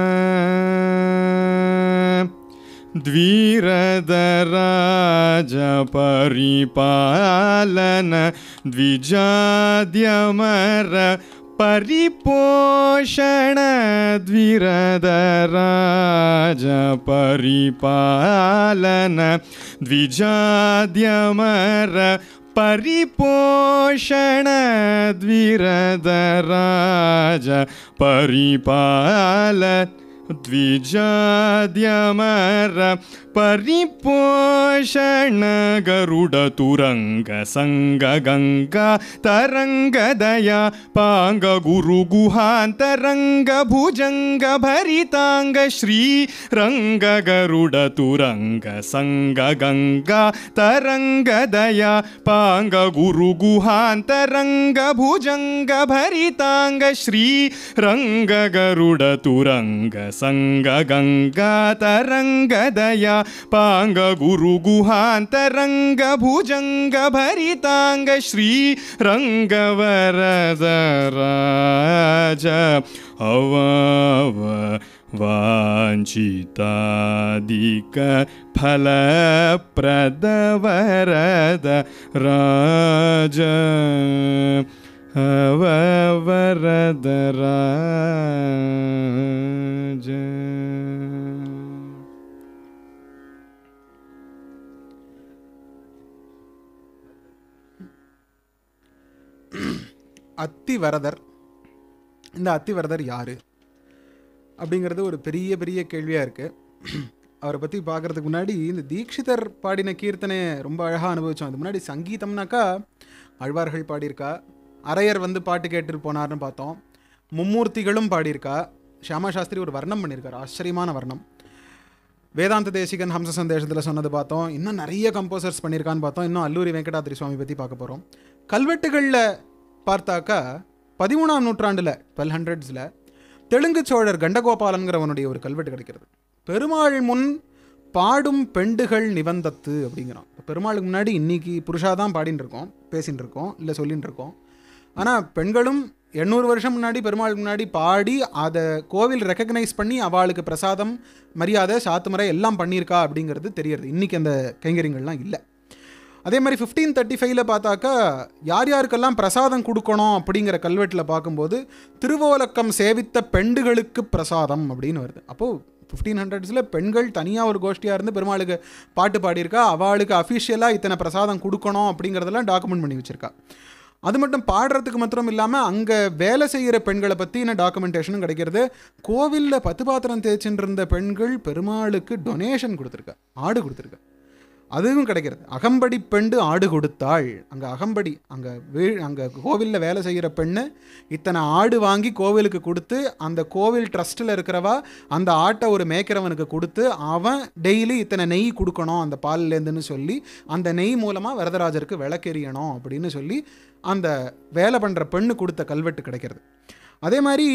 Speaker 1: दराज परिपालन द्विजाद्यमर परिपोषण परिपालन द्विजाद्यमर परिपोषणद्विरदराज परिपाल द्विजाद्यमर परिपोषण गरुडतुरङ्गसङ्गगङ्गा रंग पाङ्गगुरुगुहान्तरङ्गभुजङ्गभरिताङ्ग श्रीरङ्गगरुडतुरङ्गसङ्गगङ्गा संग गंगा तरंग दया पांग गुरु गुहांतरंग भुजंग भरितांग श्री रंग वरद राज फल प्रद वरद राज वरद राज
Speaker 2: அத்திவரதர் இந்த அத்திவரதர் யார் அப்படிங்கிறது ஒரு பெரிய பெரிய கேள்வியாக இருக்குது அவரை பற்றி பார்க்குறதுக்கு முன்னாடி இந்த தீட்சிதர் பாடின கீர்த்தனையை ரொம்ப அழகாக அனுபவித்தோம் அது முன்னாடி சங்கீதம்னாக்கா அழ்வார்கள் பாடியிருக்கா அரையர் வந்து பாட்டு கேட்டுட்டு போனார்னு பார்த்தோம் மும்மூர்த்திகளும் பாடியிருக்கா ஷியாமா சாஸ்திரி ஒரு வர்ணம் பண்ணியிருக்கார் ஆச்சரியமான வர்ணம் வேதாந்த தேசிகன் ஹம்ச சந்தேஷத்தில் சொன்னது பார்த்தோம் இன்னும் நிறைய கம்போசர்ஸ் பண்ணியிருக்கான்னு பார்த்தோம் இன்னும் அல்லூரி வெங்கடாத்திரி சுவாமி பற்றி பார்க்க போகிறோம் கல்வெட்டுகளில் பார்த்தாக்கா பதிமூணாம் நூற்றாண்டில் டுவெல் ஹண்ட்ரட்ஸில் தெலுங்கு சோழர் கண்டகோபாலன்கிறவனுடைய ஒரு கல்வெட்டு கிடைக்கிறது பெருமாள் முன் பாடும் பெண்டுகள் நிபந்தத்து அப்படிங்கிறோம் பெருமாளுக்கு முன்னாடி இன்றைக்கி புருஷாக தான் பாடின்னு இருக்கோம் பேசின்னு இருக்கோம் இல்லை சொல்லின்னு இருக்கோம் ஆனால் பெண்களும் எண்ணூறு வருஷம் முன்னாடி பெருமாளுக்கு முன்னாடி பாடி அதை கோவில் ரெக்கக்னைஸ் பண்ணி அவளுக்கு பிரசாதம் மரியாதை சாத்துமுறை எல்லாம் பண்ணியிருக்கா அப்படிங்கிறது தெரியறது இன்றைக்கி அந்த கைங்கரியங்கள்லாம் இல்லை அதே மாதிரி ஃபிஃப்டீன் தேர்ட்டி ஃபைவ்ல பார்த்தாக்கா யார் யாருக்கெல்லாம் பிரசாதம் கொடுக்கணும் அப்படிங்கிற கல்வெட்டில் பார்க்கும்போது திருவோலக்கம் சேவித்த பெண்டுகளுக்கு பிரசாதம் அப்படின்னு வருது அப்போது ஃபிஃப்டீன் ஹண்ட்ரட்ஸில் பெண்கள் தனியாக ஒரு கோஷ்டியாக இருந்து பெருமாளுக்கு பாட்டு பாடியிருக்கா அவளுக்கு அஃபிஷியலாக இத்தனை பிரசாதம் கொடுக்கணும் அப்படிங்கிறதெல்லாம் டாக்குமெண்ட் பண்ணி வச்சுருக்கா அது மட்டும் பாடுறதுக்கு மாத்திரம் இல்லாமல் அங்கே வேலை செய்கிற பெண்களை பற்றின டாக்குமெண்டேஷனும் கிடைக்கிறது கோவிலில் பத்து பாத்திரம் தேய்ச்சின்னு இருந்த பெண்கள் பெருமாளுக்கு டொனேஷன் கொடுத்துருக்கா ஆடு கொடுத்துருக்கா அதுவும் கிடைக்கிறது அகம்படி பெண்டு ஆடு கொடுத்தாள் அங்கே அகம்படி அங்கே வீ அங்கே கோவிலில் வேலை செய்கிற பெண்ணு இத்தனை ஆடு வாங்கி கோவிலுக்கு கொடுத்து அந்த கோவில் ட்ரஸ்ட்டில் இருக்கிறவா அந்த ஆட்டை ஒரு மேய்க்கிறவனுக்கு கொடுத்து அவன் டெய்லி இத்தனை நெய் கொடுக்கணும் அந்த பால்லேருந்துன்னு சொல்லி அந்த நெய் மூலமாக வரதராஜருக்கு விளக்கெறியணும் அப்படின்னு சொல்லி அந்த வேலை பண்ணுற பெண்ணு கொடுத்த கல்வெட்டு கிடைக்கிறது அதே மாதிரி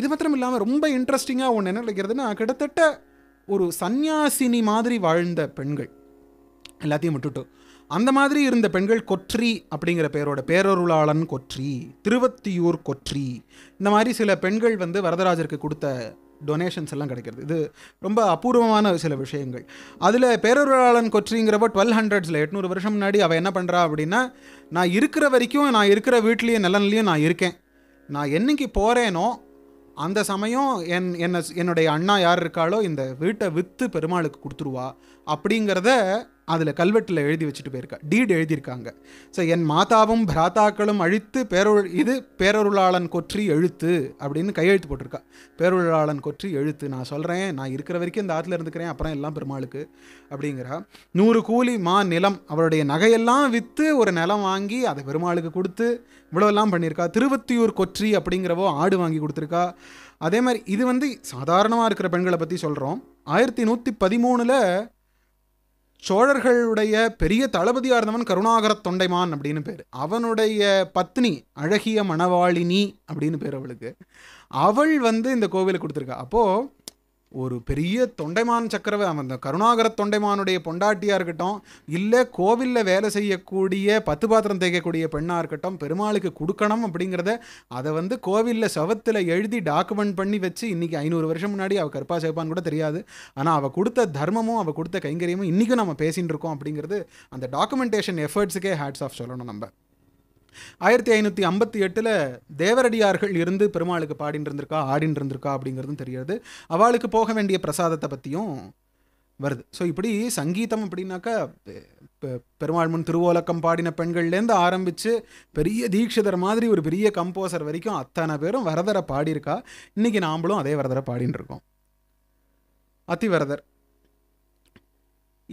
Speaker 2: இது மாத்திரம் இல்லாமல் ரொம்ப இன்ட்ரெஸ்டிங்காக ஒன்று என்ன கிடைக்கிறதுனா கிட்டத்தட்ட ஒரு சந்யாசினி மாதிரி வாழ்ந்த பெண்கள் எல்லாத்தையும் விட்டுட்டு அந்த மாதிரி இருந்த பெண்கள் கொற்றி அப்படிங்கிற பெயரோட பேரொருளாளன் கொற்றி திருவத்தியூர் கொற்றி இந்த மாதிரி சில பெண்கள் வந்து வரதராஜருக்கு கொடுத்த டொனேஷன்ஸ் எல்லாம் கிடைக்கிறது இது ரொம்ப அபூர்வமான சில விஷயங்கள் அதில் பேரொருளாளன் கொற்றிங்கிறப்ப டுவெல் ஹண்ட்ரட்ஸில் எட்நூறு வருஷம் முன்னாடி அவள் என்ன பண்ணுறா அப்படின்னா நான் இருக்கிற வரைக்கும் நான் இருக்கிற வீட்லேயும் நிலன்லேயும் நான் இருக்கேன் நான் என்னைக்கு போகிறேனோ அந்த சமயம் என் என்ன என்னுடைய அண்ணா யார் இருக்காளோ இந்த வீட்டை விற்று பெருமாளுக்கு கொடுத்துருவா அப்படிங்கிறத அதில் கல்வெட்டில் எழுதி வச்சுட்டு போயிருக்கா டீடு எழுதியிருக்காங்க ஸோ என் மாதாவும் பிராத்தாக்களும் அழித்து பேரொரு இது பேரொருளாளன் கொற்றி எழுத்து அப்படின்னு கையெழுத்து போட்டிருக்கா பேரொருளாளன் கொற்றி எழுத்து நான் சொல்கிறேன் நான் இருக்கிற வரைக்கும் இந்த ஆற்றுல இருந்துக்கிறேன் அப்புறம் எல்லாம் பெருமாளுக்கு அப்படிங்கிறா நூறு கூலி மா நிலம் அவருடைய நகையெல்லாம் விற்று ஒரு நிலம் வாங்கி அதை பெருமாளுக்கு கொடுத்து இவ்வளோலாம் பண்ணியிருக்கா திருவத்தியூர் கொற்றி அப்படிங்கிறவோ ஆடு வாங்கி கொடுத்துருக்கா அதே மாதிரி இது வந்து சாதாரணமாக இருக்கிற பெண்களை பற்றி சொல்கிறோம் ஆயிரத்தி நூற்றி பதிமூணில் சோழர்களுடைய பெரிய தளபதியாக இருந்தவன் கருணாகர தொண்டைமான் அப்படின்னு பேர் அவனுடைய பத்னி அழகிய மணவாளினி அப்படின்னு பேர் அவளுக்கு அவள் வந்து இந்த கோவிலை கொடுத்துருக்கா அப்போது ஒரு பெரிய தொண்டைமான் சக்கரவ அந்த கருணாகர தொண்டைமானுடைய பொண்டாட்டியாக இருக்கட்டும் இல்லை கோவிலில் வேலை செய்யக்கூடிய பத்து பாத்திரம் தேய்க்கக்கூடிய பெண்ணாக இருக்கட்டும் பெருமாளுக்கு கொடுக்கணும் அப்படிங்கிறத அதை வந்து கோவிலில் சவத்தில் எழுதி டாக்குமெண்ட் பண்ணி வச்சு இன்றைக்கி ஐநூறு வருஷம் முன்னாடி அவள் கற்பா சேப்பான்னு கூட தெரியாது ஆனால் அவள் கொடுத்த தர்மமும் அவள் கொடுத்த கைங்கரியமும் இன்றைக்கும் நம்ம பேசின்னு இருக்கோம் அப்படிங்கிறது அந்த டாக்குமெண்டேஷன் எஃபர்ட்ஸுக்கே ஹேட்ஸ் ஆஃப் சொல்லணும் நம்ம ஆயிரத்தி ஐநூற்றி ஐம்பத்தி எட்டில் தேவரடியார்கள் இருந்து பெருமாளுக்கு பாடிட்டு இருந்திருக்கா இருந்திருக்கா அப்படிங்கிறதும் தெரியாது அவளுக்கு போக வேண்டிய பிரசாதத்தை பற்றியும் வருது ஸோ இப்படி சங்கீதம் அப்படின்னாக்கா பெருமாள் முன் திருவோலக்கம் பாடின பெண்கள்லேருந்து ஆரம்பித்து பெரிய தீட்சிதர் மாதிரி ஒரு பெரிய கம்போசர் வரைக்கும் அத்தனை பேரும் வரதரை பாடியிருக்கா இன்றைக்கி நாம்ளும் அதே வரதரை பாடின்னு இருக்கோம் அத்திவரதர்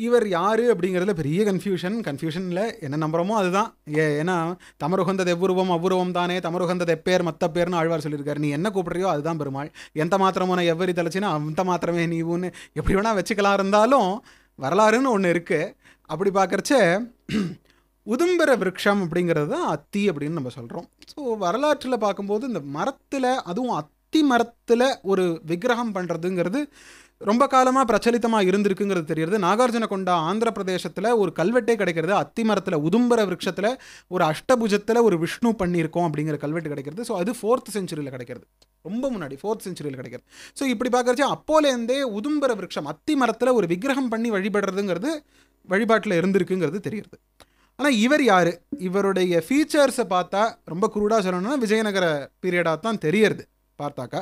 Speaker 2: இவர் யார் அப்படிங்கிறதுல பெரிய கன்ஃபியூஷன் கன்ஃபியூஷனில் என்ன நம்புகிறோமோ அதுதான் ஏ ஏன்னா தமருகந்தது எவ்வுருவம் அவ்வுருவம் தானே தமருகந்தது எப்பேர் மற்ற பேர்னு ஆழ்வார் சொல்லியிருக்காரு நீ என்ன கூப்பிட்றியோ அதுதான் பெருமாள் எந்த மாத்திரமோ நான் எவ்வரி தலைச்சின்னா அந்த மாத்திரமே நீ ஒன்று எப்படி வேணால் வச்சுக்கலாம் இருந்தாலும் வரலாறுன்னு ஒன்று இருக்குது அப்படி பார்க்குறச்ச உதும்பர விரக்ஷம் அப்படிங்கிறது தான் அத்தி அப்படின்னு நம்ம சொல்கிறோம் ஸோ வரலாற்றில் பார்க்கும்போது இந்த மரத்தில் அதுவும் அத்தி மரத்தில் ஒரு விக்கிரகம் பண்ணுறதுங்கிறது ரொம்ப காலமாக பிரச்சலித்தமாக இருந்திருக்குங்கிறது தெரியுது நாகார்ஜுன கொண்டா ஆந்திர பிரதேசத்தில் ஒரு கல்வெட்டே கிடைக்கிறது அத்திமரத்தில் உதும்பர விரக்ஷத்தில் ஒரு அஷ்டபுஜத்தில் ஒரு விஷ்ணு பண்ணியிருக்கோம் அப்படிங்கிற கல்வெட்டு கிடைக்கிறது ஸோ அது ஃபோர்த் செஞ்சுரியில் கிடைக்கிறது ரொம்ப முன்னாடி ஃபோர்த் செஞ்சுரியில் கிடைக்கிறது ஸோ இப்படி பார்க்குறச்சு அப்போலேருந்தே உதும்பர விரக்ஷம் அத்தி மரத்தில் ஒரு விக்கிரகம் பண்ணி வழிபடுறதுங்கிறது வழிபாட்டில் இருந்திருக்குங்கிறது தெரியுது ஆனால் இவர் யார் இவருடைய ஃபீச்சர்ஸை பார்த்தா ரொம்ப குருடாக சொல்லணும்னா விஜயநகர பீரியடாக தான் தெரியறது பார்த்தாக்கா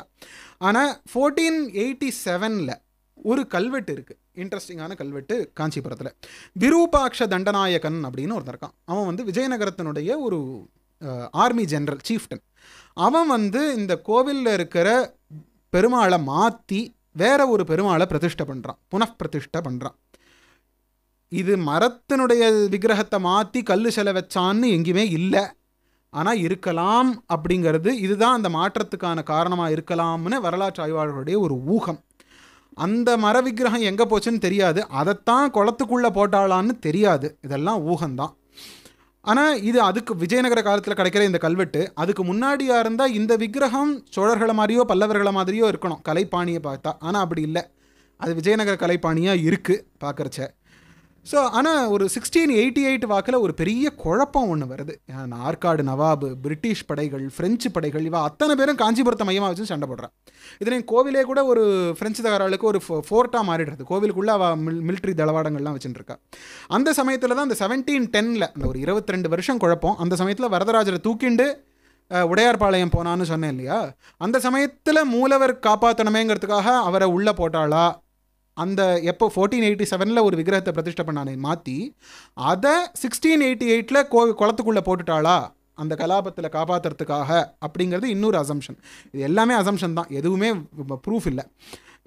Speaker 2: ஆனால் ஃபோர்டீன் எயிட்டி செவனில் ஒரு கல்வெட்டு இருக்குது இன்ட்ரெஸ்டிங்கான கல்வெட்டு காஞ்சிபுரத்தில் விரூபாக்ஷ தண்டநாயகன் அப்படின்னு ஒருத்தர் இருக்கான் அவன் வந்து விஜயநகரத்தினுடைய ஒரு ஆர்மி ஜென்ரல் சீஃப்டன் அவன் வந்து இந்த கோவிலில் இருக்கிற பெருமாளை மாற்றி வேற ஒரு பெருமாளை பிரதிஷ்டை பண்ணுறான் புனഃபிரதிஷ்டை பண்ணுறான் இது மரத்தினுடைய விக்கிரகத்தை மாற்றி கல் செல வச்சான்னு எங்கேயுமே இல்லை ஆனால் இருக்கலாம் அப்படிங்கிறது இதுதான் அந்த மாற்றத்துக்கான காரணமாக இருக்கலாம்னு வரலாற்று ஆய்வாளர்களுடைய ஒரு ஊகம் அந்த மர விக்கிரகம் எங்கே போச்சுன்னு தெரியாது அதைத்தான் குளத்துக்குள்ளே போட்டாளான்னு தெரியாது இதெல்லாம் ஊகந்தான் ஆனால் இது அதுக்கு விஜயநகர காலத்தில் கிடைக்கிற இந்த கல்வெட்டு அதுக்கு முன்னாடியாக இருந்தால் இந்த விக்கிரகம் சோழர்களை மாதிரியோ பல்லவர்களை மாதிரியோ இருக்கணும் கலைப்பாணியை பார்த்தா ஆனால் அப்படி இல்லை அது விஜயநகர கலைப்பாணியாக இருக்குது பார்க்குறச்சே ஸோ ஆனால் ஒரு சிக்ஸ்டீன் எயிட்டி எயிட் வாக்கில் ஒரு பெரிய குழப்பம் ஒன்று வருது ஆற்காடு நவாபு பிரிட்டிஷ் படைகள் ஃப்ரெஞ்சு படைகள் இவா அத்தனை பேரும் காஞ்சிபுரத்தை மையமாக வச்சு சண்டை போடுறான் இதனை கோவிலே கூட ஒரு ஃப்ரெஞ்சு தகராளுக்கு ஒரு ஃபோர்ட்டாக மாறிடுறது கோவிலுக்குள்ளே அவள் மில் மிலிட்ரி தளவாடங்கள்லாம் வச்சுட்டுருக்கா அந்த சமயத்தில் தான் அந்த செவன்டீன் டெனில் அந்த ஒரு இருபத்தி ரெண்டு வருஷம் குழப்பம் அந்த சமயத்தில் வரதராஜரை தூக்கிண்டு உடையார்பாளையம் போனான்னு சொன்னேன் இல்லையா அந்த சமயத்தில் மூலவர் காப்பாற்றணுமேங்கிறதுக்காக அவரை உள்ளே போட்டாளா அந்த எப்போ ஃபோர்டீன் எயிட்டி செவனில் ஒரு விக்கிரகத்தை பிரதிஷ்டை பண்ணானே மாற்றி அதை சிக்ஸ்டீன் எயிட்டி எயிட்டில் கோ குளத்துக்குள்ளே போட்டுட்டாளா அந்த கலாபத்தில் காப்பாற்றுறதுக்காக அப்படிங்கிறது இன்னொரு அசம்ஷன் இது எல்லாமே அசம்ஷன் தான் எதுவுமே ப்ரூஃப் இல்லை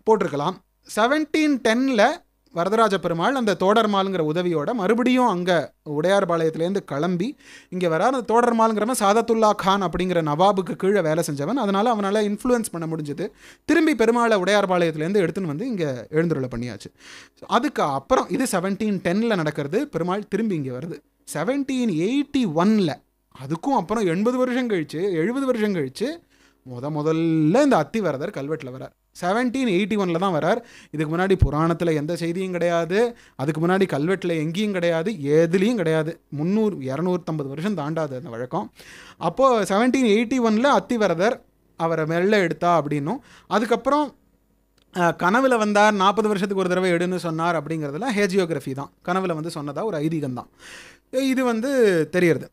Speaker 2: போட்டிருக்கலாம் செவன்டீன் டென்னில் வரதராஜ பெருமாள் அந்த தோடர்மாலுங்கிற உதவியோட மறுபடியும் அங்கே உடையார் பாளையத்துலேருந்து கிளம்பி இங்கே வர அந்த தோடர்மாலுங்கிறவன் சாதத்துல்லா கான் அப்படிங்கிற நவாபுக்கு கீழே வேலை செஞ்சவன் அதனால் அவனால் இன்ஃப்ளூயன்ஸ் பண்ண முடிஞ்சது திரும்பி பெருமாளை உடையார் பாளையத்துலேருந்து எடுத்துன்னு வந்து இங்கே எழுந்துருளை பண்ணியாச்சு அதுக்கு அப்புறம் இது செவன்டீன் டென்னில் நடக்கிறது பெருமாள் திரும்பி இங்கே வருது செவன்டீன் எயிட்டி ஒனில் அதுக்கும் அப்புறம் எண்பது வருஷம் கழித்து எழுபது வருஷம் கழித்து முத முதல்ல இந்த அத்திவரதர் கல்வெட்டில் வரார் செவன்டீன் எயிட்டி ஒனில் தான் வரார் இதுக்கு முன்னாடி புராணத்தில் எந்த செய்தியும் கிடையாது அதுக்கு முன்னாடி கல்வெட்டில் எங்கேயும் கிடையாது எதுலேயும் கிடையாது முந்நூறு இரநூத்தம்பது வருஷம் தாண்டாது அந்த வழக்கம் அப்போது செவன்டீன் எயிட்டி ஒனில் அத்திவரதர் அவரை மெல்ல எடுத்தா அப்படின்னும் அதுக்கப்புறம் கனவில் வந்தார் நாற்பது வருஷத்துக்கு ஒரு தடவை எடுன்னு சொன்னார் அப்படிங்கிறதுலாம் ஹேஜியோகிரஃபி தான் கனவில் வந்து சொன்னதாக ஒரு ஐதீகம் தான் இது வந்து தெரியறது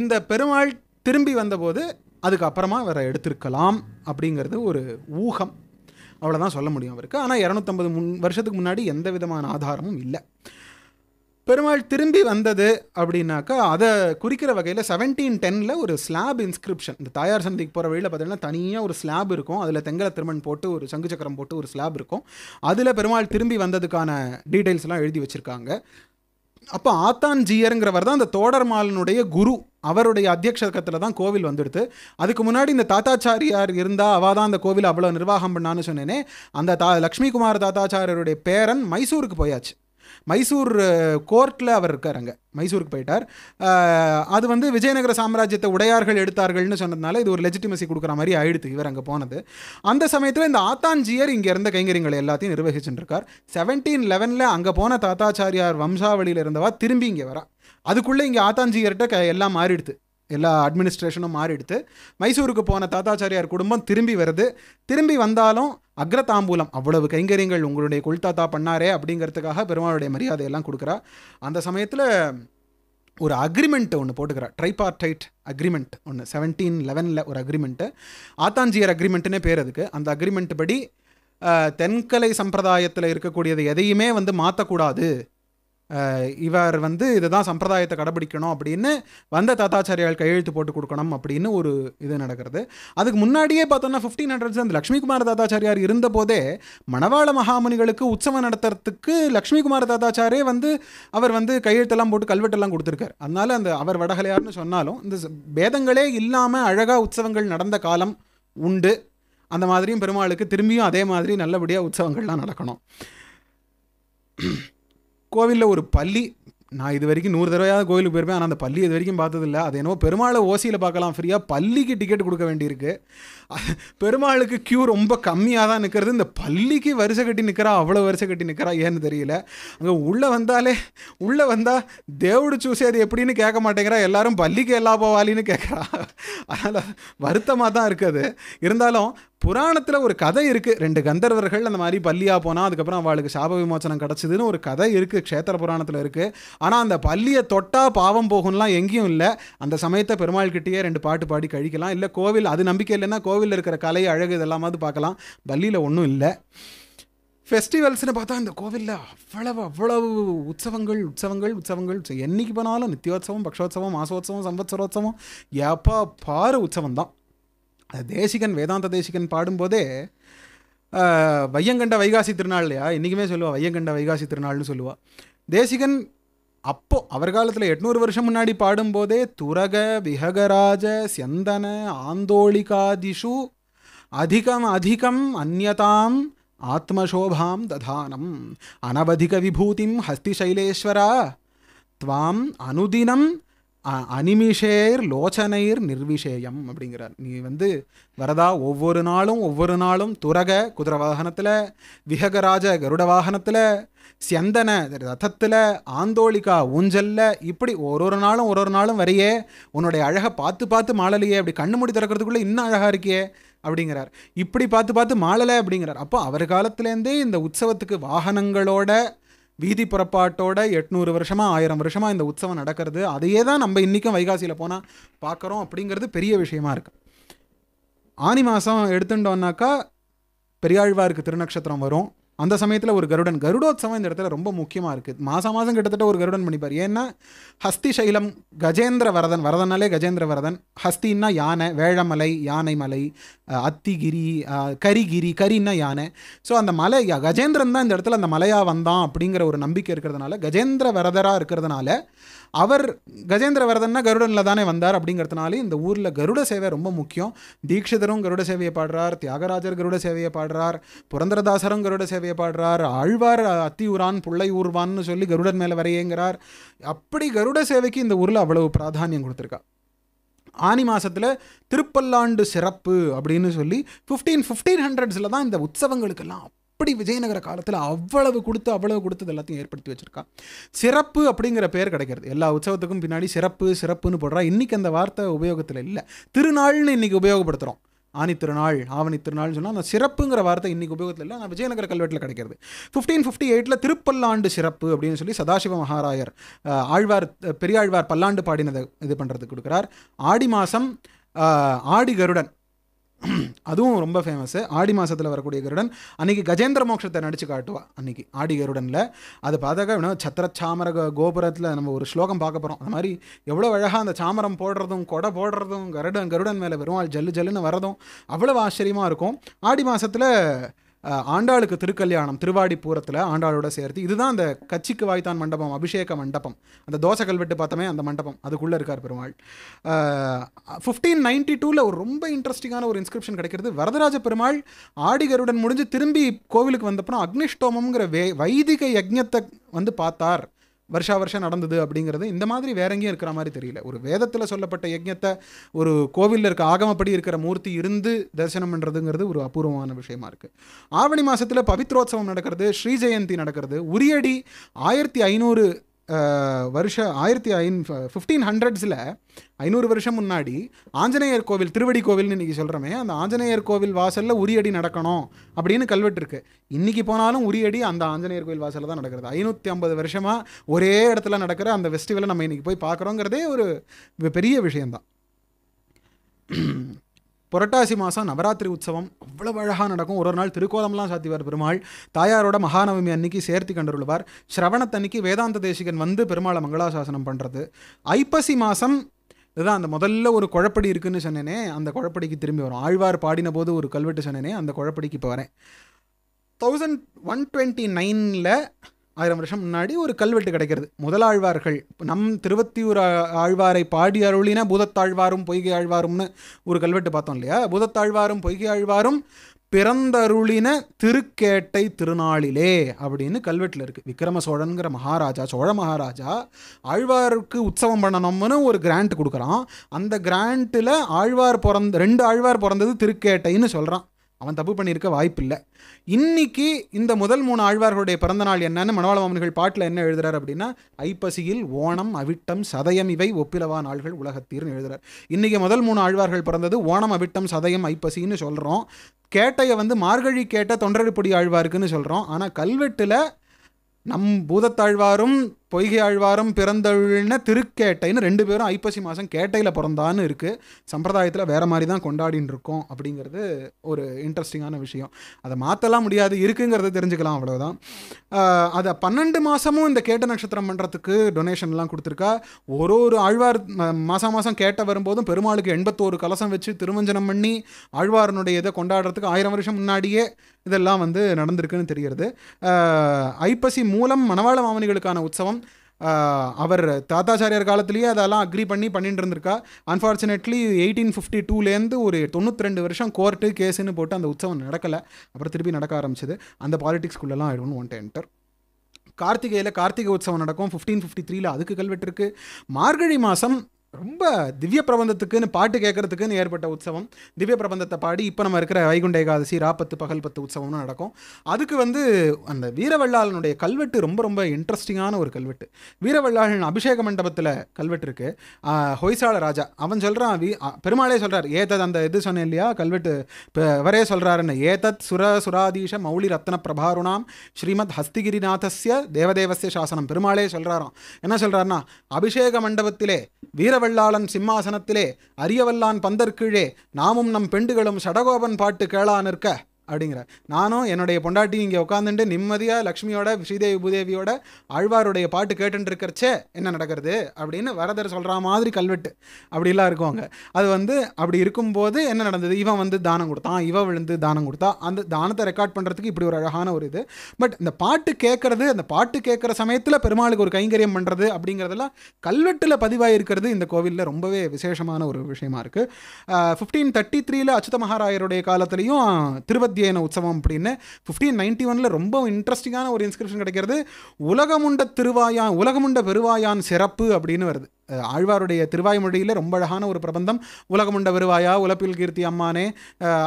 Speaker 2: இந்த பெருமாள் திரும்பி வந்தபோது அதுக்கப்புறமா வேறு எடுத்திருக்கலாம் அப்படிங்கிறது ஒரு ஊகம் அவ்வளோதான் சொல்ல முடியும் அவருக்கு ஆனால் இரநூத்தம்பது முன் வருஷத்துக்கு முன்னாடி எந்த விதமான ஆதாரமும் இல்லை பெருமாள் திரும்பி வந்தது அப்படின்னாக்கா அதை குறிக்கிற வகையில் செவன்டீன் டெனில் ஒரு ஸ்லாப் இன்ஸ்கிரிப்ஷன் இந்த தாயார் சந்திக்கு போகிற வழியில் பார்த்தீங்கன்னா தனியாக ஒரு ஸ்லாப் இருக்கும் அதில் தெங்கல திருமண் போட்டு ஒரு சங்கு சக்கரம் போட்டு ஒரு ஸ்லாப் இருக்கும் அதில் பெருமாள் திரும்பி வந்ததுக்கான டீட்டெயில்ஸ்லாம் எழுதி வச்சுருக்காங்க அப்போ ஆத்தான் ஜியருங்கிறவர் தான் அந்த தோடர்மாலனுடைய குரு அவருடைய அத்தியக்ஷகத்தில் தான் கோவில் வந்துடுது அதுக்கு முன்னாடி இந்த தாத்தாச்சாரியார் இருந்தால் அவள் தான் அந்த கோவில் அவ்வளோ நிர்வாகம் பண்ணான்னு சொன்னேனே அந்த தா லக்ஷ்மி குமார் தாத்தாச்சாரியருடைய பேரன் மைசூருக்கு போயாச்சு மைசூர் கோர்ட்டில் அவர் இருக்கார் அங்கே மைசூருக்கு போயிட்டார் அது வந்து விஜயநகர சாம்ராஜ்யத்தை உடையார்கள் எடுத்தார்கள்னு சொன்னதுனால இது ஒரு லெஜிட்டிமசி கொடுக்குற மாதிரி ஆயிடுது இவர் அங்கே போனது அந்த சமயத்தில் இந்த ஆத்தாஞ்சியர் இங்கே இருந்த கைங்கரியங்களை எல்லாத்தையும் நிர்வகிச்சுருக்கார் செவன்டீன் லெவனில் அங்கே போன தாத்தாச்சாரியார் வம்சாவளியில் இருந்தவா திரும்பி இங்கே வரா அதுக்குள்ளே இங்கே ஆத்தாஞ்சியர்கிட்ட க எல்லாம் மாறிடுது எல்லா அட்மினிஸ்ட்ரேஷனும் மாறிடுத்து மைசூருக்கு போன தாத்தாச்சாரியார் குடும்பம் திரும்பி வருது திரும்பி வந்தாலும் அக்ரதாம்பூலம் அவ்வளவு கைங்கரியங்கள் உங்களுடைய கொள்தாத்தா பண்ணாரே அப்படிங்கிறதுக்காக பெருமாளுடைய மரியாதையெல்லாம் கொடுக்குறா அந்த சமயத்தில் ஒரு அக்ரிமெண்ட்டு ஒன்று போட்டுக்கிறா ட்ரைபார்டைட் அக்ரிமெண்ட் ஒன்று செவன்டீன் லெவனில் ஒரு அக்ரிமெண்ட்டு ஆத்தாஞ்சியர் அக்ரிமெண்ட்டுனே பேர் அதுக்கு அந்த அக்ரிமெண்ட் படி தென்கலை சம்பிரதாயத்தில் இருக்கக்கூடியது எதையுமே வந்து மாற்றக்கூடாது இவர் வந்து இதுதான் சம்பிரதாயத்தை கடைபிடிக்கணும் அப்படின்னு வந்த தாத்தாச்சாரியால் கையெழுத்து போட்டு கொடுக்கணும் அப்படின்னு ஒரு இது நடக்கிறது அதுக்கு முன்னாடியே பார்த்தோம்னா ஃபிஃப்டீன் ஹண்ட்ரட்ஸ் அந்த குமார தாத்தாச்சாரியார் இருந்தபோதே மணவாள மகாமுனிகளுக்கு உற்சவம் நடத்துறதுக்கு குமார தாத்தாச்சாரே வந்து அவர் வந்து கையெழுத்தெல்லாம் போட்டு கல்வெட்டெல்லாம் கொடுத்துருக்காரு அதனால அந்த அவர் வடகலையார்னு சொன்னாலும் இந்த பேதங்களே இல்லாமல் அழகாக உற்சவங்கள் நடந்த காலம் உண்டு அந்த மாதிரியும் பெருமாளுக்கு திரும்பியும் அதே மாதிரி நல்லபடியாக உற்சவங்கள்லாம் நடக்கணும் கோவிலில் ஒரு பள்ளி நான் இது வரைக்கும் நூறு தடவையாவது கோயிலுக்கு போயிருப்பேன் ஆனால் அந்த பள்ளி இது வரைக்கும் பார்த்ததில்ல அது என்னவோ பெருமாளை ஓசியில் பார்க்கலாம் ஃப்ரீயாக பள்ளிக்கு டிக்கெட் கொடுக்க வேண்டியிருக்கு பெருமாளுக்கு க்யூ ரொம்ப கம்மியாக தான் நிற்கிறது இந்த பள்ளிக்கு வரிசை கட்டி நிற்கிறா அவ்வளோ வரிசை கட்டி நிற்கிறா ஏன்னு தெரியல அங்கே உள்ளே வந்தாலே உள்ளே வந்தால் தேவடு சூசி அது எப்படின்னு கேட்க மாட்டேங்கிறா எல்லாரும் பள்ளிக்கு எல்லா போவாலின்னு கேட்குறா அதனால் வருத்தமாக தான் இருக்குது இருந்தாலும் புராணத்தில் ஒரு கதை இருக்குது ரெண்டு கந்தர்வர்கள் அந்த மாதிரி பள்ளியாக போனால் அதுக்கப்புறம் அவளுக்கு சாப விமோச்சனம் கிடச்சிதுன்னு ஒரு கதை இருக்குது க்ஷேத்திர புராணத்தில் இருக்குது ஆனால் அந்த பள்ளியை தொட்டால் பாவம் போகும்லாம் எங்கேயும் இல்லை அந்த சமயத்தை பெருமாள் கிட்டேயே ரெண்டு பாட்டு பாடி கழிக்கலாம் இல்லை கோவில் அது நம்பிக்கை இல்லைன்னா கோவிலில் இருக்கிற கலை அழகு இதெல்லாமாவது பார்க்கலாம் பள்ளியில் ஒன்றும் இல்லை ஃபெஸ்டிவல்ஸ்னு பார்த்தா இந்த கோவிலில் அவ்வளவு அவ்வளவு உற்சவங்கள் உற்சவங்கள் உற்சவங்கள் என்றைக்கு போனாலும் நித்தியோத்சவம் பக்ஷோத்சவம் மாசோத்சவம் சம்பத்சரோத்சவம் எப்போ பாரு உற்சவம் தான் தேசிகன் வேதாந்த தேசிகன் பாடும்போதே வையங்கண்ட வைகாசி திருநாள் இல்லையா இன்றைக்குமே சொல்லுவாள் வையங்கண்ட வைகாசி திருநாள்னு சொல்லுவாள் தேசிகன் அப்போது அவர் காலத்தில் எட்நூறு வருஷம் முன்னாடி பாடும்போதே துரக விஹகராஜ செந்தன ஆந்தோளிகாதிஷு அதிகம் அதிகம் அந்நதாம் ஆத்மசோபாம் ததானம் அனவதிக விபூதிம் ஹஸ்திசைலேஸ்வரா துவாம் அனுதினம் அனிமிஷேர் லோச்சனைர் நிர்விஷேயம் அப்படிங்கிறார் நீ வந்து வரதா ஒவ்வொரு நாளும் ஒவ்வொரு நாளும் துரக குதிரை வாகனத்தில் விஹகராஜ கருட வாகனத்தில் சந்தன ரதத்தில் ஆந்தோளிக்கா ஊஞ்சலில் இப்படி ஒரு ஒரு நாளும் ஒரு ஒரு நாளும் வரையே உன்னுடைய அழகை பார்த்து பார்த்து மாளலையே அப்படி கண்ணு மூடி திறக்கிறதுக்குள்ளே இன்னும் அழகாக இருக்கியே அப்படிங்கிறார் இப்படி பார்த்து பார்த்து மாளலை அப்படிங்கிறார் அப்போ அவர் காலத்துலேருந்தே இந்த உற்சவத்துக்கு வாகனங்களோட வீதி புறப்பாட்டோட எட்நூறு வருஷமாக ஆயிரம் வருஷமாக இந்த உற்சவம் நடக்கிறது அதையே தான் நம்ம இன்றைக்கும் வைகாசியில் போனால் பார்க்குறோம் அப்படிங்கிறது பெரிய விஷயமா இருக்குது ஆனி மாதம் எடுத்துட்டோன்னாக்கா பெரியாழ்வாருக்கு திருநக்ஷத்திரம் வரும் அந்த சமயத்தில் ஒரு கருடன் கருடோத்சவம் இந்த இடத்துல ரொம்ப முக்கியமாக இருக்குது மாதம் மாதம் கிட்டத்தட்ட ஒரு கருடன் பண்ணிப்பார் ஏன்னா ஹஸ்தி சைலம் கஜேந்திர வரதன் வரதனாலே கஜேந்திர வரதன் ஹஸ்தின்னா யானை வேழமலை யானை மலை அத்திகிரி கரிகிரி கரின்னா யானை ஸோ அந்த மலை கஜேந்திரன் தான் இந்த இடத்துல அந்த மலையாக வந்தான் அப்படிங்கிற ஒரு நம்பிக்கை இருக்கிறதுனால கஜேந்திர வரதராக இருக்கிறதுனால அவர் கஜேந்திர வரதன்னா கருடனில் தானே வந்தார் அப்படிங்கிறதுனால இந்த ஊரில் கருட சேவை ரொம்ப முக்கியம் தீட்சிதரும் கருட சேவையை பாடுறார் தியாகராஜர் கருட சேவையை பாடுறார் புரந்தரதாசரும் கருட சேவையை பாடுறார் ஆழ்வார் அத்தி ஊரான் புள்ளை ஊர்வான்னு சொல்லி கருடன் மேலே வரையேங்கிறார் அப்படி கருட சேவைக்கு இந்த ஊரில் அவ்வளவு பிராதானியம் கொடுத்துருக்கா ஆனி மாதத்தில் திருப்பல்லாண்டு சிறப்பு அப்படின்னு சொல்லி ஃபிஃப்டீன் ஃபிஃப்டீன் ஹண்ட்ரட்ஸில் தான் இந்த உற்சவங்களுக்கெல்லாம் அப்படி விஜயநகர காலத்தில் அவ்வளவு கொடுத்து அவ்வளவு கொடுத்தது எல்லாத்தையும் ஏற்படுத்தி வச்சிருக்கா சிறப்பு அப்படிங்கிற பேர் கிடைக்கிறது எல்லா உற்சவத்துக்கும் பின்னாடி சிறப்பு சிறப்புன்னு போடுறா இன்றைக்கி அந்த வார்த்தை உபயோகத்தில் இல்லை திருநாள்னு இன்றைக்கி உபயோகப்படுத்துகிறோம் ஆணி திருநாள் ஆவணி திருநாள்னு சொன்னால் அந்த சிறப்புங்கிற வார்த்தை இன்றைக்கி உபயோகத்தில் இல்லை ஆனால் விஜயநகர கல்வெட்டில் கிடைக்கிறது ஃபிஃப்டீன் ஃபிஃப்டி எயிட்டில் திருப்பல்லாண்டு சிறப்பு அப்படின்னு சொல்லி சதாசிவ மகாராயர் ஆழ்வார் பெரியாழ்வார் பல்லாண்டு பாடினதை இது பண்ணுறதுக்கு கொடுக்குறார் ஆடி மாதம் ஆடி கருடன் அதுவும் ரொம்ப ஃபேமஸ்ஸு ஆடி மாதத்தில் வரக்கூடிய கருடன் அன்றைக்கி கஜேந்திர மோட்சத்தை நடித்து காட்டுவா அன்றைக்கி ஆடி கருடனில் அது பார்த்தாக்கா வேணும் சத்திர சாமர கோபுரத்தில் நம்ம ஒரு ஸ்லோகம் பார்க்க போகிறோம் அந்த மாதிரி எவ்வளோ அழகாக அந்த சாமரம் போடுறதும் கொடை போடுறதும் கருடன் கருடன் மேலே வெறும் ஜல்லு ஜல்லுன்னு வரதும் அவ்வளோ ஆச்சரியமாக இருக்கும் ஆடி மாதத்தில் ஆண்டாளுக்கு திருக்கல்யாணம் திருவாடி பூரத்தில் ஆண்டாளோட சேர்த்து இதுதான் அந்த கட்சிக்கு வாய்த்தான் மண்டபம் அபிஷேக மண்டபம் அந்த தோசை கல்வெட்டு பார்த்தோமே அந்த மண்டபம் அதுக்குள்ளே இருக்கார் பெருமாள் ஃபிஃப்டீன் நைன்டி டூவில் ஒரு ரொம்ப இன்ட்ரெஸ்டிங்கான ஒரு இன்ஸ்கிரிப்ஷன் கிடைக்கிறது வரதராஜ பெருமாள் ஆடிகருடன் முடிஞ்சு திரும்பி கோவிலுக்கு வந்தப்பறம் அக்னிஷ்டோமம்ங்கிற வே வைதிக யஜ்ஞத்தை வந்து பார்த்தார் வருஷா வருஷம் நடந்தது அப்படிங்கிறது இந்த மாதிரி வேற எங்கேயும் இருக்கிற மாதிரி தெரியல ஒரு வேதத்தில் சொல்லப்பட்ட யஜ்யத்தை ஒரு கோவிலில் இருக்க ஆகமப்படி இருக்கிற மூர்த்தி இருந்து தரிசனம் பண்ணுறதுங்கிறது ஒரு அபூர்வமான விஷயமா இருக்குது ஆவணி மாதத்தில் பவித்ரோத்சவம் நடக்கிறது ஸ்ரீ ஜெயந்தி நடக்கிறது உரியடி ஆயிரத்தி ஐநூறு வருஷ ஆயிரத்தி ஐந் ஃபிஃப்டீன் ஹண்ட்ரட்ஸில் ஐநூறு வருஷம் முன்னாடி ஆஞ்சநேயர் கோவில் திருவடி கோவில்னு இன்றைக்கி சொல்கிறோமே அந்த ஆஞ்சநேயர் கோவில் வாசலில் உரியடி நடக்கணும் அப்படின்னு கல்வெட்டு இருக்குது இன்றைக்கி போனாலும் உரியடி அந்த ஆஞ்சநேயர் கோவில் வாசலில் தான் நடக்கிறது ஐநூற்றி ஐம்பது வருஷமாக ஒரே இடத்துல நடக்கிற அந்த ஃபெஸ்டிவலை நம்ம இன்றைக்கி போய் பார்க்குறோங்கிறதே ஒரு பெரிய விஷயந்தான் புரட்டாசி மாதம் நவராத்திரி உற்சவம் அவ்வளோ அழகாக நடக்கும் ஒரு ஒரு நாள் திருக்கோலம்லாம் சாத்திவார் பெருமாள் தாயாரோட மகாநவமி அன்னைக்கு சேர்த்து கண்டுள்ளவார் சிரவணத்தன்னைக்கு வேதாந்த தேசிகன் வந்து பெருமாளை மங்களாசாசனம் பண்ணுறது ஐப்பசி மாதம் இதுதான் அந்த முதல்ல ஒரு குழப்படி இருக்குதுன்னு சொன்னேனே அந்த குழப்படிக்கு திரும்பி வரும் ஆழ்வார் பாடின போது ஒரு கல்வெட்டு சொன்னேனே அந்த குழப்படிக்கு இப்போ வரேன் தௌசண்ட் ஒன் டுவெண்ட்டி நைனில் ஆயிரம் வருஷம் முன்னாடி ஒரு கல்வெட்டு கிடைக்கிறது முதலாழ்வார்கள் நம் திருவத்தியூர் ஆழ்வாரை பாடி அருளின பூதத்தாழ்வாரும் பொய்கை ஆழ்வாரும்னு ஒரு கல்வெட்டு பார்த்தோம் இல்லையா பூதத்தாழ்வாரும் பொய்கை ஆழ்வாரும் பிறந்தருளின திருக்கேட்டை திருநாளிலே அப்படின்னு கல்வெட்டில் இருக்குது விக்ரம சோழனுங்கிற மகாராஜா சோழ மகாராஜா ஆழ்வாருக்கு உற்சவம் பண்ணணும்னு ஒரு கிராண்ட் கொடுக்குறான் அந்த கிராண்ட்டில் ஆழ்வார் பிறந்த ரெண்டு ஆழ்வார் பிறந்தது திருக்கேட்டைன்னு சொல்கிறான் அவன் தப்பு பண்ணியிருக்க வாய்ப்பில்லை இன்னைக்கு இந்த முதல் மூணு ஆழ்வார்களுடைய பிறந்தநாள் என்னன்னு மனவாள மாமன்கள் பாட்டில் என்ன எழுதுறாரு அப்படின்னா ஐப்பசியில் ஓணம் அவிட்டம் சதயம் இவை ஒப்பிலவா நாள்கள் உலகத்தீர்னு எழுதுறாரு இன்னைக்கு முதல் மூணு ஆழ்வார்கள் பிறந்தது ஓணம் அவிட்டம் சதயம் ஐப்பசின்னு சொல்கிறோம் கேட்டையை வந்து மார்கழி கேட்ட தொண்டரிப்படி ஆழ்வாருக்குன்னு சொல்கிறோம் ஆனால் கல்வெட்டில் நம் பூதத்தாழ்வாரும் பொய்கை ஆழ்வாரம் பிறந்தழுன திருக்கேட்டைன்னு ரெண்டு பேரும் ஐப்பசி மாதம் கேட்டையில் பிறந்தான்னு இருக்குது சம்பிரதாயத்தில் வேறு மாதிரி தான் கொண்டாடின்னு இருக்கோம் அப்படிங்கிறது ஒரு இன்ட்ரெஸ்டிங்கான விஷயம் அதை மாற்றலாம் முடியாது இருக்குங்கிறத தெரிஞ்சுக்கலாம் அவ்வளோதான் அதை பன்னெண்டு மாதமும் இந்த கேட்ட நட்சத்திரம் பண்ணுறதுக்கு டொனேஷன்லாம் கொடுத்துருக்கா ஒரு ஒரு ஆழ்வார் மாதம் மாதம் கேட்ட வரும்போதும் பெருமாளுக்கு எண்பத்தோரு கலசம் வச்சு திருமஞ்சனம் பண்ணி ஆழ்வாரனுடைய இதை கொண்டாடுறதுக்கு ஆயிரம் வருஷம் முன்னாடியே இதெல்லாம் வந்து நடந்திருக்குன்னு தெரிகிறது ஐப்பசி மூலம் மணவாள மாமனிகளுக்கான உற்சவம் அவர் தாத்தாச்சாரியார் காலத்துலேயே அதெல்லாம் அக்ரி பண்ணி பண்ணிட்டு இருந்திருக்கா அன்ஃபார்ச்சுனேட்லி எயிட்டீன் ஃபிஃப்டி டூலேருந்து ஒரு தொண்ணூற்றி ரெண்டு வருஷம் கோர்ட்டு கேஸுன்னு போட்டு அந்த உற்சவம் நடக்கலை அப்புறம் திருப்பி நடக்க ஆரம்பிச்சது அந்த பாலிடிக்ஸ்குள்ளெல்லாம் ஆயிடும்னு டோன்ட் வாண்ட் என்டர் கார்த்திகையில் கார்த்திகை உற்சவம் நடக்கும் ஃபிஃப்டீன் ஃபிஃப்டி த்ரீல அதுக்கு கல்வெட்டு இருக்குது மார்கழி மாதம் ரொம்ப திவ்ய பிரபந்தத்துக்குன்னு பாட்டு கேட்குறதுக்குன்னு ஏற்பட்ட உற்சவம் திவ்ய பிரபந்தத்தை பாடி இப்போ நம்ம இருக்கிற வைகுண்ட ஏகாதசி ராப்பத்து பகல் பத்து உற்சவம்னு நடக்கும் அதுக்கு வந்து அந்த வீரவல்லாளனுடைய கல்வெட்டு ரொம்ப ரொம்ப இன்ட்ரெஸ்டிங்கான ஒரு கல்வெட்டு வீரவள்ளாளன் அபிஷேக மண்டபத்தில் கல்வெட்டு இருக்குது ஹொய்சால ராஜா அவன் சொல்கிறான் வி பெருமாளே சொல்கிறார் ஏதத் அந்த இது சொன்னேன் இல்லையா கல்வெட்டு இவரே சொல்கிறாருன்னு ஏதத் சுர சுராதீஷ மௌலி ரத்ன பிரபாருணாம் ஸ்ரீமத் ஹஸ்திகிரிநாதஸ்ய தேவதேவசிய சாசனம் பெருமாளே சொல்கிறாராம் என்ன சொல்கிறாருன்னா அபிஷேக மண்டபத்திலே வீர அரியவல்லாளன் சிம்மாசனத்திலே அரியவல்லான் பந்தற்கீழே நாமும் நம் பெண்டுகளும் சடகோபன் பாட்டு கேளா நிற்க அப்படிங்கிற நானும் என்னுடைய பொண்டாட்டி இங்கே உட்காந்துட்டு நிம்மதியாக லக்ஷ்மியோட ஸ்ரீதேவி பூதேவியோட ஆழ்வாருடைய பாட்டு கேட்டுருக்கிறச்சே என்ன நடக்கிறது அப்படின்னு வரதர் சொல்கிற மாதிரி கல்வெட்டு அப்படிலாம் இருக்குவாங்க அது வந்து அப்படி இருக்கும்போது என்ன நடந்தது இவன் வந்து தானம் கொடுத்தான் இவன் விழுந்து தானம் கொடுத்தா அந்த தானத்தை ரெக்கார்ட் பண்ணுறதுக்கு இப்படி ஒரு அழகான ஒரு இது பட் இந்த பாட்டு கேட்குறது அந்த பாட்டு கேட்குற சமயத்தில் பெருமாளுக்கு ஒரு கைங்கரியம் பண்ணுறது அப்படிங்கிறதெல்லாம் கல்வெட்டில் பதிவாக இருக்கிறது இந்த கோவிலில் ரொம்பவே விசேஷமான ஒரு விஷயமா இருக்குது ஃபிஃப்டீன் தேர்ட்டி த்ரீல அச்சுத மகாராயருடைய காலத்திலையும் திருவத்தி என உற்சவம் அப்படின்னு ஃபிஃப்டீன் நைன்டி ஒனில் ரொம்ப இன்ட்ரெஸ்டிங்கான ஒரு இன்ஸ்கிரிப்ஷன் கிடைக்கிறது உலகமுண்ட திருவாயான் உலகமுண்ட பெருவாயான் சிறப்பு அப்படின்னு வருது ஆழ்வாருடைய திருவாய்மொழியில் ரொம்ப அழகான ஒரு பிரபந்தம் உலகமுண்ட வருவாயா உலப்பில் கீர்த்தி அம்மானே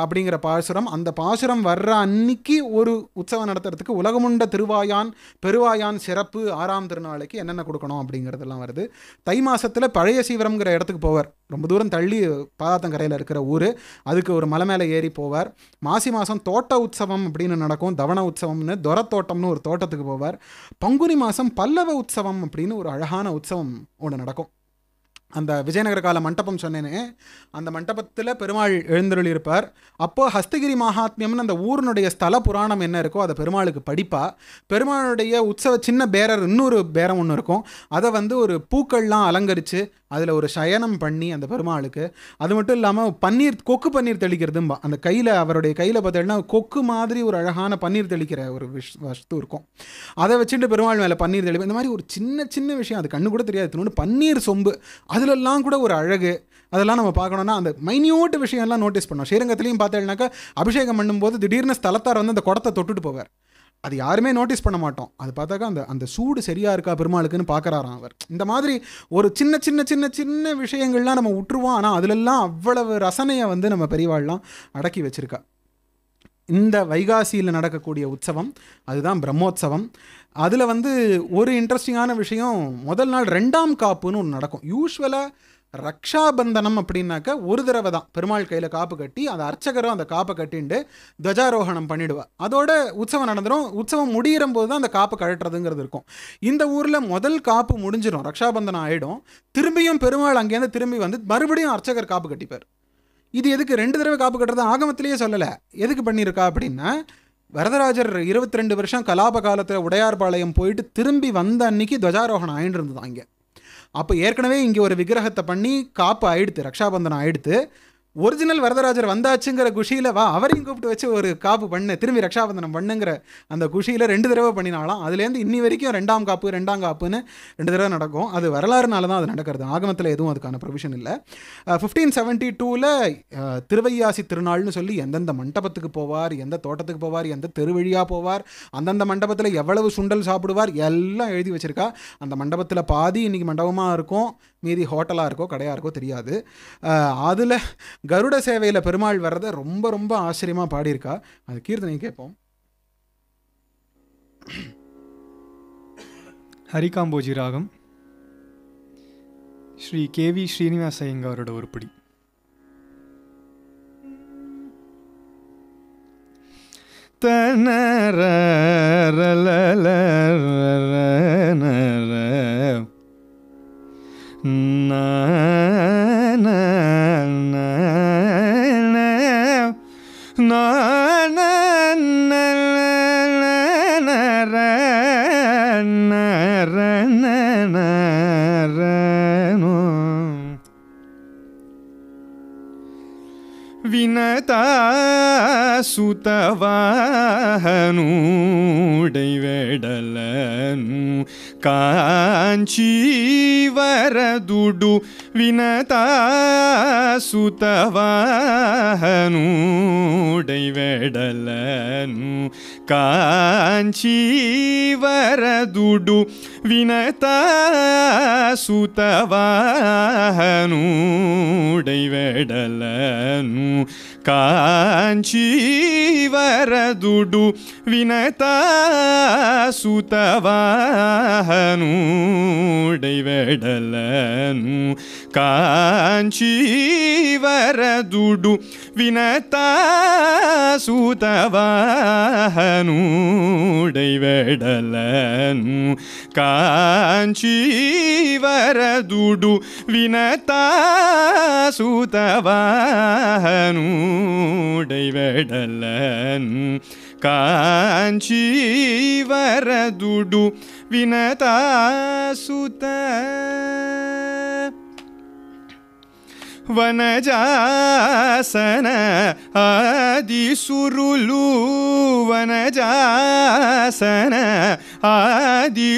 Speaker 2: அப்படிங்கிற பாசுரம் அந்த பாசுரம் வர்ற அன்னைக்கு ஒரு உற்சவம் நடத்துறதுக்கு உலகமுண்ட திருவாயான் பெருவாயான் சிறப்பு ஆறாம் திருநாளைக்கு என்னென்ன கொடுக்கணும் அப்படிங்கிறதெல்லாம் வருது தை மாதத்தில் பழைய சீவரம்ங்கிற இடத்துக்கு போவார் ரொம்ப தூரம் தள்ளி பாதாத்தங்கரையில் இருக்கிற ஊர் அதுக்கு ஒரு மலை மேலே ஏறி போவார் மாசி மாதம் தோட்ட உற்சவம் அப்படின்னு நடக்கும் தவண உற்சவம்னு தோட்டம்னு ஒரு தோட்டத்துக்கு போவார் பங்குனி மாதம் பல்லவ உற்சவம் அப்படின்னு ஒரு அழகான உற்சவம் ஒன்று நடக்கும் அந்த விஜயநகர கால மண்டபம் சொன்னேனே அந்த மண்டபத்தில் பெருமாள் இருப்பார் அப்போது ஹஸ்தகிரி மகாத்மியம்னு அந்த ஊரினுடைய ஸ்தல புராணம் என்ன இருக்கோ அதை பெருமாளுக்கு படிப்பா பெருமாளுடைய உற்சவ சின்ன பேரர் இன்னொரு பேரம் ஒன்று இருக்கும் அதை வந்து ஒரு பூக்கள்லாம் அலங்கரித்து அதில் ஒரு சயனம் பண்ணி அந்த பெருமாளுக்கு அது மட்டும் இல்லாமல் பன்னீர் கொக்கு பன்னீர் தெளிக்கிறதும்பா அந்த கையில் அவருடைய கையில் பார்த்தீங்கன்னா கொக்கு மாதிரி ஒரு அழகான பன்னீர் தெளிக்கிற ஒரு விஷ் வஸ்து இருக்கும் அதை வச்சுட்டு பெருமாள் மேலே பன்னீர் தெளிப்பு இந்த மாதிரி ஒரு சின்ன சின்ன விஷயம் அது கண்ணு கூட தெரியாது பன்னீர் சொம்பு அது அதிலெல்லாம் கூட ஒரு அழகு அதெல்லாம் நம்ம பார்க்கணும்னா அந்த மைன்யூட் விஷயம்லாம் நோட்டீஸ் பண்ணோம் ஸ்ரீரங்கத்துலேயும் பார்த்தேன்னாக்கா அபிஷேகம் பண்ணும்போது திடீர்னு ஸ்தலத்தார் வந்து அந்த குடத்தை தொட்டுட்டு போவார் அது யாருமே நோட்டீஸ் பண்ண மாட்டோம் அது பார்த்தாக்கா அந்த அந்த சூடு சரியாக இருக்கா பெருமாளுக்குன்னு பார்க்குறாராம் அவர் இந்த மாதிரி ஒரு சின்ன சின்ன சின்ன சின்ன விஷயங்கள்லாம் நம்ம விட்டுருவோம் ஆனால் அதிலெல்லாம் அவ்வளவு ரசனையை வந்து நம்ம பெரியவாள்லாம் அடக்கி வச்சுருக்கா இந்த வைகாசியில் நடக்கக்கூடிய உற்சவம் அதுதான் பிரம்மோற்சவம் அதில் வந்து ஒரு இன்ட்ரெஸ்டிங்கான விஷயம் முதல் நாள் ரெண்டாம் காப்புன்னு ஒன்று நடக்கும் யூஸ்வலாக ரக்ஷாபந்தனம் அப்படின்னாக்க ஒரு தடவை தான் பெருமாள் கையில் காப்பு கட்டி அந்த அர்ச்சகரும் அந்த காப்பை கட்டின்ட்டு துவஜாரோகணம் பண்ணிடுவார் அதோட உற்சவம் நடந்துடும் உற்சவம் முடிகிற போது தான் அந்த காப்பு கழட்டுறதுங்கிறது இருக்கும் இந்த ஊரில் முதல் காப்பு முடிஞ்சிடும் ரக்ஷாபந்தனம் ஆகிடும் திரும்பியும் பெருமாள் அங்கேருந்து திரும்பி வந்து மறுபடியும் அர்ச்சகர் காப்பு கட்டிப்பார் இது எதுக்கு ரெண்டு தடவை காப்பு கட்டுறது ஆகமத்திலேயே சொல்லலை எதுக்கு பண்ணியிருக்கா அப்படின்னா வரதராஜர் இருபத்தி ரெண்டு வருஷம் கலாப காலத்தில் உடையார்பாளையம் போயிட்டு திரும்பி வந்த அன்னைக்கு துவஜாரோகணம் ஆயிட்டு இருந்தது அங்கே அப்போ ஏற்கனவே இங்கே ஒரு விக்கிரகத்தை பண்ணி காப்பு ஆயிடுத்து ரக்ஷாபந்தனம் ஆயிடுத்து ஒரிஜினல் வரதராஜர் வந்தாச்சுங்கிற குஷியில் வா அவரையும் கூப்பிட்டு வச்சு ஒரு காப்பு பண்ணு திரும்பி ரக்ஷாபந்தனம் பண்ணுங்கிற அந்த குஷியில் ரெண்டு தடவை பண்ணினாலாம் அதுலேருந்து இன்னி வரைக்கும் ரெண்டாம் காப்பு ரெண்டாம் காப்புன்னு ரெண்டு தடவை நடக்கும் அது வரலாறுனால தான் அது நடக்கிறது ஆகமத்தில் எதுவும் அதுக்கான ப்ரொவிஷன் இல்லை ஃபிஃப்டீன் செவன்ட்டி டூவில் திருவையாசி திருநாள்னு சொல்லி எந்தெந்த மண்டபத்துக்கு போவார் எந்த தோட்டத்துக்கு போவார் எந்த தெருவழியாக போவார் அந்தந்த மண்டபத்தில் எவ்வளவு சுண்டல் சாப்பிடுவார் எல்லாம் எழுதி வச்சுருக்கா அந்த மண்டபத்தில் பாதி இன்றைக்கி மண்டபமாக இருக்கும் மீதி ஹோட்டலாக இருக்கோ கடையாக இருக்கோ தெரியாது அதில் கருட சேவையில் பெருமாள் வர்றதை ரொம்ப ரொம்ப ஆச்சரியமாக பாடியிருக்கா அது கீர்த்தனையும் கேட்போம்
Speaker 1: ஹரிகாம்போஜி ராகம் ஸ்ரீ கேவி ஸ்ரீனிவாச ஐயங்காரோட உருப்படி தன സുതവാഹനൂടൈവേടലൂ కాంచి వరదుడు డైవెడలను కాంచీవరదుడు వినతాసుతవాహనుడైవెడలను కాంచీవరదుడు డైవెడలను ಕಾಂಚೀವರದುಡು ವಿನತಾಸುತವಾಹನೂಡೈವೆಡಲನು ಕಾಂಚೀವರದುಡು ವಿನತಾಸುತವಾಹನೂಡೈವೆಡಲನು ಕಾಂಚೀವರದುಡು ವಿನತಾಸುತವಾಹನೂ डल काञ्ची वरदुडु विनता सुत वनजासन आदि वनजासन आदि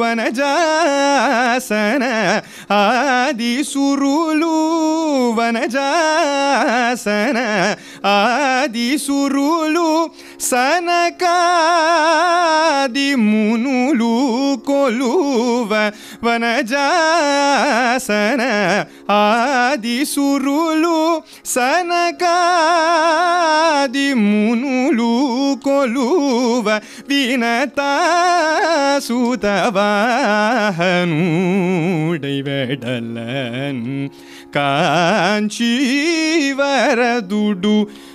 Speaker 1: वनजासन ಆದಿಸುರುಳು ವನಜಾಸನ ಆದಿಸುರುಳು సనకాది మునులు కొలువ వనజాసన ఆది సురులు సనకాది మునులు కొలువ వినత సుతవాహను డైవెడలన్ కాంచీవరదుడు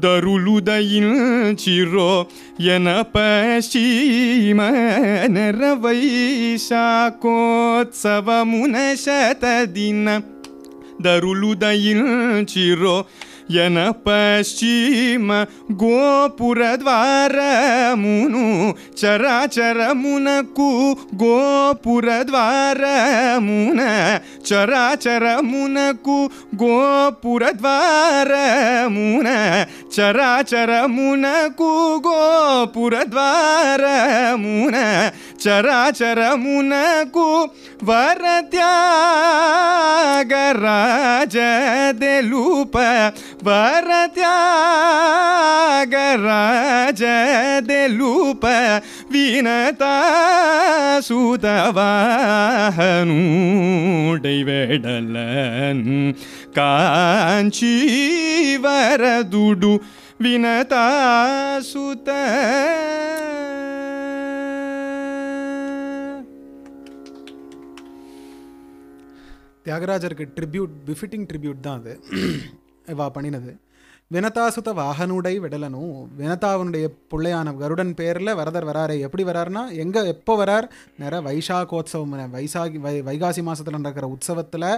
Speaker 1: Dărulu da in ciro E na pești Mă ne răvăi Și acot Să vă muneșete din Dărulu da in ciro य पश्चिम गोपुरद्वारमुनु चराचरमुनकु गोपुरद्वारमुन चराचरमुनकु गोपुरद्वारमुन चराचरमुनकु गोपुरद्वारमुन चराचरमुनकु वरत्यागराजदेलुप वरत्यागराजदेलूप विनता सुतवाहनूडैवेडलन् काञ्चीवरदुडु विनता सुत
Speaker 2: தியாகராஜருக்கு ட்ரிபியூட் பிஃபிட்டிங் ட்ரிபியூட் தான் அது இவா பண்ணினது வினதாசுத வாகனுடை விடலனும் வினதாவனுடைய பிள்ளையான கருடன் பேரில் வரதர் வராரு எப்படி வராருனா எங்கே எப்போ வரார் நேர வைசாகோத்சவம் வைசாகி வை வைகாசி மாதத்தில் நடக்கிற உற்சவத்தில்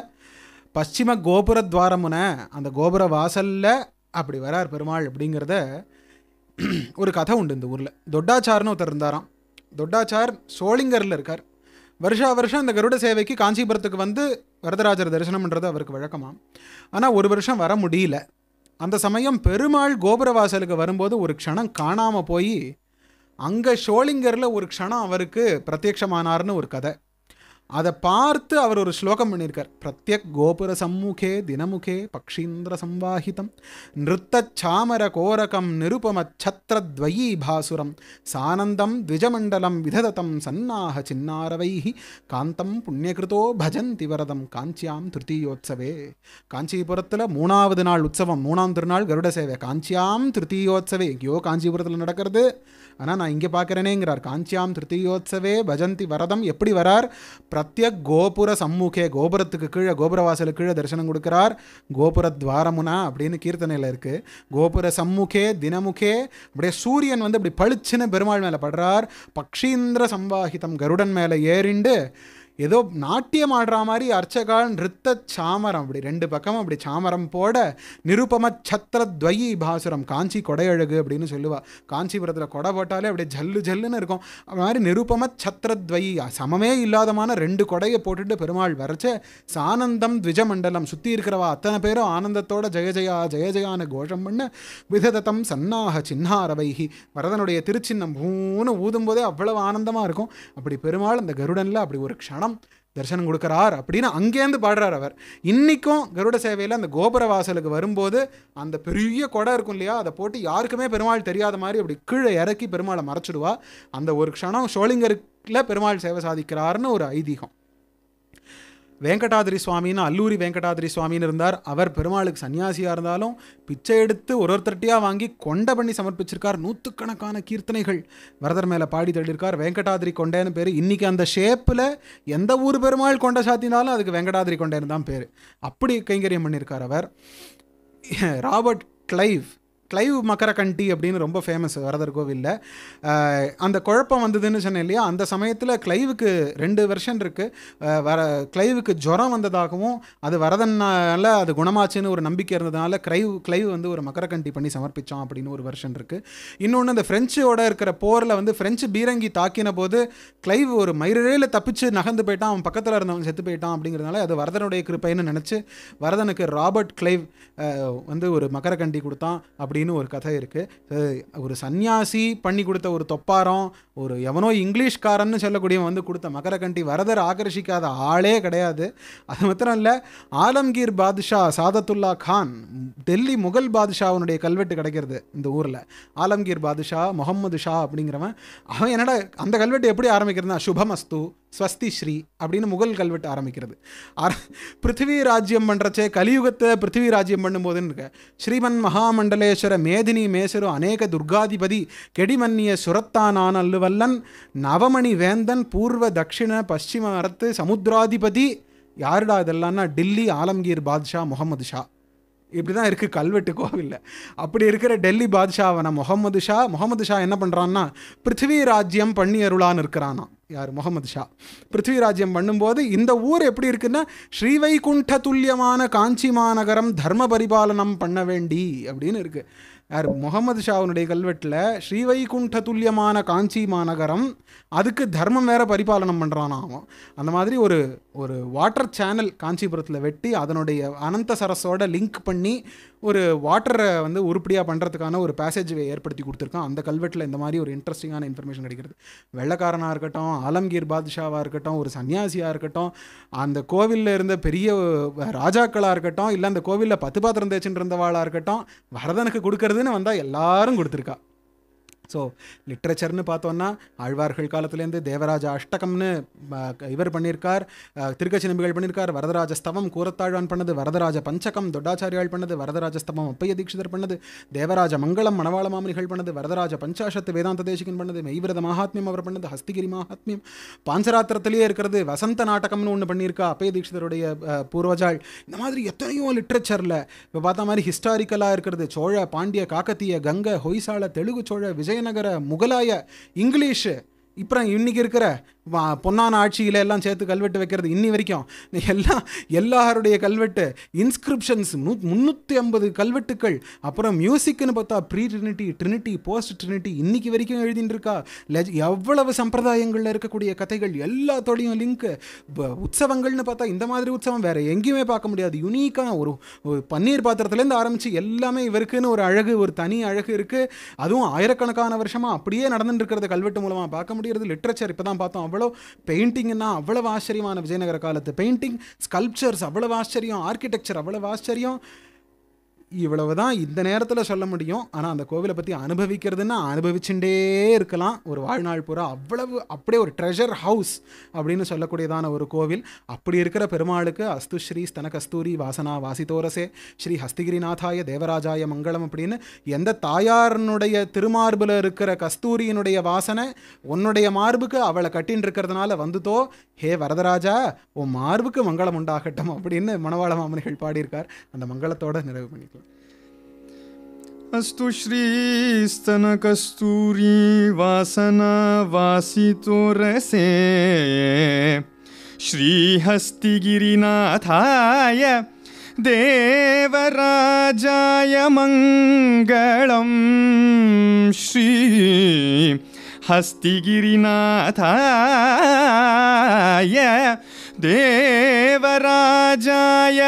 Speaker 2: பச்சிம கோபுர துவாரமுன அந்த கோபுர வாசலில் அப்படி வரார் பெருமாள் அப்படிங்கிறத ஒரு கதை உண்டு இந்த ஊரில் தொட்டாச்சார்னு ஒருத்தர் இருந்தாராம் தொட்டாச்சார் சோளிங்கரில் இருக்கார் வருஷா வருஷம் இந்த கருட சேவைக்கு காஞ்சிபுரத்துக்கு வந்து வரதராஜர் தரிசனம்ன்றது அவருக்கு வழக்கமாக ஆனால் ஒரு வருஷம் வர முடியல அந்த சமயம் பெருமாள் கோபுரவாசலுக்கு வரும்போது ஒரு க்ஷணம் காணாமல் போய் அங்கே ஷோலிங்கரில் ஒரு க்ஷணம் அவருக்கு பிரத்யட்சமானார்னு ஒரு கதை அதை பார்த்து அவர் ஒரு ஸ்லோகம் பண்ணியிருக்கார் பிரத்யக் கோபுர சம்முகே தினமுகே பக்ஷீந்திர சம்வாஹிதம் நிறுத்தச்சாமர கோரகம் நிருபம சத்ரத்வயீ பாசுரம் சானந்தம் த்விஜமண்டலம் விதததம் சன்னாக சின்னாரவைஹி காந்தம் புண்ணியகிருதோ பஜந்தி வரதம் காஞ்சியாம் திருத்தீயோத்சவே காஞ்சிபுரத்தில் மூணாவது நாள் உற்சவம் மூணாம் திருநாள் கருட சேவை காஞ்சியாம் திருத்தீயோத்சவே எங்கேயோ காஞ்சிபுரத்தில் நடக்கிறது ஆனால் நான் இங்கே பார்க்குறேனேங்கிறார் காஞ்சியாம் திருத்தியோத்சவே பஜந்தி வரதம் எப்படி வரார் பிரத்யக் கோபுர சம்முகே கோபுரத்துக்கு கீழே கோபுரவாசலுக்கு கீழே தரிசனம் கொடுக்குறார் கோபுர துவாரமுனா அப்படின்னு கீர்த்தனையில் இருக்குது கோபுர சம்முகே தினமுகே அப்படியே சூரியன் வந்து இப்படி பளிச்சுன்னு பெருமாள் மேலே படுறார் பக்ஷீந்திர சம்பாகிதம் கருடன் மேலே ஏறிண்டு ஏதோ நாட்டியம் ஆடுற மாதிரி அர்ச்சகால் நிறுத்த சாமரம் அப்படி ரெண்டு பக்கமும் அப்படி சாமரம் போட நிருபம சத்திரத்வயி பாசுரம் காஞ்சி கொடையழகு அப்படின்னு சொல்லுவாள் காஞ்சிபுரத்தில் கொடை போட்டாலே அப்படி ஜல்லு ஜல்லுன்னு இருக்கும் அது மாதிரி நிருபம சத்திரத்வயி சமமே இல்லாதமான ரெண்டு கொடையை போட்டுட்டு பெருமாள் வரைச்ச சானந்தம் த்விஜமண்டலம் சுற்றி இருக்கிறவா அத்தனை பேரும் ஆனந்தத்தோட ஜெய ஜெயா ஜெய ஜெயான கோஷம் பண்ண விததத்தம் சன்னாக சின்னாரவைகி வரதனுடைய திருச்சின்னம் பூன்னு ஊதும்போதே அவ்வளவு ஆனந்தமாக இருக்கும் அப்படி பெருமாள் அந்த கருடனில் அப்படி ஒரு க்ஷணம் படம் தரிசனம் கொடுக்குறார் அப்படின்னு அங்கேருந்து பாடுறார் அவர் இன்றைக்கும் கருட சேவையில் அந்த கோபுர வாசலுக்கு வரும்போது அந்த பெரிய கொடை இருக்கும் இல்லையா அதை போட்டு யாருக்குமே பெருமாள் தெரியாத மாதிரி அப்படி கீழே இறக்கி பெருமாளை மறைச்சிடுவா அந்த ஒரு க்ஷணம் சோழிங்கருக்கில் பெருமாள் சேவை சாதிக்கிறாருன்னு ஒரு ஐதீகம் வேங்கடாதிரி சுவாமின்னு அல்லூரி வேங்கடாதிரி சுவாமின்னு இருந்தார் அவர் பெருமாளுக்கு சன்னியாசியாக இருந்தாலும் பிச்சை எடுத்து ஒரு ஒருத்தட்டியாக வாங்கி கொண்டை பண்ணி சமர்ப்பிச்சிருக்கார் நூற்றுக்கணக்கான கீர்த்தனைகள் வரதர் மேலே பாடி தள்ளியிருக்கார் வேங்கடாதிரி கொண்டேன்னு பேர் இன்றைக்கி அந்த ஷேப்பில் எந்த ஊர் பெருமாள் கொண்ட சாத்தினாலும் அதுக்கு வெங்கடாதிரி கொண்டேன்னு தான் பேர் அப்படி கைங்கரியம் பண்ணியிருக்கார் அவர் ராபர்ட் கிளைவ் கிளைவ் மக்கரகண்டி அப்படின்னு ரொம்ப ஃபேமஸ் வரதர் கோவிலில் அந்த குழப்பம் வந்ததுன்னு சொன்னேன் இல்லையா அந்த சமயத்தில் கிளைவுக்கு ரெண்டு வெர்ஷன் இருக்குது வர கிளைவுக்கு ஜுரம் வந்ததாகவும் அது வரதனால அது குணமாச்சுன்னு ஒரு நம்பிக்கை இருந்ததுனால கிளைவ் கிளைவ் வந்து ஒரு மக்கரகண்டி பண்ணி சமர்ப்பித்தோம் அப்படின்னு ஒரு வெர்ஷன் இருக்குது இன்னொன்று இந்த ஃப்ரெஞ்சோட இருக்கிற போரில் வந்து ஃப்ரெஞ்சு பீரங்கி தாக்கின போது கிளைவ் ஒரு மயிரிழையில் தப்பிச்சு நகர்ந்து போயிட்டான் அவன் பக்கத்தில் இருந்தவன் செத்து போயிட்டான் அப்படிங்கிறதுனால அது வரதனுடைய கிருப்பைன்னு நினச்சி வரதனுக்கு ராபர்ட் கிளைவ் வந்து ஒரு மக்கரகண்டி கொடுத்தான் அப்படின்னு அப்படின்னு ஒரு கதை இருக்குது ஒரு சன்னியாசி பண்ணி கொடுத்த ஒரு தொப்பாரம் ஒரு எவனோ இங்கிலீஷ்காரன்னு சொல்லக்கூடியவன் வந்து கொடுத்த மகரகண்டி வரதர் ஆகர்ஷிக்காத ஆளே கிடையாது அது மாத்திரம் இல்லை ஆலம்கீர் பாதுஷா சாதத்துல்லா கான் டெல்லி முகல் பாதுஷாவனுடைய கல்வெட்டு கிடைக்கிறது இந்த ஊரில் ஆலம்கீர் பாதுஷா முகமது ஷா அப்படிங்கிறவன் அவன் என்னடா அந்த கல்வெட்டு எப்படி ஆரம்பிக்கிறதுனா சுபமஸ்து ஸ்வஸ்தி ஸ்ரீ அப்படின்னு முகல் கல்வெட்டு ஆரம்பிக்கிறது ஆர பிருத்திவி ராஜ்யம் பண்ணுறச்சே கலியுகத்தை பிருத்திவி ராஜ்யம் பண்ணும்போதுன்னு இருக்க ஸ்ரீமன் மகாமண்டலேஸ்வர மேதினி மேசரு அநேக துர்காதிபதி கெடிமன்னிய சுரத்தானான் அல்லுவல்லன் நவமணி வேந்தன் பூர்வ தட்சிண பசிம அரத்து சமுத்ராதிபதி யாருடா இதெல்லாம்னா டில்லி ஆலம்கீர் பாத்ஷா முகமது ஷா இப்படி தான் இருக்குது கல்வெட்டு கோவிலில் அப்படி இருக்கிற டெல்லி பாத்ஷாவை முகமது ஷா முகமது ஷா என்ன பண்ணுறான்னா பிருத்திவி ராஜ்யம் பண்ணி அருளான்னு இருக்கிறானா யார் முகமது ஷா பிருத்திவி ராஜ்யம் பண்ணும்போது இந்த ஊர் எப்படி இருக்குன்னா ஸ்ரீவைகுண்ட துல்லியமான காஞ்சி மாநகரம் தர்ம பரிபாலனம் பண்ண வேண்டி அப்படின்னு இருக்குது யார் முகமது ஷாவுனுடைய கல்வெட்டில் ஸ்ரீவைகுண்ட துல்லியமான காஞ்சி மாநகரம் அதுக்கு தர்மம் வேற பரிபாலனம் பண்ணுறானா அவன் அந்த மாதிரி ஒரு ஒரு வாட்டர் சேனல் காஞ்சிபுரத்தில் வெட்டி அதனுடைய அனந்த சரஸோட லிங்க் பண்ணி ஒரு வாட்டரை வந்து உருப்படியாக பண்ணுறதுக்கான ஒரு பேசேஜை ஏற்படுத்தி கொடுத்துருக்கான் அந்த கல்வெட்டில் இந்த மாதிரி ஒரு இன்ட்ரெஸ்டிங்கான இன்ஃபர்மேஷன் கிடைக்கிறது வெள்ளக்காரனாக இருக்கட்டும் ஆலம்கீர் பாத்ஷாவாக இருக்கட்டும் ஒரு சன்னியாசியாக இருக்கட்டும் அந்த கோவிலில் இருந்த பெரிய ராஜாக்களாக இருக்கட்டும் இல்லை அந்த கோவிலில் பத்து பாத்திரம் தேய்ச்சின்னு இருந்தவாளாக இருக்கட்டும் வரதனுக்கு கொடுக்கறதுன்னு வந்தால் எல்லாரும் கொடுத்துருக்கா ஸோ லிட்ரேச்சர்னு பார்த்தோன்னா ஆழ்வார்கள் காலத்துலேருந்து தேவராஜ அஷ்டகம்னு இவர் பண்ணியிருக்கார் திருக்கட்சி நம்பிகள் பண்ணியிருக்கார் வரதராஜ ஸ்தவம் கூரத்தாழ்வான் பண்ணது வரதராஜ பஞ்சகம் தொட்டாச்சாரியால் பண்ணது வரதராஜ ஸ்தவம் அப்பைய தீட்சிதர் பண்ணது தேவராஜ மங்களம் மணவாள மாமனிகள் பண்ணது வரதராஜ பஞ்சாஷத்து வேதாந்த தேசிகன் பண்ணது மெய்விரத மகாத்மியம் அவர் பண்ணது ஹஸ்திகிரி மகாத்மியம் பாஞ்சராத்திரத்திலேயே இருக்கிறது வசந்த நாடகம்னு ஒன்று பண்ணியிருக்கா அப்பைய தீட்சிதருடைய பூர்வஜாள் இந்த மாதிரி எத்தனையோ லிட்ரேச்சரில் இப்போ பார்த்த மாதிரி ஹிஸ்டாரிக்கலாக இருக்கிறது சோழ பாண்டிய காக்கத்திய கங்கை ஹொய்சால தெலுங்கு சோழ விஜய் விஜயநகர முகலாய இங்கிலீஷு இப்போ இன்னைக்கு இருக்கிற பொன்னான ஆட்சியில எல்லாம் சேர்த்து கல்வெட்டு வைக்கிறது இன்னி வரைக்கும் எல்லா எல்லாருடைய கல்வெட்டு இன்ஸ்கிரிப்ஷன்ஸ் முன்னூற்றி ஐம்பது கல்வெட்டுக்கள் அப்புறம் மியூசிக்னு பார்த்தா pre trinity trinity post trinity இன்னைக்கு வரைக்கும் எழுதிட்டு இருக்கா எவ்வளவு சம்பிரதாயங்களில் இருக்கக்கூடிய கதைகள் எல்லாத்தோடையும் லிங்க்கு உற்சவங்கள்னு பார்த்தா இந்த மாதிரி உற்சவம் வேறு எங்கேயுமே பார்க்க முடியாது யுனிக்கான ஒரு பன்னீர் பாத்திரத்துலேருந்து ஆரம்பித்து எல்லாமே இவருக்குன்னு ஒரு அழகு ஒரு தனி அழகு இருக்குது அதுவும் ஆயிரக்கணக்கான வருஷமாக அப்படியே நடந்துட்டு இருக்கிறத கல்வெட்டு மூலமாக பார்க்க முடியறது லிட்ரேச்சர் இப்போ தான் பார்த்தோம் அவ்வளோ பெயிண்டிங்னா அவ்வளோ ஆச்சரியமான விஜயநகர காலத்து பெயிண்டிங் ஸ்கல்ப்சர்ஸ் அவ்வளோ ஆச்சரியம் ஆர்கிடெக்சர் அவ்வளோ ஆச்சரியம் இவ்வளவு தான் இந்த நேரத்தில் சொல்ல முடியும் ஆனால் அந்த கோவிலை பற்றி அனுபவிக்கிறதுன்னா அனுபவிச்சுட்டே இருக்கலாம் ஒரு வாழ்நாள் பூரா அவ்வளவு அப்படியே ஒரு ட்ரெஷர் ஹவுஸ் அப்படின்னு சொல்லக்கூடியதான ஒரு கோவில் அப்படி இருக்கிற பெருமாளுக்கு அஸ்து ஸ்ரீ ஸ்தனகஸ்தூரி வாசனா வாசித்தோரசே ஸ்ரீ ஹஸ்திகிரிநாதாய தேவராஜாய மங்களம் அப்படின்னு எந்த தாயாரனுடைய திருமார்பில் இருக்கிற கஸ்தூரியினுடைய வாசனை உன்னுடைய மார்புக்கு அவளை கட்டின்னு இருக்கிறதுனால வந்துதோ ஹே வரதராஜா உன் மார்புக்கு மங்களம் உண்டாகட்டும் அப்படின்னு மனவாள மாமனிகள் பாடியிருக்கார் அந்த மங்களத்தோட நிறைவு பண்ணிக்கலாம்
Speaker 1: अस्तु कस्तूरी वासना तो रसे श्रीहस्तिगिरिनाथाय देवराजाय मङ्गलं श्री हस्तिगिरिनाथाय देवराजाय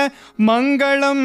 Speaker 1: मङ्गलम्